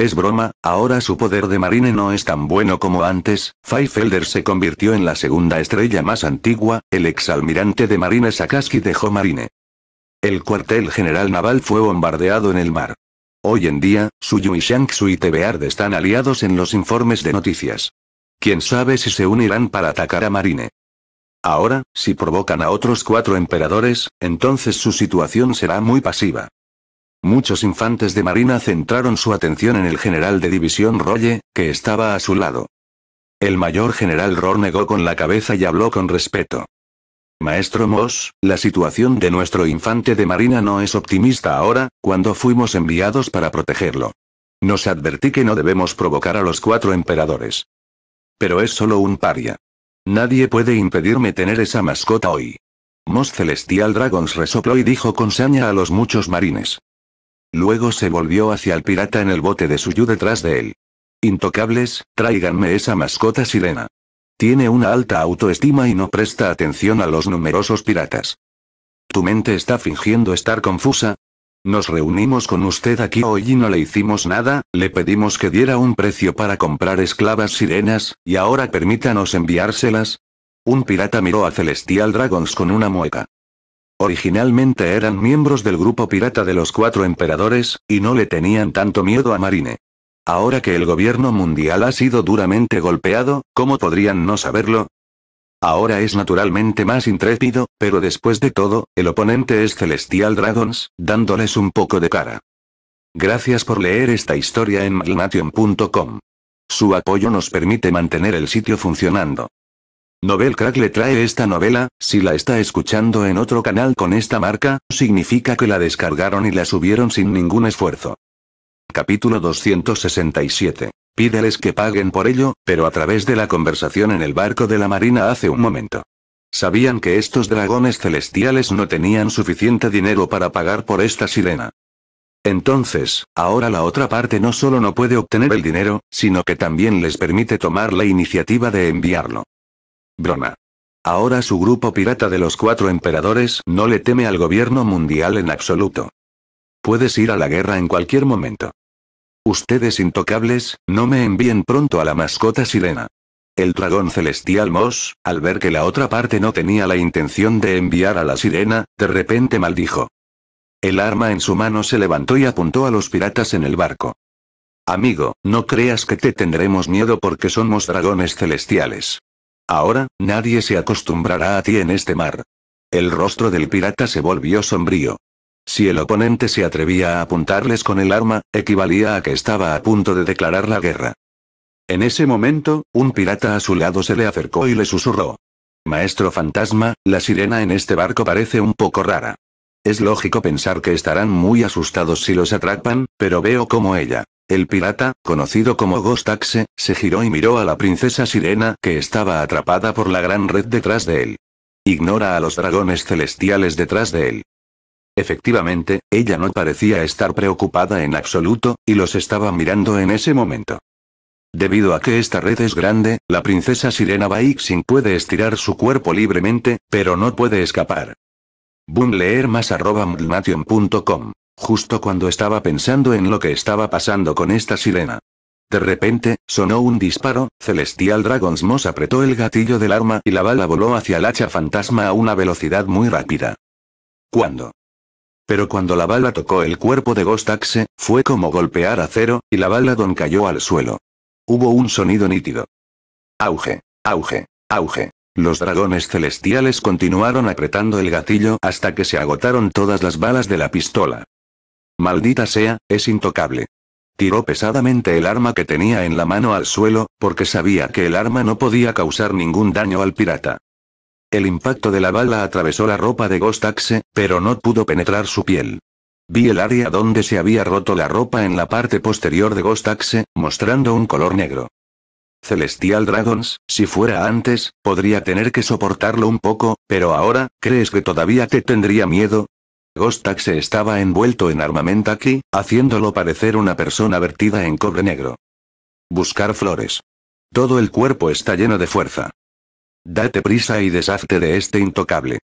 Es broma, ahora su poder de marine no es tan bueno como antes, Feifelder se convirtió en la segunda estrella más antigua, el exalmirante de marine Sakaski dejó marine. El cuartel general naval fue bombardeado en el mar. Hoy en día, Suyu y Shang-Su y Tebeard están aliados en los informes de noticias. Quién sabe si se unirán para atacar a Marine. Ahora, si provocan a otros cuatro emperadores, entonces su situación será muy pasiva. Muchos infantes de marina centraron su atención en el general de división Rolle, que estaba a su lado. El mayor general Ror negó con la cabeza y habló con respeto. Maestro Moss, la situación de nuestro infante de marina no es optimista ahora, cuando fuimos enviados para protegerlo. Nos advertí que no debemos provocar a los cuatro emperadores. Pero es solo un paria. Nadie puede impedirme tener esa mascota hoy. Moss Celestial Dragons resopló y dijo con saña a los muchos marines. Luego se volvió hacia el pirata en el bote de Suyu detrás de él. Intocables, tráiganme esa mascota sirena. Tiene una alta autoestima y no presta atención a los numerosos piratas. ¿Tu mente está fingiendo estar confusa? Nos reunimos con usted aquí hoy y no le hicimos nada, le pedimos que diera un precio para comprar esclavas sirenas, y ahora permítanos enviárselas. Un pirata miró a Celestial Dragons con una mueca. Originalmente eran miembros del grupo pirata de los cuatro emperadores, y no le tenían tanto miedo a Marine. Ahora que el gobierno mundial ha sido duramente golpeado, ¿cómo podrían no saberlo? Ahora es naturalmente más intrépido, pero después de todo, el oponente es Celestial Dragons, dándoles un poco de cara. Gracias por leer esta historia en magnation.com. Su apoyo nos permite mantener el sitio funcionando. Novelcrack Crack le trae esta novela, si la está escuchando en otro canal con esta marca, significa que la descargaron y la subieron sin ningún esfuerzo. Capítulo 267. Pídeles que paguen por ello, pero a través de la conversación en el barco de la Marina hace un momento. Sabían que estos dragones celestiales no tenían suficiente dinero para pagar por esta sirena. Entonces, ahora la otra parte no solo no puede obtener el dinero, sino que también les permite tomar la iniciativa de enviarlo. Broma. Ahora su grupo pirata de los cuatro emperadores no le teme al gobierno mundial en absoluto. Puedes ir a la guerra en cualquier momento. Ustedes intocables, no me envíen pronto a la mascota sirena. El dragón celestial Moss, al ver que la otra parte no tenía la intención de enviar a la sirena, de repente maldijo. El arma en su mano se levantó y apuntó a los piratas en el barco. Amigo, no creas que te tendremos miedo porque somos dragones celestiales. Ahora, nadie se acostumbrará a ti en este mar. El rostro del pirata se volvió sombrío. Si el oponente se atrevía a apuntarles con el arma, equivalía a que estaba a punto de declarar la guerra. En ese momento, un pirata a su lado se le acercó y le susurró. Maestro fantasma, la sirena en este barco parece un poco rara. Es lógico pensar que estarán muy asustados si los atrapan, pero veo como ella el pirata, conocido como Ghostaxe, se giró y miró a la princesa sirena que estaba atrapada por la gran red detrás de él. Ignora a los dragones celestiales detrás de él. Efectivamente, ella no parecía estar preocupada en absoluto, y los estaba mirando en ese momento. Debido a que esta red es grande, la princesa sirena Baixin puede estirar su cuerpo libremente, pero no puede escapar. más Justo cuando estaba pensando en lo que estaba pasando con esta sirena. De repente, sonó un disparo, Celestial Dragon's apretó el gatillo del arma y la bala voló hacia el hacha fantasma a una velocidad muy rápida. ¿Cuándo? Pero cuando la bala tocó el cuerpo de Gostaxe, fue como golpear a cero, y la bala don cayó al suelo. Hubo un sonido nítido. Auge, auge, auge. Los dragones celestiales continuaron apretando el gatillo hasta que se agotaron todas las balas de la pistola. Maldita sea, es intocable. Tiró pesadamente el arma que tenía en la mano al suelo, porque sabía que el arma no podía causar ningún daño al pirata. El impacto de la bala atravesó la ropa de Gostaxe, pero no pudo penetrar su piel. Vi el área donde se había roto la ropa en la parte posterior de Gostaxe, mostrando un color negro. Celestial Dragons, si fuera antes, podría tener que soportarlo un poco, pero ahora, ¿crees que todavía te tendría miedo? Gostak se estaba envuelto en armamento aquí, haciéndolo parecer una persona vertida en cobre negro. Buscar flores. Todo el cuerpo está lleno de fuerza. Date prisa y deshazte de este intocable.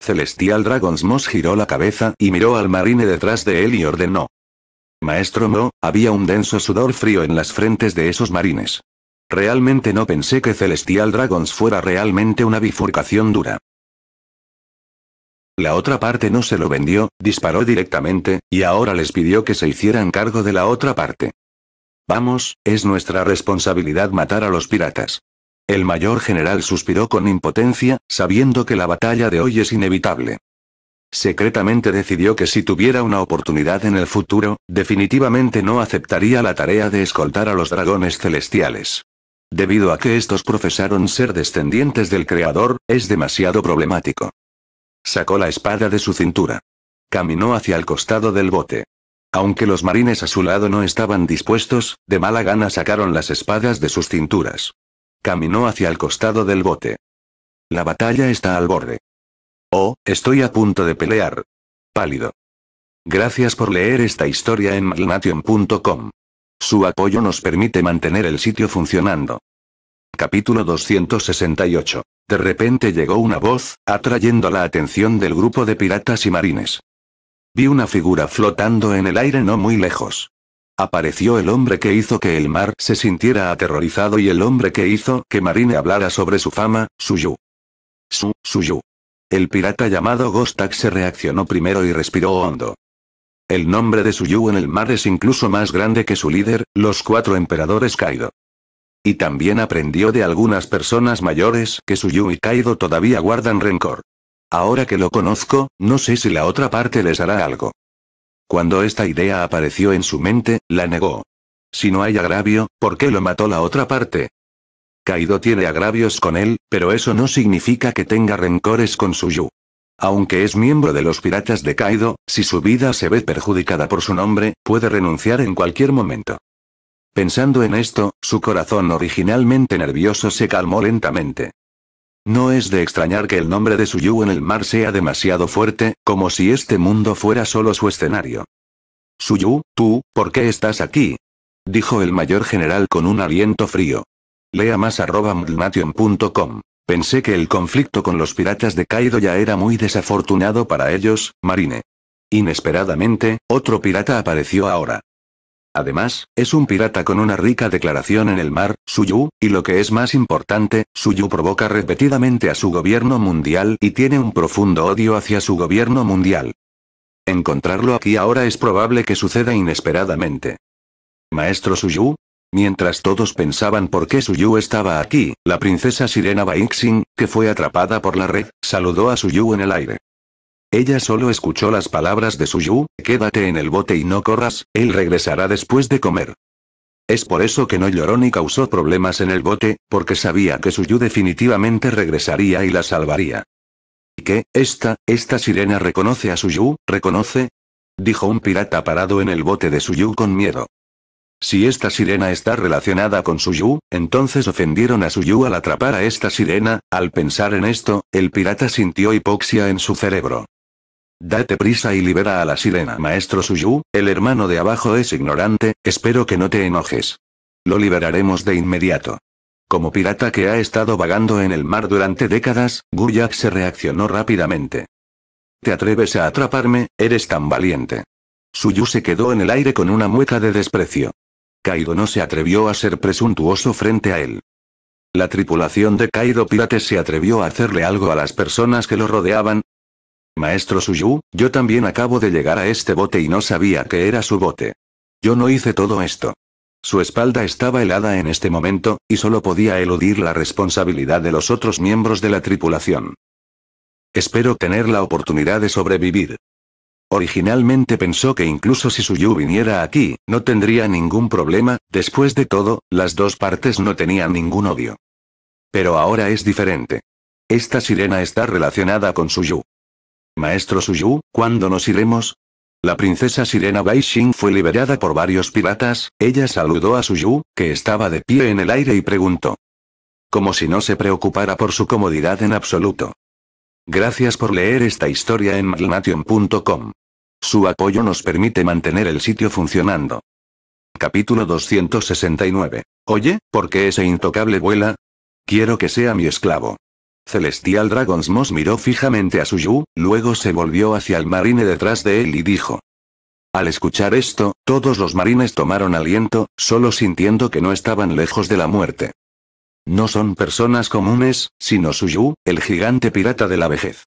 Celestial Dragon's Moss giró la cabeza y miró al marine detrás de él y ordenó. Maestro Mo, había un denso sudor frío en las frentes de esos marines. Realmente no pensé que Celestial Dragons fuera realmente una bifurcación dura. La otra parte no se lo vendió, disparó directamente, y ahora les pidió que se hicieran cargo de la otra parte. Vamos, es nuestra responsabilidad matar a los piratas. El mayor general suspiró con impotencia, sabiendo que la batalla de hoy es inevitable. Secretamente decidió que si tuviera una oportunidad en el futuro, definitivamente no aceptaría la tarea de escoltar a los dragones celestiales. Debido a que estos profesaron ser descendientes del Creador, es demasiado problemático. Sacó la espada de su cintura. Caminó hacia el costado del bote. Aunque los marines a su lado no estaban dispuestos, de mala gana sacaron las espadas de sus cinturas. Caminó hacia el costado del bote. La batalla está al borde. Oh, estoy a punto de pelear. Pálido. Gracias por leer esta historia en malnation.com. Su apoyo nos permite mantener el sitio funcionando. Capítulo 268. De repente llegó una voz, atrayendo la atención del grupo de piratas y marines. Vi una figura flotando en el aire no muy lejos. Apareció el hombre que hizo que el mar se sintiera aterrorizado y el hombre que hizo que Marine hablara sobre su fama, Suyu. Su, Suyu. El pirata llamado Gostak se reaccionó primero y respiró hondo. El nombre de Suyu en el mar es incluso más grande que su líder, los cuatro emperadores Kaido. Y también aprendió de algunas personas mayores que Suyu y Kaido todavía guardan rencor. Ahora que lo conozco, no sé si la otra parte les hará algo. Cuando esta idea apareció en su mente, la negó. Si no hay agravio, ¿por qué lo mató la otra parte? Kaido tiene agravios con él, pero eso no significa que tenga rencores con Suyu. Aunque es miembro de los piratas de Kaido, si su vida se ve perjudicada por su nombre, puede renunciar en cualquier momento. Pensando en esto, su corazón originalmente nervioso se calmó lentamente. No es de extrañar que el nombre de Suyu en el mar sea demasiado fuerte, como si este mundo fuera solo su escenario. Suyu, tú, ¿por qué estás aquí? Dijo el mayor general con un aliento frío. Lea más arroba Pensé que el conflicto con los piratas de Kaido ya era muy desafortunado para ellos, Marine. Inesperadamente, otro pirata apareció ahora. Además, es un pirata con una rica declaración en el mar, Suyu, y lo que es más importante, Suyu provoca repetidamente a su gobierno mundial y tiene un profundo odio hacia su gobierno mundial. Encontrarlo aquí ahora es probable que suceda inesperadamente. Maestro Suyu, Mientras todos pensaban por qué Suyu estaba aquí, la princesa sirena Baixing, que fue atrapada por la red, saludó a Suyu en el aire. Ella solo escuchó las palabras de Suyu, quédate en el bote y no corras, él regresará después de comer. Es por eso que no lloró ni causó problemas en el bote, porque sabía que Suyu definitivamente regresaría y la salvaría. ¿Y qué? Esta, esta sirena reconoce a Suyu, reconoce? Dijo un pirata parado en el bote de Suyu con miedo. Si esta sirena está relacionada con Suyu, entonces ofendieron a Suyu al atrapar a esta sirena, al pensar en esto, el pirata sintió hipoxia en su cerebro. Date prisa y libera a la sirena. Maestro Suyu, el hermano de abajo es ignorante, espero que no te enojes. Lo liberaremos de inmediato. Como pirata que ha estado vagando en el mar durante décadas, Guyak se reaccionó rápidamente. ¿Te atreves a atraparme? Eres tan valiente. Suyu se quedó en el aire con una mueca de desprecio. Kaido no se atrevió a ser presuntuoso frente a él. La tripulación de Kaido Pirates se atrevió a hacerle algo a las personas que lo rodeaban, Maestro Suyu, yo también acabo de llegar a este bote y no sabía que era su bote. Yo no hice todo esto. Su espalda estaba helada en este momento, y solo podía eludir la responsabilidad de los otros miembros de la tripulación. Espero tener la oportunidad de sobrevivir. Originalmente pensó que incluso si Suyu viniera aquí, no tendría ningún problema, después de todo, las dos partes no tenían ningún odio. Pero ahora es diferente. Esta sirena está relacionada con Suyu. Maestro Suyu, ¿cuándo nos iremos? La princesa sirena Xing fue liberada por varios piratas, ella saludó a Suyu, que estaba de pie en el aire y preguntó. Como si no se preocupara por su comodidad en absoluto. Gracias por leer esta historia en malnation.com. Su apoyo nos permite mantener el sitio funcionando. Capítulo 269. Oye, ¿por qué ese intocable vuela? Quiero que sea mi esclavo. Celestial Dragon's Moss miró fijamente a Suyu, luego se volvió hacia el marine detrás de él y dijo. Al escuchar esto, todos los marines tomaron aliento, solo sintiendo que no estaban lejos de la muerte. No son personas comunes, sino Suyu, el gigante pirata de la vejez.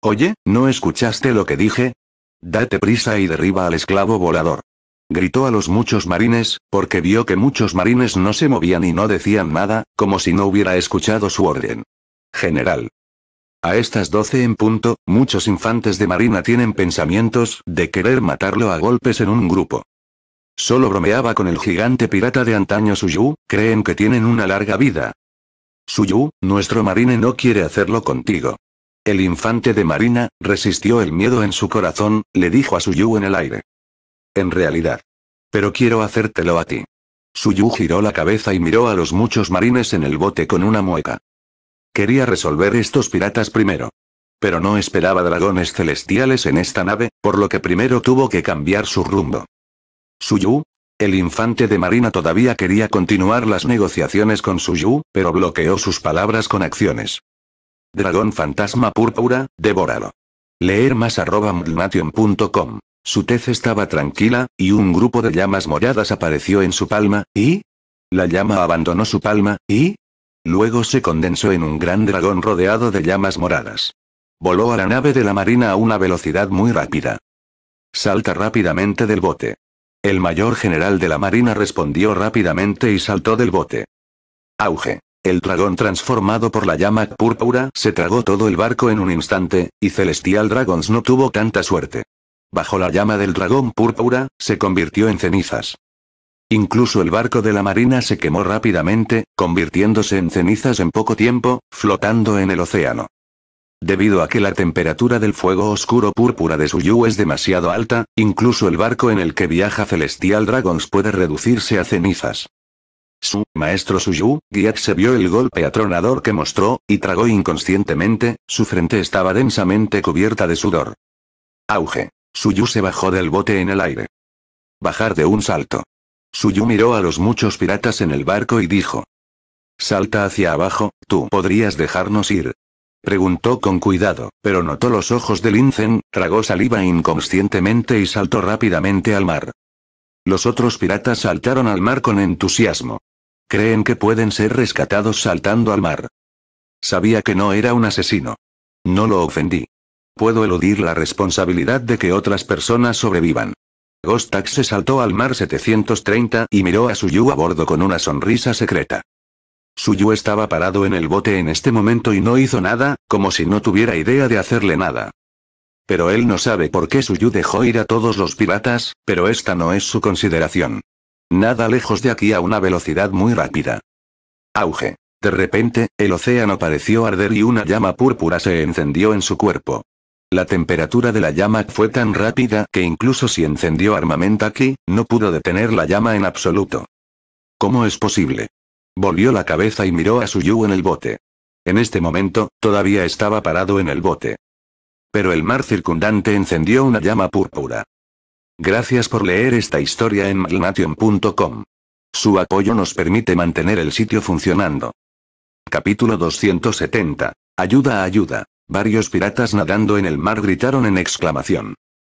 Oye, ¿no escuchaste lo que dije? Date prisa y derriba al esclavo volador. Gritó a los muchos marines, porque vio que muchos marines no se movían y no decían nada, como si no hubiera escuchado su orden. General. A estas 12 en punto, muchos infantes de marina tienen pensamientos de querer matarlo a golpes en un grupo. Solo bromeaba con el gigante pirata de antaño Suyu, creen que tienen una larga vida. Suyu, nuestro marine no quiere hacerlo contigo. El infante de marina, resistió el miedo en su corazón, le dijo a Suyu en el aire. En realidad. Pero quiero hacértelo a ti. Suyu giró la cabeza y miró a los muchos marines en el bote con una mueca. Quería resolver estos piratas primero. Pero no esperaba dragones celestiales en esta nave, por lo que primero tuvo que cambiar su rumbo. Suyu, el infante de Marina todavía quería continuar las negociaciones con Suyu, pero bloqueó sus palabras con acciones. Dragón fantasma púrpura, devóralo. Leer más arroba mdlnation.com. Su tez estaba tranquila, y un grupo de llamas moradas apareció en su palma, y... La llama abandonó su palma, y... Luego se condensó en un gran dragón rodeado de llamas moradas. Voló a la nave de la marina a una velocidad muy rápida. Salta rápidamente del bote. El mayor general de la marina respondió rápidamente y saltó del bote. Auge. El dragón transformado por la llama púrpura se tragó todo el barco en un instante, y Celestial Dragons no tuvo tanta suerte. Bajo la llama del dragón púrpura, se convirtió en cenizas. Incluso el barco de la marina se quemó rápidamente, convirtiéndose en cenizas en poco tiempo, flotando en el océano. Debido a que la temperatura del fuego oscuro púrpura de Suyu es demasiado alta, incluso el barco en el que viaja Celestial Dragons puede reducirse a cenizas. Su maestro Suyu, Giat se vio el golpe atronador que mostró, y tragó inconscientemente, su frente estaba densamente cubierta de sudor. Auge. Suyu se bajó del bote en el aire. Bajar de un salto. Suyu miró a los muchos piratas en el barco y dijo. Salta hacia abajo, tú podrías dejarnos ir. Preguntó con cuidado, pero notó los ojos de Linzen, tragó saliva inconscientemente y saltó rápidamente al mar. Los otros piratas saltaron al mar con entusiasmo. Creen que pueden ser rescatados saltando al mar. Sabía que no era un asesino. No lo ofendí. Puedo eludir la responsabilidad de que otras personas sobrevivan. Gostak se saltó al mar 730 y miró a Suyu a bordo con una sonrisa secreta. Suyu estaba parado en el bote en este momento y no hizo nada, como si no tuviera idea de hacerle nada. Pero él no sabe por qué Suyu dejó ir a todos los piratas, pero esta no es su consideración. Nada lejos de aquí a una velocidad muy rápida. Auge. De repente, el océano pareció arder y una llama púrpura se encendió en su cuerpo. La temperatura de la llama fue tan rápida que incluso si encendió armamento aquí, no pudo detener la llama en absoluto. ¿Cómo es posible? Volvió la cabeza y miró a Suyu en el bote. En este momento, todavía estaba parado en el bote. Pero el mar circundante encendió una llama púrpura. Gracias por leer esta historia en magnation.com. Su apoyo nos permite mantener el sitio funcionando. Capítulo 270. Ayuda a ayuda. Varios piratas nadando en el mar gritaron en exclamación.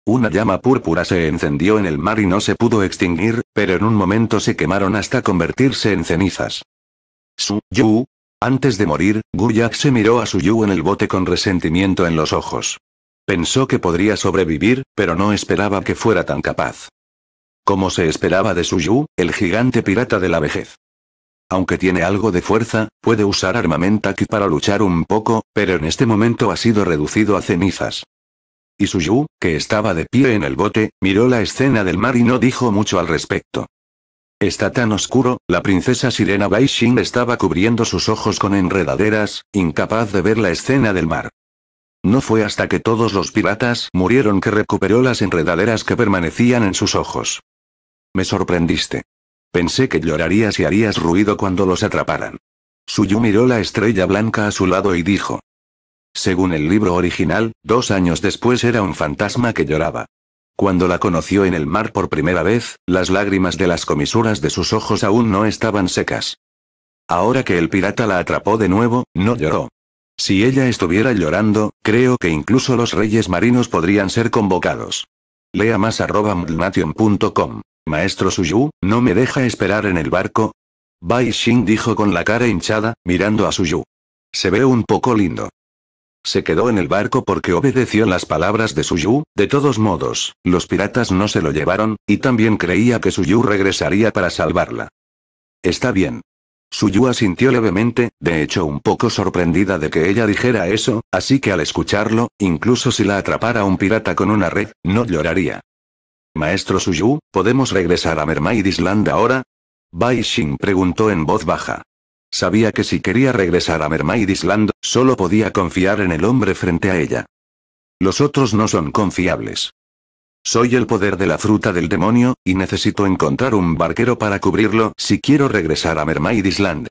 Una llama púrpura se encendió en el mar y no se pudo extinguir, pero en un momento se quemaron hasta convertirse en cenizas. Su Yu. Antes de morir, Guyak se miró a Su Yu en el bote con resentimiento en los ojos. Pensó que podría sobrevivir, pero no esperaba que fuera tan capaz. Como se esperaba de Su-Yu, el gigante pirata de la vejez. Aunque tiene algo de fuerza, puede usar armamento para luchar un poco, pero en este momento ha sido reducido a cenizas. Y Suyu, que estaba de pie en el bote, miró la escena del mar y no dijo mucho al respecto. Está tan oscuro, la princesa sirena Baishin estaba cubriendo sus ojos con enredaderas, incapaz de ver la escena del mar. No fue hasta que todos los piratas murieron que recuperó las enredaderas que permanecían en sus ojos. Me sorprendiste. Pensé que llorarías y harías ruido cuando los atraparan. Suyu miró la estrella blanca a su lado y dijo. Según el libro original, dos años después era un fantasma que lloraba. Cuando la conoció en el mar por primera vez, las lágrimas de las comisuras de sus ojos aún no estaban secas. Ahora que el pirata la atrapó de nuevo, no lloró. Si ella estuviera llorando, creo que incluso los reyes marinos podrían ser convocados. Lea más arroba Maestro Suyu, ¿no me deja esperar en el barco? Bai Xing dijo con la cara hinchada, mirando a Suyu. Se ve un poco lindo. Se quedó en el barco porque obedeció las palabras de Suyu, de todos modos, los piratas no se lo llevaron, y también creía que Suyu regresaría para salvarla. Está bien. Suyu asintió levemente, de hecho un poco sorprendida de que ella dijera eso, así que al escucharlo, incluso si la atrapara un pirata con una red, no lloraría. Maestro Suyu, ¿podemos regresar a Mermaid Island ahora? Bai Xing preguntó en voz baja. Sabía que si quería regresar a Mermaid Island, solo podía confiar en el hombre frente a ella. Los otros no son confiables. Soy el poder de la fruta del demonio, y necesito encontrar un barquero para cubrirlo si quiero regresar a Mermaid Island.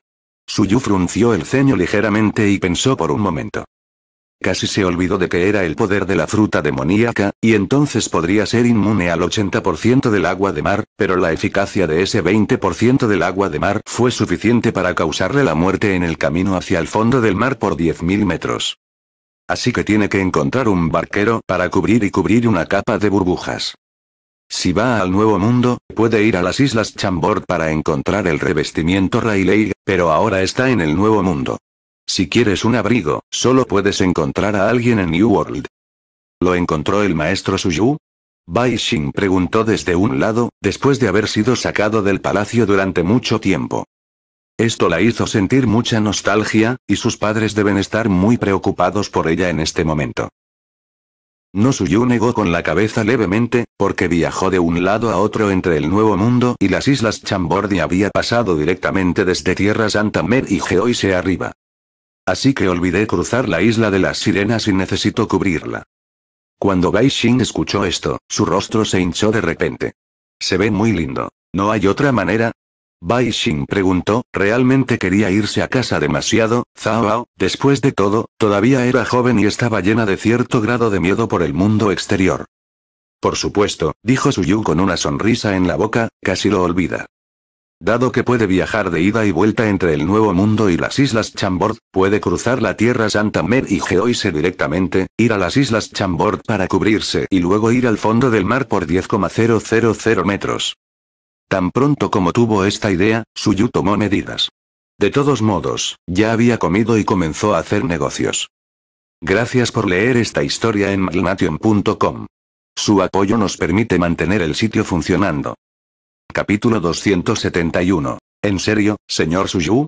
Suyu frunció el ceño ligeramente y pensó por un momento. Casi se olvidó de que era el poder de la fruta demoníaca, y entonces podría ser inmune al 80% del agua de mar, pero la eficacia de ese 20% del agua de mar fue suficiente para causarle la muerte en el camino hacia el fondo del mar por 10.000 metros. Así que tiene que encontrar un barquero para cubrir y cubrir una capa de burbujas. Si va al Nuevo Mundo, puede ir a las Islas Chambord para encontrar el revestimiento Rayleigh, pero ahora está en el Nuevo Mundo. Si quieres un abrigo, solo puedes encontrar a alguien en New World. ¿Lo encontró el maestro Suyu? Bai Xing preguntó desde un lado, después de haber sido sacado del palacio durante mucho tiempo. Esto la hizo sentir mucha nostalgia, y sus padres deben estar muy preocupados por ella en este momento. No Suyu negó con la cabeza levemente, porque viajó de un lado a otro entre el Nuevo Mundo y las Islas Chambordi había pasado directamente desde Tierra Santa Mer y Geoise arriba. Así que olvidé cruzar la isla de las sirenas y necesito cubrirla. Cuando Bai escuchó esto, su rostro se hinchó de repente. Se ve muy lindo. ¿No hay otra manera? Bai Xin preguntó, realmente quería irse a casa demasiado, Zhao, después de todo, todavía era joven y estaba llena de cierto grado de miedo por el mundo exterior. Por supuesto, dijo Suyu con una sonrisa en la boca, casi lo olvida. Dado que puede viajar de ida y vuelta entre el Nuevo Mundo y las Islas Chambord, puede cruzar la Tierra Santa Mer y Geoise directamente, ir a las Islas Chambord para cubrirse y luego ir al fondo del mar por 10,000 metros. Tan pronto como tuvo esta idea, Suyu tomó medidas. De todos modos, ya había comido y comenzó a hacer negocios. Gracias por leer esta historia en Malmation.com. Su apoyo nos permite mantener el sitio funcionando. Capítulo 271. ¿En serio, señor Suyu?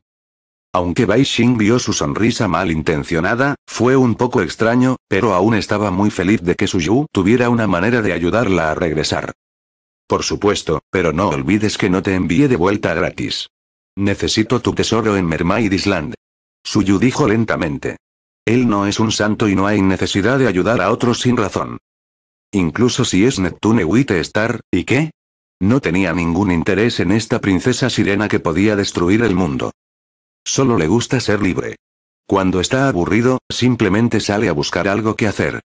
Aunque Bai Xing vio su sonrisa malintencionada, fue un poco extraño, pero aún estaba muy feliz de que Suyu tuviera una manera de ayudarla a regresar. Por supuesto, pero no olvides que no te envíe de vuelta gratis. Necesito tu tesoro en Mermaid Island. Suyu dijo lentamente. Él no es un santo y no hay necesidad de ayudar a otros sin razón. Incluso si es Neptune Witte Star, ¿y qué? No tenía ningún interés en esta princesa sirena que podía destruir el mundo. Solo le gusta ser libre. Cuando está aburrido, simplemente sale a buscar algo que hacer.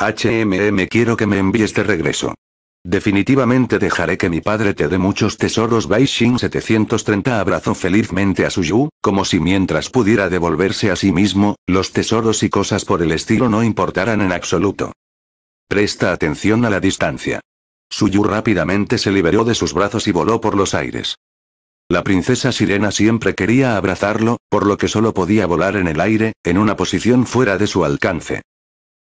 HMM quiero que me envíes de regreso. Definitivamente dejaré que mi padre te dé muchos tesoros. Baishin 730 abrazó felizmente a su Yu, como si mientras pudiera devolverse a sí mismo, los tesoros y cosas por el estilo no importaran en absoluto. Presta atención a la distancia. Suyu rápidamente se liberó de sus brazos y voló por los aires. La princesa sirena siempre quería abrazarlo, por lo que solo podía volar en el aire, en una posición fuera de su alcance.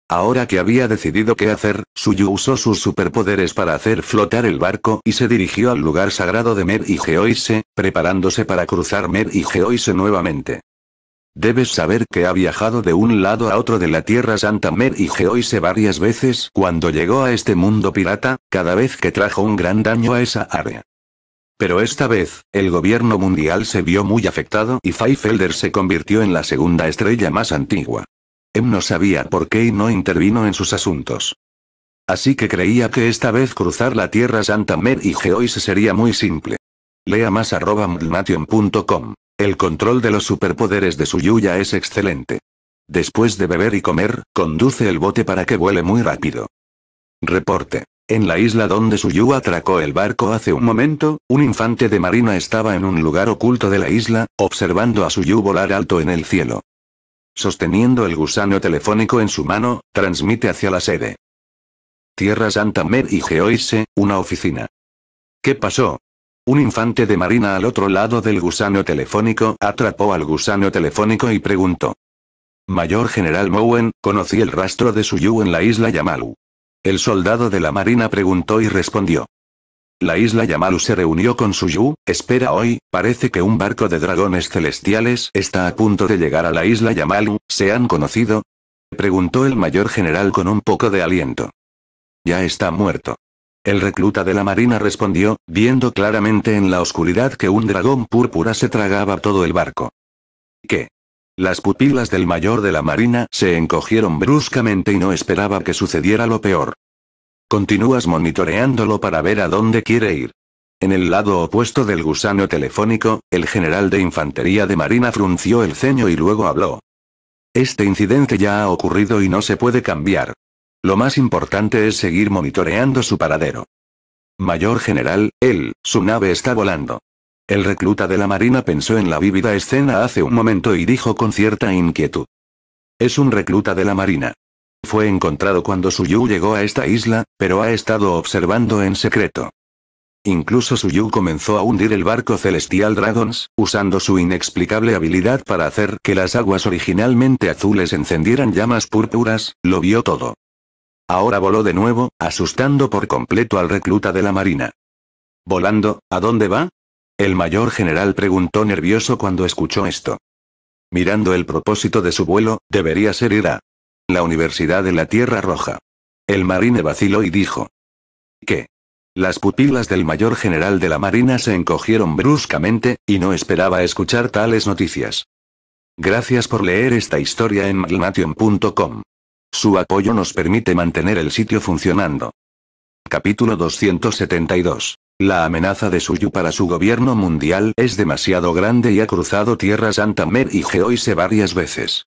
Ahora que había decidido qué hacer, Suyu usó sus superpoderes para hacer flotar el barco y se dirigió al lugar sagrado de Mer y Geoise, preparándose para cruzar Mer y Geoise nuevamente. Debes saber que ha viajado de un lado a otro de la Tierra Santa Mer y Geoise varias veces cuando llegó a este mundo pirata, cada vez que trajo un gran daño a esa área. Pero esta vez, el gobierno mundial se vio muy afectado y Feifelder se convirtió en la segunda estrella más antigua. Em no sabía por qué y no intervino en sus asuntos. Así que creía que esta vez cruzar la Tierra Santa Mer y Geoise sería muy simple. Lea más arroba el control de los superpoderes de ya es excelente. Después de beber y comer, conduce el bote para que vuele muy rápido. Reporte. En la isla donde Suyu atracó el barco hace un momento, un infante de marina estaba en un lugar oculto de la isla, observando a Suyu volar alto en el cielo. Sosteniendo el gusano telefónico en su mano, transmite hacia la sede. Tierra Santa Mer y Geoise, una oficina. ¿Qué pasó? Un infante de marina al otro lado del gusano telefónico atrapó al gusano telefónico y preguntó. Mayor General Mowen, conocí el rastro de Suyu en la isla Yamalu. El soldado de la marina preguntó y respondió. La isla Yamalu se reunió con Suyu, espera hoy, parece que un barco de dragones celestiales está a punto de llegar a la isla Yamalu, ¿se han conocido? Preguntó el mayor general con un poco de aliento. Ya está muerto. El recluta de la marina respondió, viendo claramente en la oscuridad que un dragón púrpura se tragaba todo el barco. ¿Qué? Las pupilas del mayor de la marina se encogieron bruscamente y no esperaba que sucediera lo peor. Continúas monitoreándolo para ver a dónde quiere ir. En el lado opuesto del gusano telefónico, el general de infantería de marina frunció el ceño y luego habló. Este incidente ya ha ocurrido y no se puede cambiar. Lo más importante es seguir monitoreando su paradero. Mayor general, él, su nave está volando. El recluta de la Marina pensó en la vívida escena hace un momento y dijo con cierta inquietud. Es un recluta de la Marina. Fue encontrado cuando Suyu llegó a esta isla, pero ha estado observando en secreto. Incluso Suyu comenzó a hundir el barco Celestial Dragons, usando su inexplicable habilidad para hacer que las aguas originalmente azules encendieran llamas púrpuras, lo vio todo. Ahora voló de nuevo, asustando por completo al recluta de la marina. ¿Volando? ¿A dónde va? El mayor general preguntó nervioso cuando escuchó esto. Mirando el propósito de su vuelo, debería ser ir a la Universidad de la Tierra Roja. El marine vaciló y dijo. ¿Qué? Las pupilas del mayor general de la Marina se encogieron bruscamente, y no esperaba escuchar tales noticias. Gracias por leer esta historia en magnation.com. Su apoyo nos permite mantener el sitio funcionando. Capítulo 272. La amenaza de Suyu para su gobierno mundial es demasiado grande y ha cruzado Tierra Santa Mer y Geoise varias veces.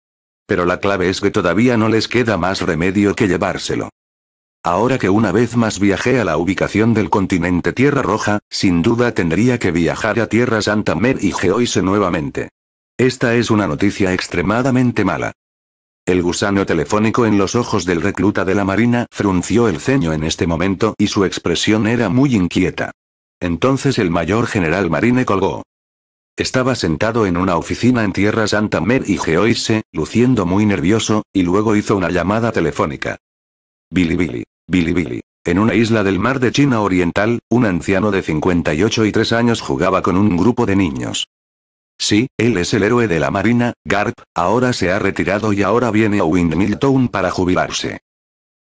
Pero la clave es que todavía no les queda más remedio que llevárselo. Ahora que una vez más viajé a la ubicación del continente Tierra Roja, sin duda tendría que viajar a Tierra Santa Mer y Geoise nuevamente. Esta es una noticia extremadamente mala. El gusano telefónico en los ojos del recluta de la Marina frunció el ceño en este momento y su expresión era muy inquieta. Entonces el mayor general Marine colgó. Estaba sentado en una oficina en Tierra Santa Mer y Geoise, luciendo muy nervioso, y luego hizo una llamada telefónica. Billy Billy, Billy Billy. En una isla del mar de China Oriental, un anciano de 58 y 3 años jugaba con un grupo de niños. Sí, él es el héroe de la Marina, Garp, ahora se ha retirado y ahora viene a Town para jubilarse.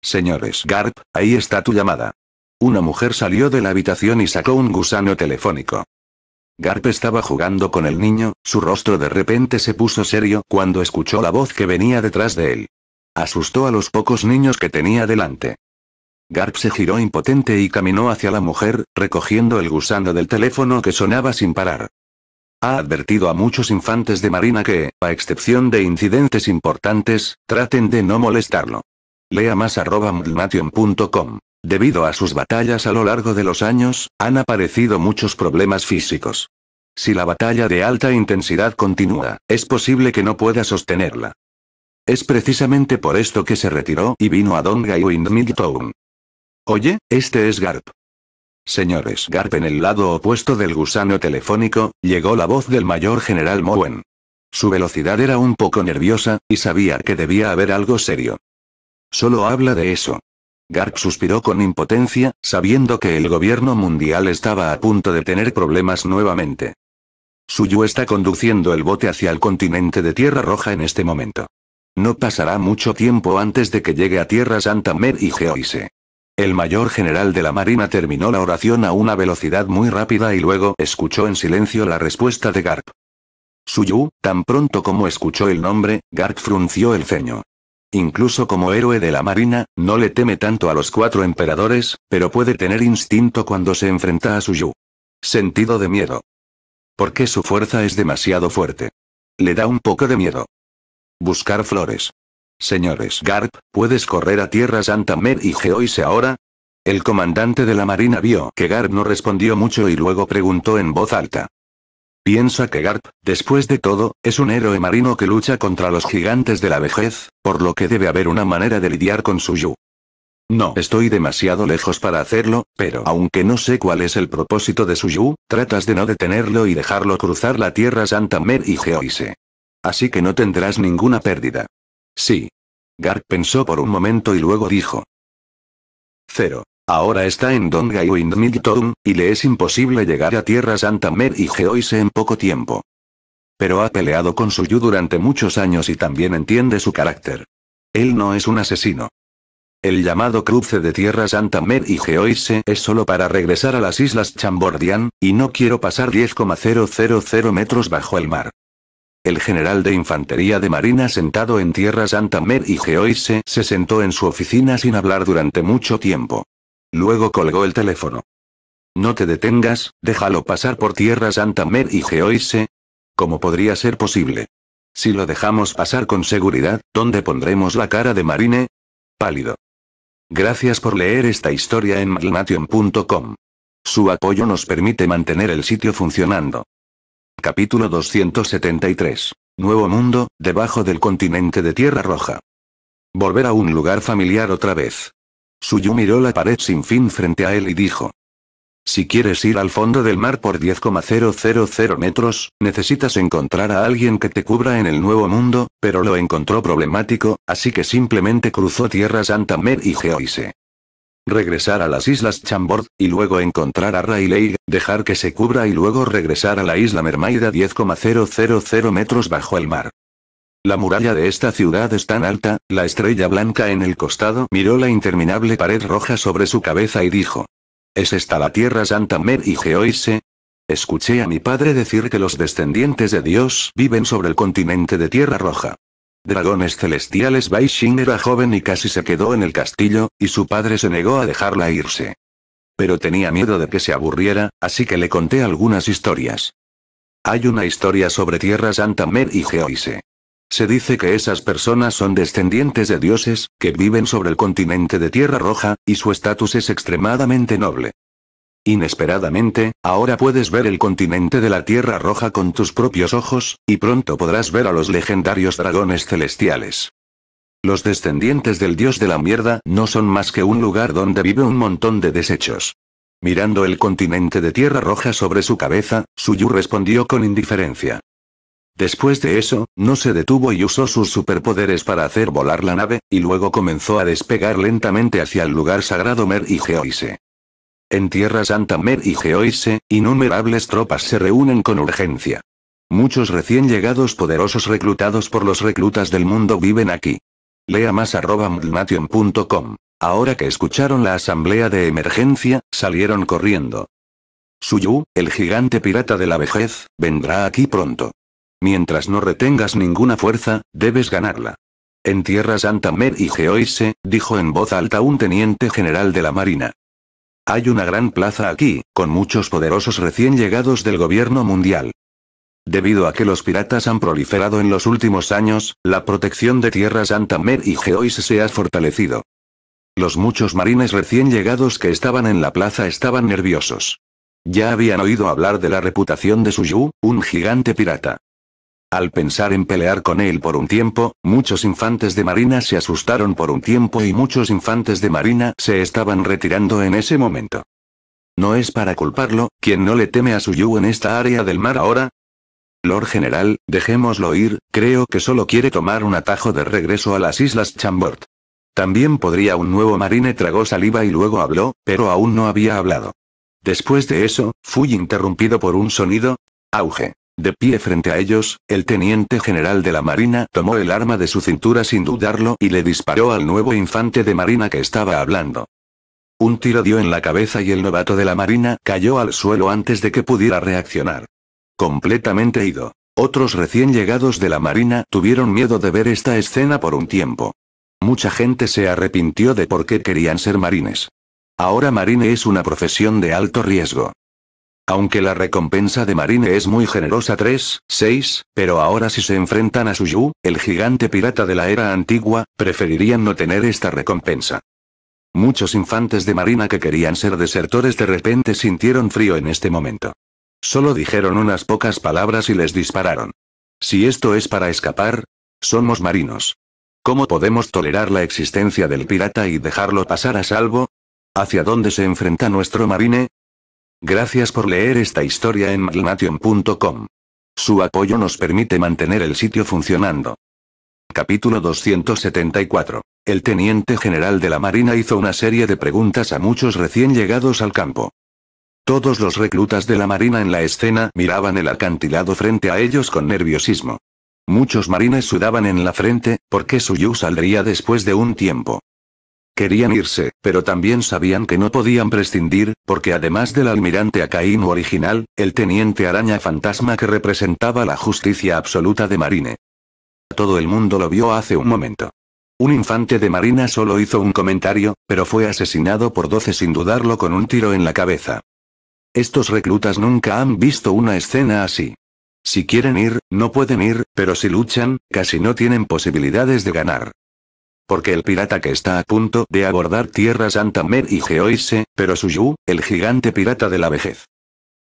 Señores Garp, ahí está tu llamada. Una mujer salió de la habitación y sacó un gusano telefónico. Garp estaba jugando con el niño, su rostro de repente se puso serio cuando escuchó la voz que venía detrás de él. Asustó a los pocos niños que tenía delante. Garp se giró impotente y caminó hacia la mujer, recogiendo el gusano del teléfono que sonaba sin parar. Ha advertido a muchos infantes de marina que, a excepción de incidentes importantes, traten de no molestarlo. Lea más arroba Debido a sus batallas a lo largo de los años, han aparecido muchos problemas físicos. Si la batalla de alta intensidad continúa, es posible que no pueda sostenerla. Es precisamente por esto que se retiró y vino a Don y Windmill Town. Oye, este es Garp. Señores Garp en el lado opuesto del gusano telefónico, llegó la voz del mayor general Mowen. Su velocidad era un poco nerviosa, y sabía que debía haber algo serio. Solo habla de eso. Garp suspiró con impotencia, sabiendo que el gobierno mundial estaba a punto de tener problemas nuevamente. Suyu está conduciendo el bote hacia el continente de Tierra Roja en este momento. No pasará mucho tiempo antes de que llegue a Tierra Santa Mer y Geoise. El mayor general de la Marina terminó la oración a una velocidad muy rápida y luego escuchó en silencio la respuesta de Garp. Suyu, tan pronto como escuchó el nombre, Garp frunció el ceño. Incluso como héroe de la Marina, no le teme tanto a los cuatro emperadores, pero puede tener instinto cuando se enfrenta a Suyu. Sentido de miedo. Porque su fuerza es demasiado fuerte. Le da un poco de miedo. Buscar flores. Señores Garp, ¿puedes correr a Tierra Santa Mer y Geoise ahora? El comandante de la marina vio que Garp no respondió mucho y luego preguntó en voz alta. Piensa que Garp, después de todo, es un héroe marino que lucha contra los gigantes de la vejez, por lo que debe haber una manera de lidiar con su Yu. No estoy demasiado lejos para hacerlo, pero aunque no sé cuál es el propósito de su Yu, tratas de no detenerlo y dejarlo cruzar la Tierra Santa Mer y Geoise. Así que no tendrás ninguna pérdida. Sí. Garg pensó por un momento y luego dijo. Cero. Ahora está en Donga y Windmilton, y le es imposible llegar a Tierra Santa Mer y Geoise en poco tiempo. Pero ha peleado con Suyu durante muchos años y también entiende su carácter. Él no es un asesino. El llamado cruce de Tierra Santa Mer y Geoise es solo para regresar a las islas Chambordian, y no quiero pasar 10,000 metros bajo el mar. El general de infantería de Marina sentado en Tierra Santa Mer y Geoise se sentó en su oficina sin hablar durante mucho tiempo. Luego colgó el teléfono. No te detengas, déjalo pasar por Tierra Santa Mer y Geoise. ¿Cómo podría ser posible? Si lo dejamos pasar con seguridad, ¿dónde pondremos la cara de Marine? Pálido. Gracias por leer esta historia en malnation.com. Su apoyo nos permite mantener el sitio funcionando. Capítulo 273. Nuevo mundo, debajo del continente de Tierra Roja. Volver a un lugar familiar otra vez. Suyu miró la pared sin fin frente a él y dijo. Si quieres ir al fondo del mar por 10,000 metros, necesitas encontrar a alguien que te cubra en el Nuevo Mundo, pero lo encontró problemático, así que simplemente cruzó Tierra Santa Mer y Geoise regresar a las Islas Chambord, y luego encontrar a Rayleigh, dejar que se cubra y luego regresar a la isla mermaida 10,000 metros bajo el mar. La muralla de esta ciudad es tan alta, la estrella blanca en el costado miró la interminable pared roja sobre su cabeza y dijo. ¿Es esta la tierra Santa Mer y Geoise? Escuché a mi padre decir que los descendientes de Dios viven sobre el continente de Tierra Roja dragones celestiales Baishin era joven y casi se quedó en el castillo, y su padre se negó a dejarla irse. Pero tenía miedo de que se aburriera, así que le conté algunas historias. Hay una historia sobre Tierra Santa Mer y Geoise. Se dice que esas personas son descendientes de dioses, que viven sobre el continente de Tierra Roja, y su estatus es extremadamente noble. Inesperadamente, ahora puedes ver el continente de la Tierra Roja con tus propios ojos, y pronto podrás ver a los legendarios dragones celestiales. Los descendientes del dios de la mierda no son más que un lugar donde vive un montón de desechos. Mirando el continente de Tierra Roja sobre su cabeza, Suyu respondió con indiferencia. Después de eso, no se detuvo y usó sus superpoderes para hacer volar la nave, y luego comenzó a despegar lentamente hacia el lugar sagrado Mer y Geoise. En Tierra Santa Mer y Geoise, innumerables tropas se reúnen con urgencia. Muchos recién llegados poderosos reclutados por los reclutas del mundo viven aquí. Lea más arroba Ahora que escucharon la asamblea de emergencia, salieron corriendo. Suyu, el gigante pirata de la vejez, vendrá aquí pronto. Mientras no retengas ninguna fuerza, debes ganarla. En Tierra Santa Mer y Geoise, dijo en voz alta un teniente general de la Marina. Hay una gran plaza aquí, con muchos poderosos recién llegados del gobierno mundial. Debido a que los piratas han proliferado en los últimos años, la protección de Tierra Santa Mer y Geois se ha fortalecido. Los muchos marines recién llegados que estaban en la plaza estaban nerviosos. Ya habían oído hablar de la reputación de Suyu, un gigante pirata. Al pensar en pelear con él por un tiempo, muchos infantes de marina se asustaron por un tiempo y muchos infantes de marina se estaban retirando en ese momento. No es para culparlo, quien no le teme a su yu en esta área del mar ahora. Lord General, dejémoslo ir, creo que solo quiere tomar un atajo de regreso a las Islas Chambord. También podría un nuevo marine tragó saliva y luego habló, pero aún no había hablado. Después de eso, fui interrumpido por un sonido. Auge. De pie frente a ellos, el teniente general de la Marina tomó el arma de su cintura sin dudarlo y le disparó al nuevo infante de Marina que estaba hablando. Un tiro dio en la cabeza y el novato de la Marina cayó al suelo antes de que pudiera reaccionar. Completamente ido. Otros recién llegados de la Marina tuvieron miedo de ver esta escena por un tiempo. Mucha gente se arrepintió de por qué querían ser marines. Ahora marine es una profesión de alto riesgo. Aunque la recompensa de Marine es muy generosa 3, 6, pero ahora si se enfrentan a Suyu, el gigante pirata de la era antigua, preferirían no tener esta recompensa. Muchos infantes de Marina que querían ser desertores de repente sintieron frío en este momento. Solo dijeron unas pocas palabras y les dispararon. Si esto es para escapar, somos marinos. ¿Cómo podemos tolerar la existencia del pirata y dejarlo pasar a salvo? ¿Hacia dónde se enfrenta nuestro marine? Gracias por leer esta historia en maglnation.com. Su apoyo nos permite mantener el sitio funcionando. Capítulo 274. El teniente general de la Marina hizo una serie de preguntas a muchos recién llegados al campo. Todos los reclutas de la Marina en la escena miraban el acantilado frente a ellos con nerviosismo. Muchos marines sudaban en la frente, porque su Suyu saldría después de un tiempo. Querían irse, pero también sabían que no podían prescindir, porque además del almirante Akainu original, el teniente araña fantasma que representaba la justicia absoluta de Marine. Todo el mundo lo vio hace un momento. Un infante de Marina solo hizo un comentario, pero fue asesinado por doce sin dudarlo con un tiro en la cabeza. Estos reclutas nunca han visto una escena así. Si quieren ir, no pueden ir, pero si luchan, casi no tienen posibilidades de ganar. Porque el pirata que está a punto de abordar Tierra Santa Mer y Geoise, pero Suyu, el gigante pirata de la vejez.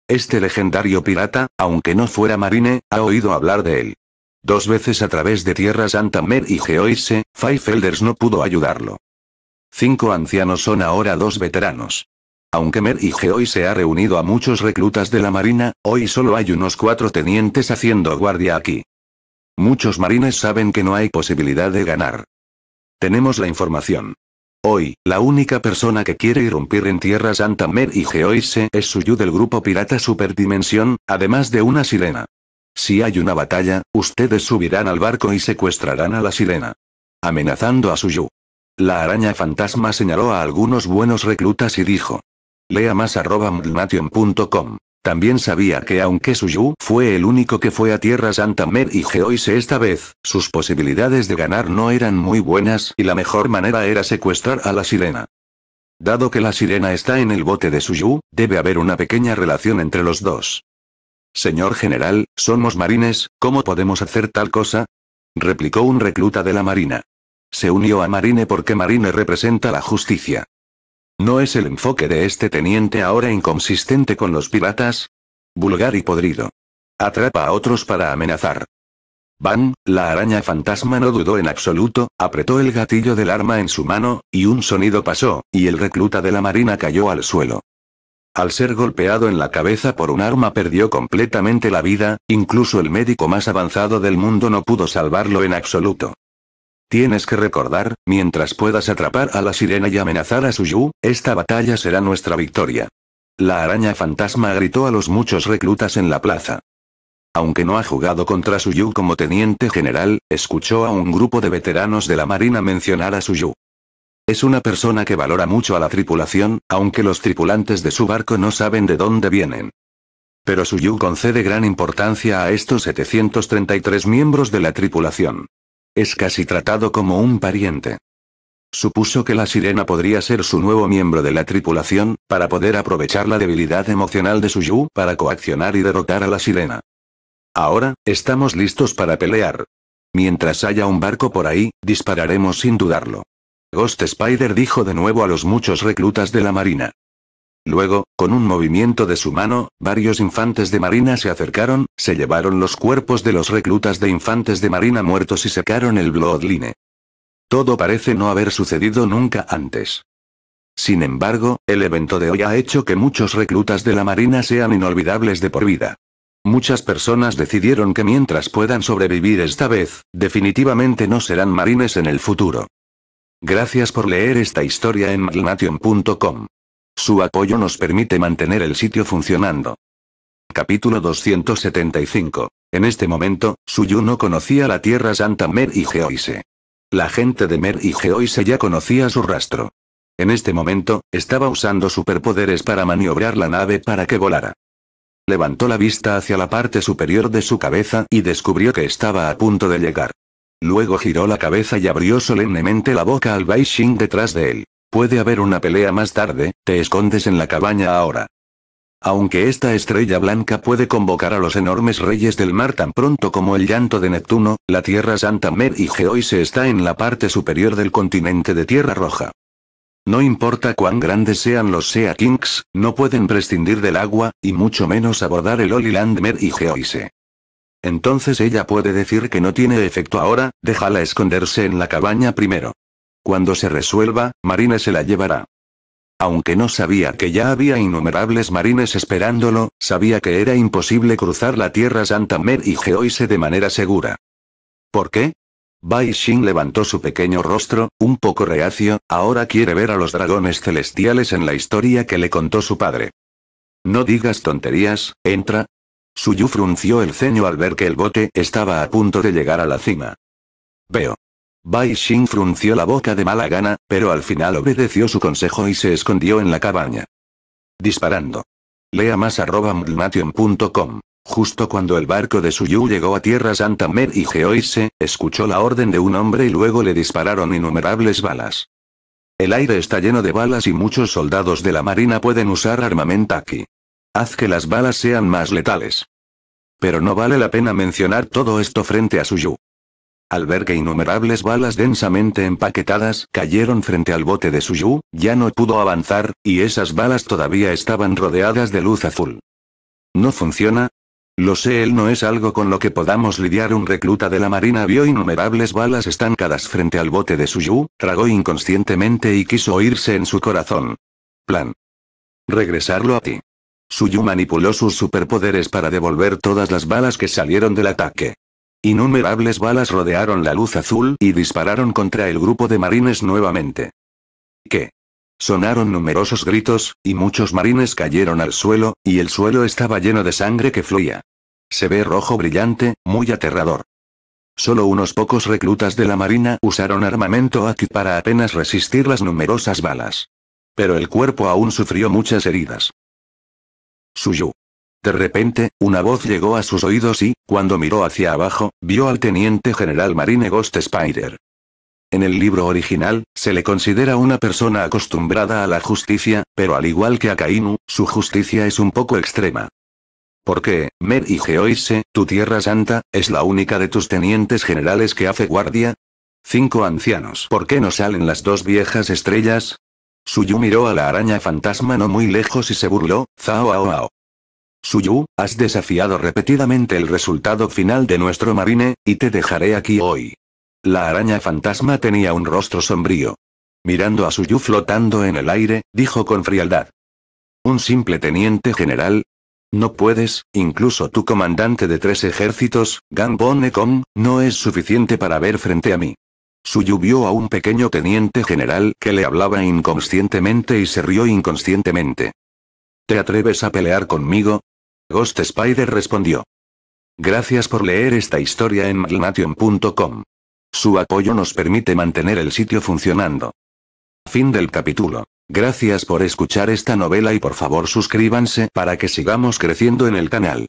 Este legendario pirata, aunque no fuera marine, ha oído hablar de él. Dos veces a través de Tierra Santa Mer y Geoise, Feifelders no pudo ayudarlo. Cinco ancianos son ahora dos veteranos. Aunque Mer y Geoise ha reunido a muchos reclutas de la Marina, hoy solo hay unos cuatro tenientes haciendo guardia aquí. Muchos marines saben que no hay posibilidad de ganar. Tenemos la información. Hoy, la única persona que quiere irrumpir en Tierra Santa Mer y Geoise es Suyu del grupo pirata Superdimensión, además de una sirena. Si hay una batalla, ustedes subirán al barco y secuestrarán a la sirena. Amenazando a Suyu. La araña fantasma señaló a algunos buenos reclutas y dijo. Lea más arroba también sabía que aunque Suyu fue el único que fue a Tierra Santa Mer y Geoise esta vez, sus posibilidades de ganar no eran muy buenas y la mejor manera era secuestrar a la sirena. Dado que la sirena está en el bote de Suyu, debe haber una pequeña relación entre los dos. Señor general, somos marines, ¿cómo podemos hacer tal cosa? replicó un recluta de la marina. Se unió a Marine porque Marine representa la justicia. ¿No es el enfoque de este teniente ahora inconsistente con los piratas? Vulgar y podrido. Atrapa a otros para amenazar. Van, la araña fantasma no dudó en absoluto, apretó el gatillo del arma en su mano, y un sonido pasó, y el recluta de la marina cayó al suelo. Al ser golpeado en la cabeza por un arma perdió completamente la vida, incluso el médico más avanzado del mundo no pudo salvarlo en absoluto. Tienes que recordar, mientras puedas atrapar a la sirena y amenazar a Suyu, esta batalla será nuestra victoria. La araña fantasma gritó a los muchos reclutas en la plaza. Aunque no ha jugado contra Suyu como teniente general, escuchó a un grupo de veteranos de la marina mencionar a Suyu. Es una persona que valora mucho a la tripulación, aunque los tripulantes de su barco no saben de dónde vienen. Pero Suyu concede gran importancia a estos 733 miembros de la tripulación es casi tratado como un pariente. Supuso que la sirena podría ser su nuevo miembro de la tripulación, para poder aprovechar la debilidad emocional de Yu para coaccionar y derrotar a la sirena. Ahora, estamos listos para pelear. Mientras haya un barco por ahí, dispararemos sin dudarlo. Ghost Spider dijo de nuevo a los muchos reclutas de la marina. Luego, con un movimiento de su mano, varios infantes de marina se acercaron, se llevaron los cuerpos de los reclutas de infantes de marina muertos y secaron el bloodline. Todo parece no haber sucedido nunca antes. Sin embargo, el evento de hoy ha hecho que muchos reclutas de la marina sean inolvidables de por vida. Muchas personas decidieron que mientras puedan sobrevivir esta vez, definitivamente no serán marines en el futuro. Gracias por leer esta historia en magnation.com. Su apoyo nos permite mantener el sitio funcionando. Capítulo 275. En este momento, Suyu no conocía la Tierra Santa Mer y Geoise. La gente de Mer y Geoise ya conocía su rastro. En este momento, estaba usando superpoderes para maniobrar la nave para que volara. Levantó la vista hacia la parte superior de su cabeza y descubrió que estaba a punto de llegar. Luego giró la cabeza y abrió solemnemente la boca al Baishin detrás de él. Puede haber una pelea más tarde, te escondes en la cabaña ahora. Aunque esta estrella blanca puede convocar a los enormes reyes del mar tan pronto como el llanto de Neptuno, la Tierra Santa Mer y Geoise está en la parte superior del continente de Tierra Roja. No importa cuán grandes sean los Sea Kings, no pueden prescindir del agua, y mucho menos abordar el Land Mer y Geoise. Entonces ella puede decir que no tiene efecto ahora, déjala esconderse en la cabaña primero. Cuando se resuelva, Marine se la llevará. Aunque no sabía que ya había innumerables marines esperándolo, sabía que era imposible cruzar la Tierra Santa Mer y Geoise de manera segura. ¿Por qué? Bai Xin levantó su pequeño rostro, un poco reacio, ahora quiere ver a los dragones celestiales en la historia que le contó su padre. No digas tonterías, entra. Suyu frunció el ceño al ver que el bote estaba a punto de llegar a la cima. Veo. Bai frunció la boca de mala gana, pero al final obedeció su consejo y se escondió en la cabaña. Disparando. Lea más arroba Justo cuando el barco de Suyu llegó a Tierra Santa Mer y Geoise, escuchó la orden de un hombre y luego le dispararon innumerables balas. El aire está lleno de balas y muchos soldados de la marina pueden usar armamento aquí. Haz que las balas sean más letales. Pero no vale la pena mencionar todo esto frente a Suyu. Al ver que innumerables balas densamente empaquetadas cayeron frente al bote de Suyu, ya no pudo avanzar, y esas balas todavía estaban rodeadas de luz azul. ¿No funciona? Lo sé, él no es algo con lo que podamos lidiar. Un recluta de la marina vio innumerables balas estancadas frente al bote de Suyu, tragó inconscientemente y quiso oírse en su corazón. Plan. Regresarlo a ti. Suyu manipuló sus superpoderes para devolver todas las balas que salieron del ataque. Innumerables balas rodearon la luz azul y dispararon contra el grupo de marines nuevamente. ¿Qué? Sonaron numerosos gritos, y muchos marines cayeron al suelo, y el suelo estaba lleno de sangre que fluía. Se ve rojo brillante, muy aterrador. Solo unos pocos reclutas de la Marina usaron armamento aquí para apenas resistir las numerosas balas. Pero el cuerpo aún sufrió muchas heridas. Suyu. De repente, una voz llegó a sus oídos y, cuando miró hacia abajo, vio al teniente general Marine Ghost Spider. En el libro original, se le considera una persona acostumbrada a la justicia, pero al igual que a Kainu, su justicia es un poco extrema. ¿Por qué, Mer y Geoise, tu tierra santa, es la única de tus tenientes generales que hace guardia? Cinco ancianos. ¿Por qué no salen las dos viejas estrellas? Suyu miró a la araña fantasma no muy lejos y se burló, Zao ao, ao. Suyu, has desafiado repetidamente el resultado final de nuestro marine, y te dejaré aquí hoy. La araña fantasma tenía un rostro sombrío. Mirando a Suyu flotando en el aire, dijo con frialdad. ¿Un simple teniente general? No puedes, incluso tu comandante de tres ejércitos, Ganbonnekom, no es suficiente para ver frente a mí. Suyu vio a un pequeño teniente general que le hablaba inconscientemente y se rió inconscientemente. ¿Te atreves a pelear conmigo? Ghost Spider respondió. Gracias por leer esta historia en maglnation.com. Su apoyo nos permite mantener el sitio funcionando. Fin del capítulo. Gracias por escuchar esta novela y por favor suscríbanse para que sigamos creciendo en el canal.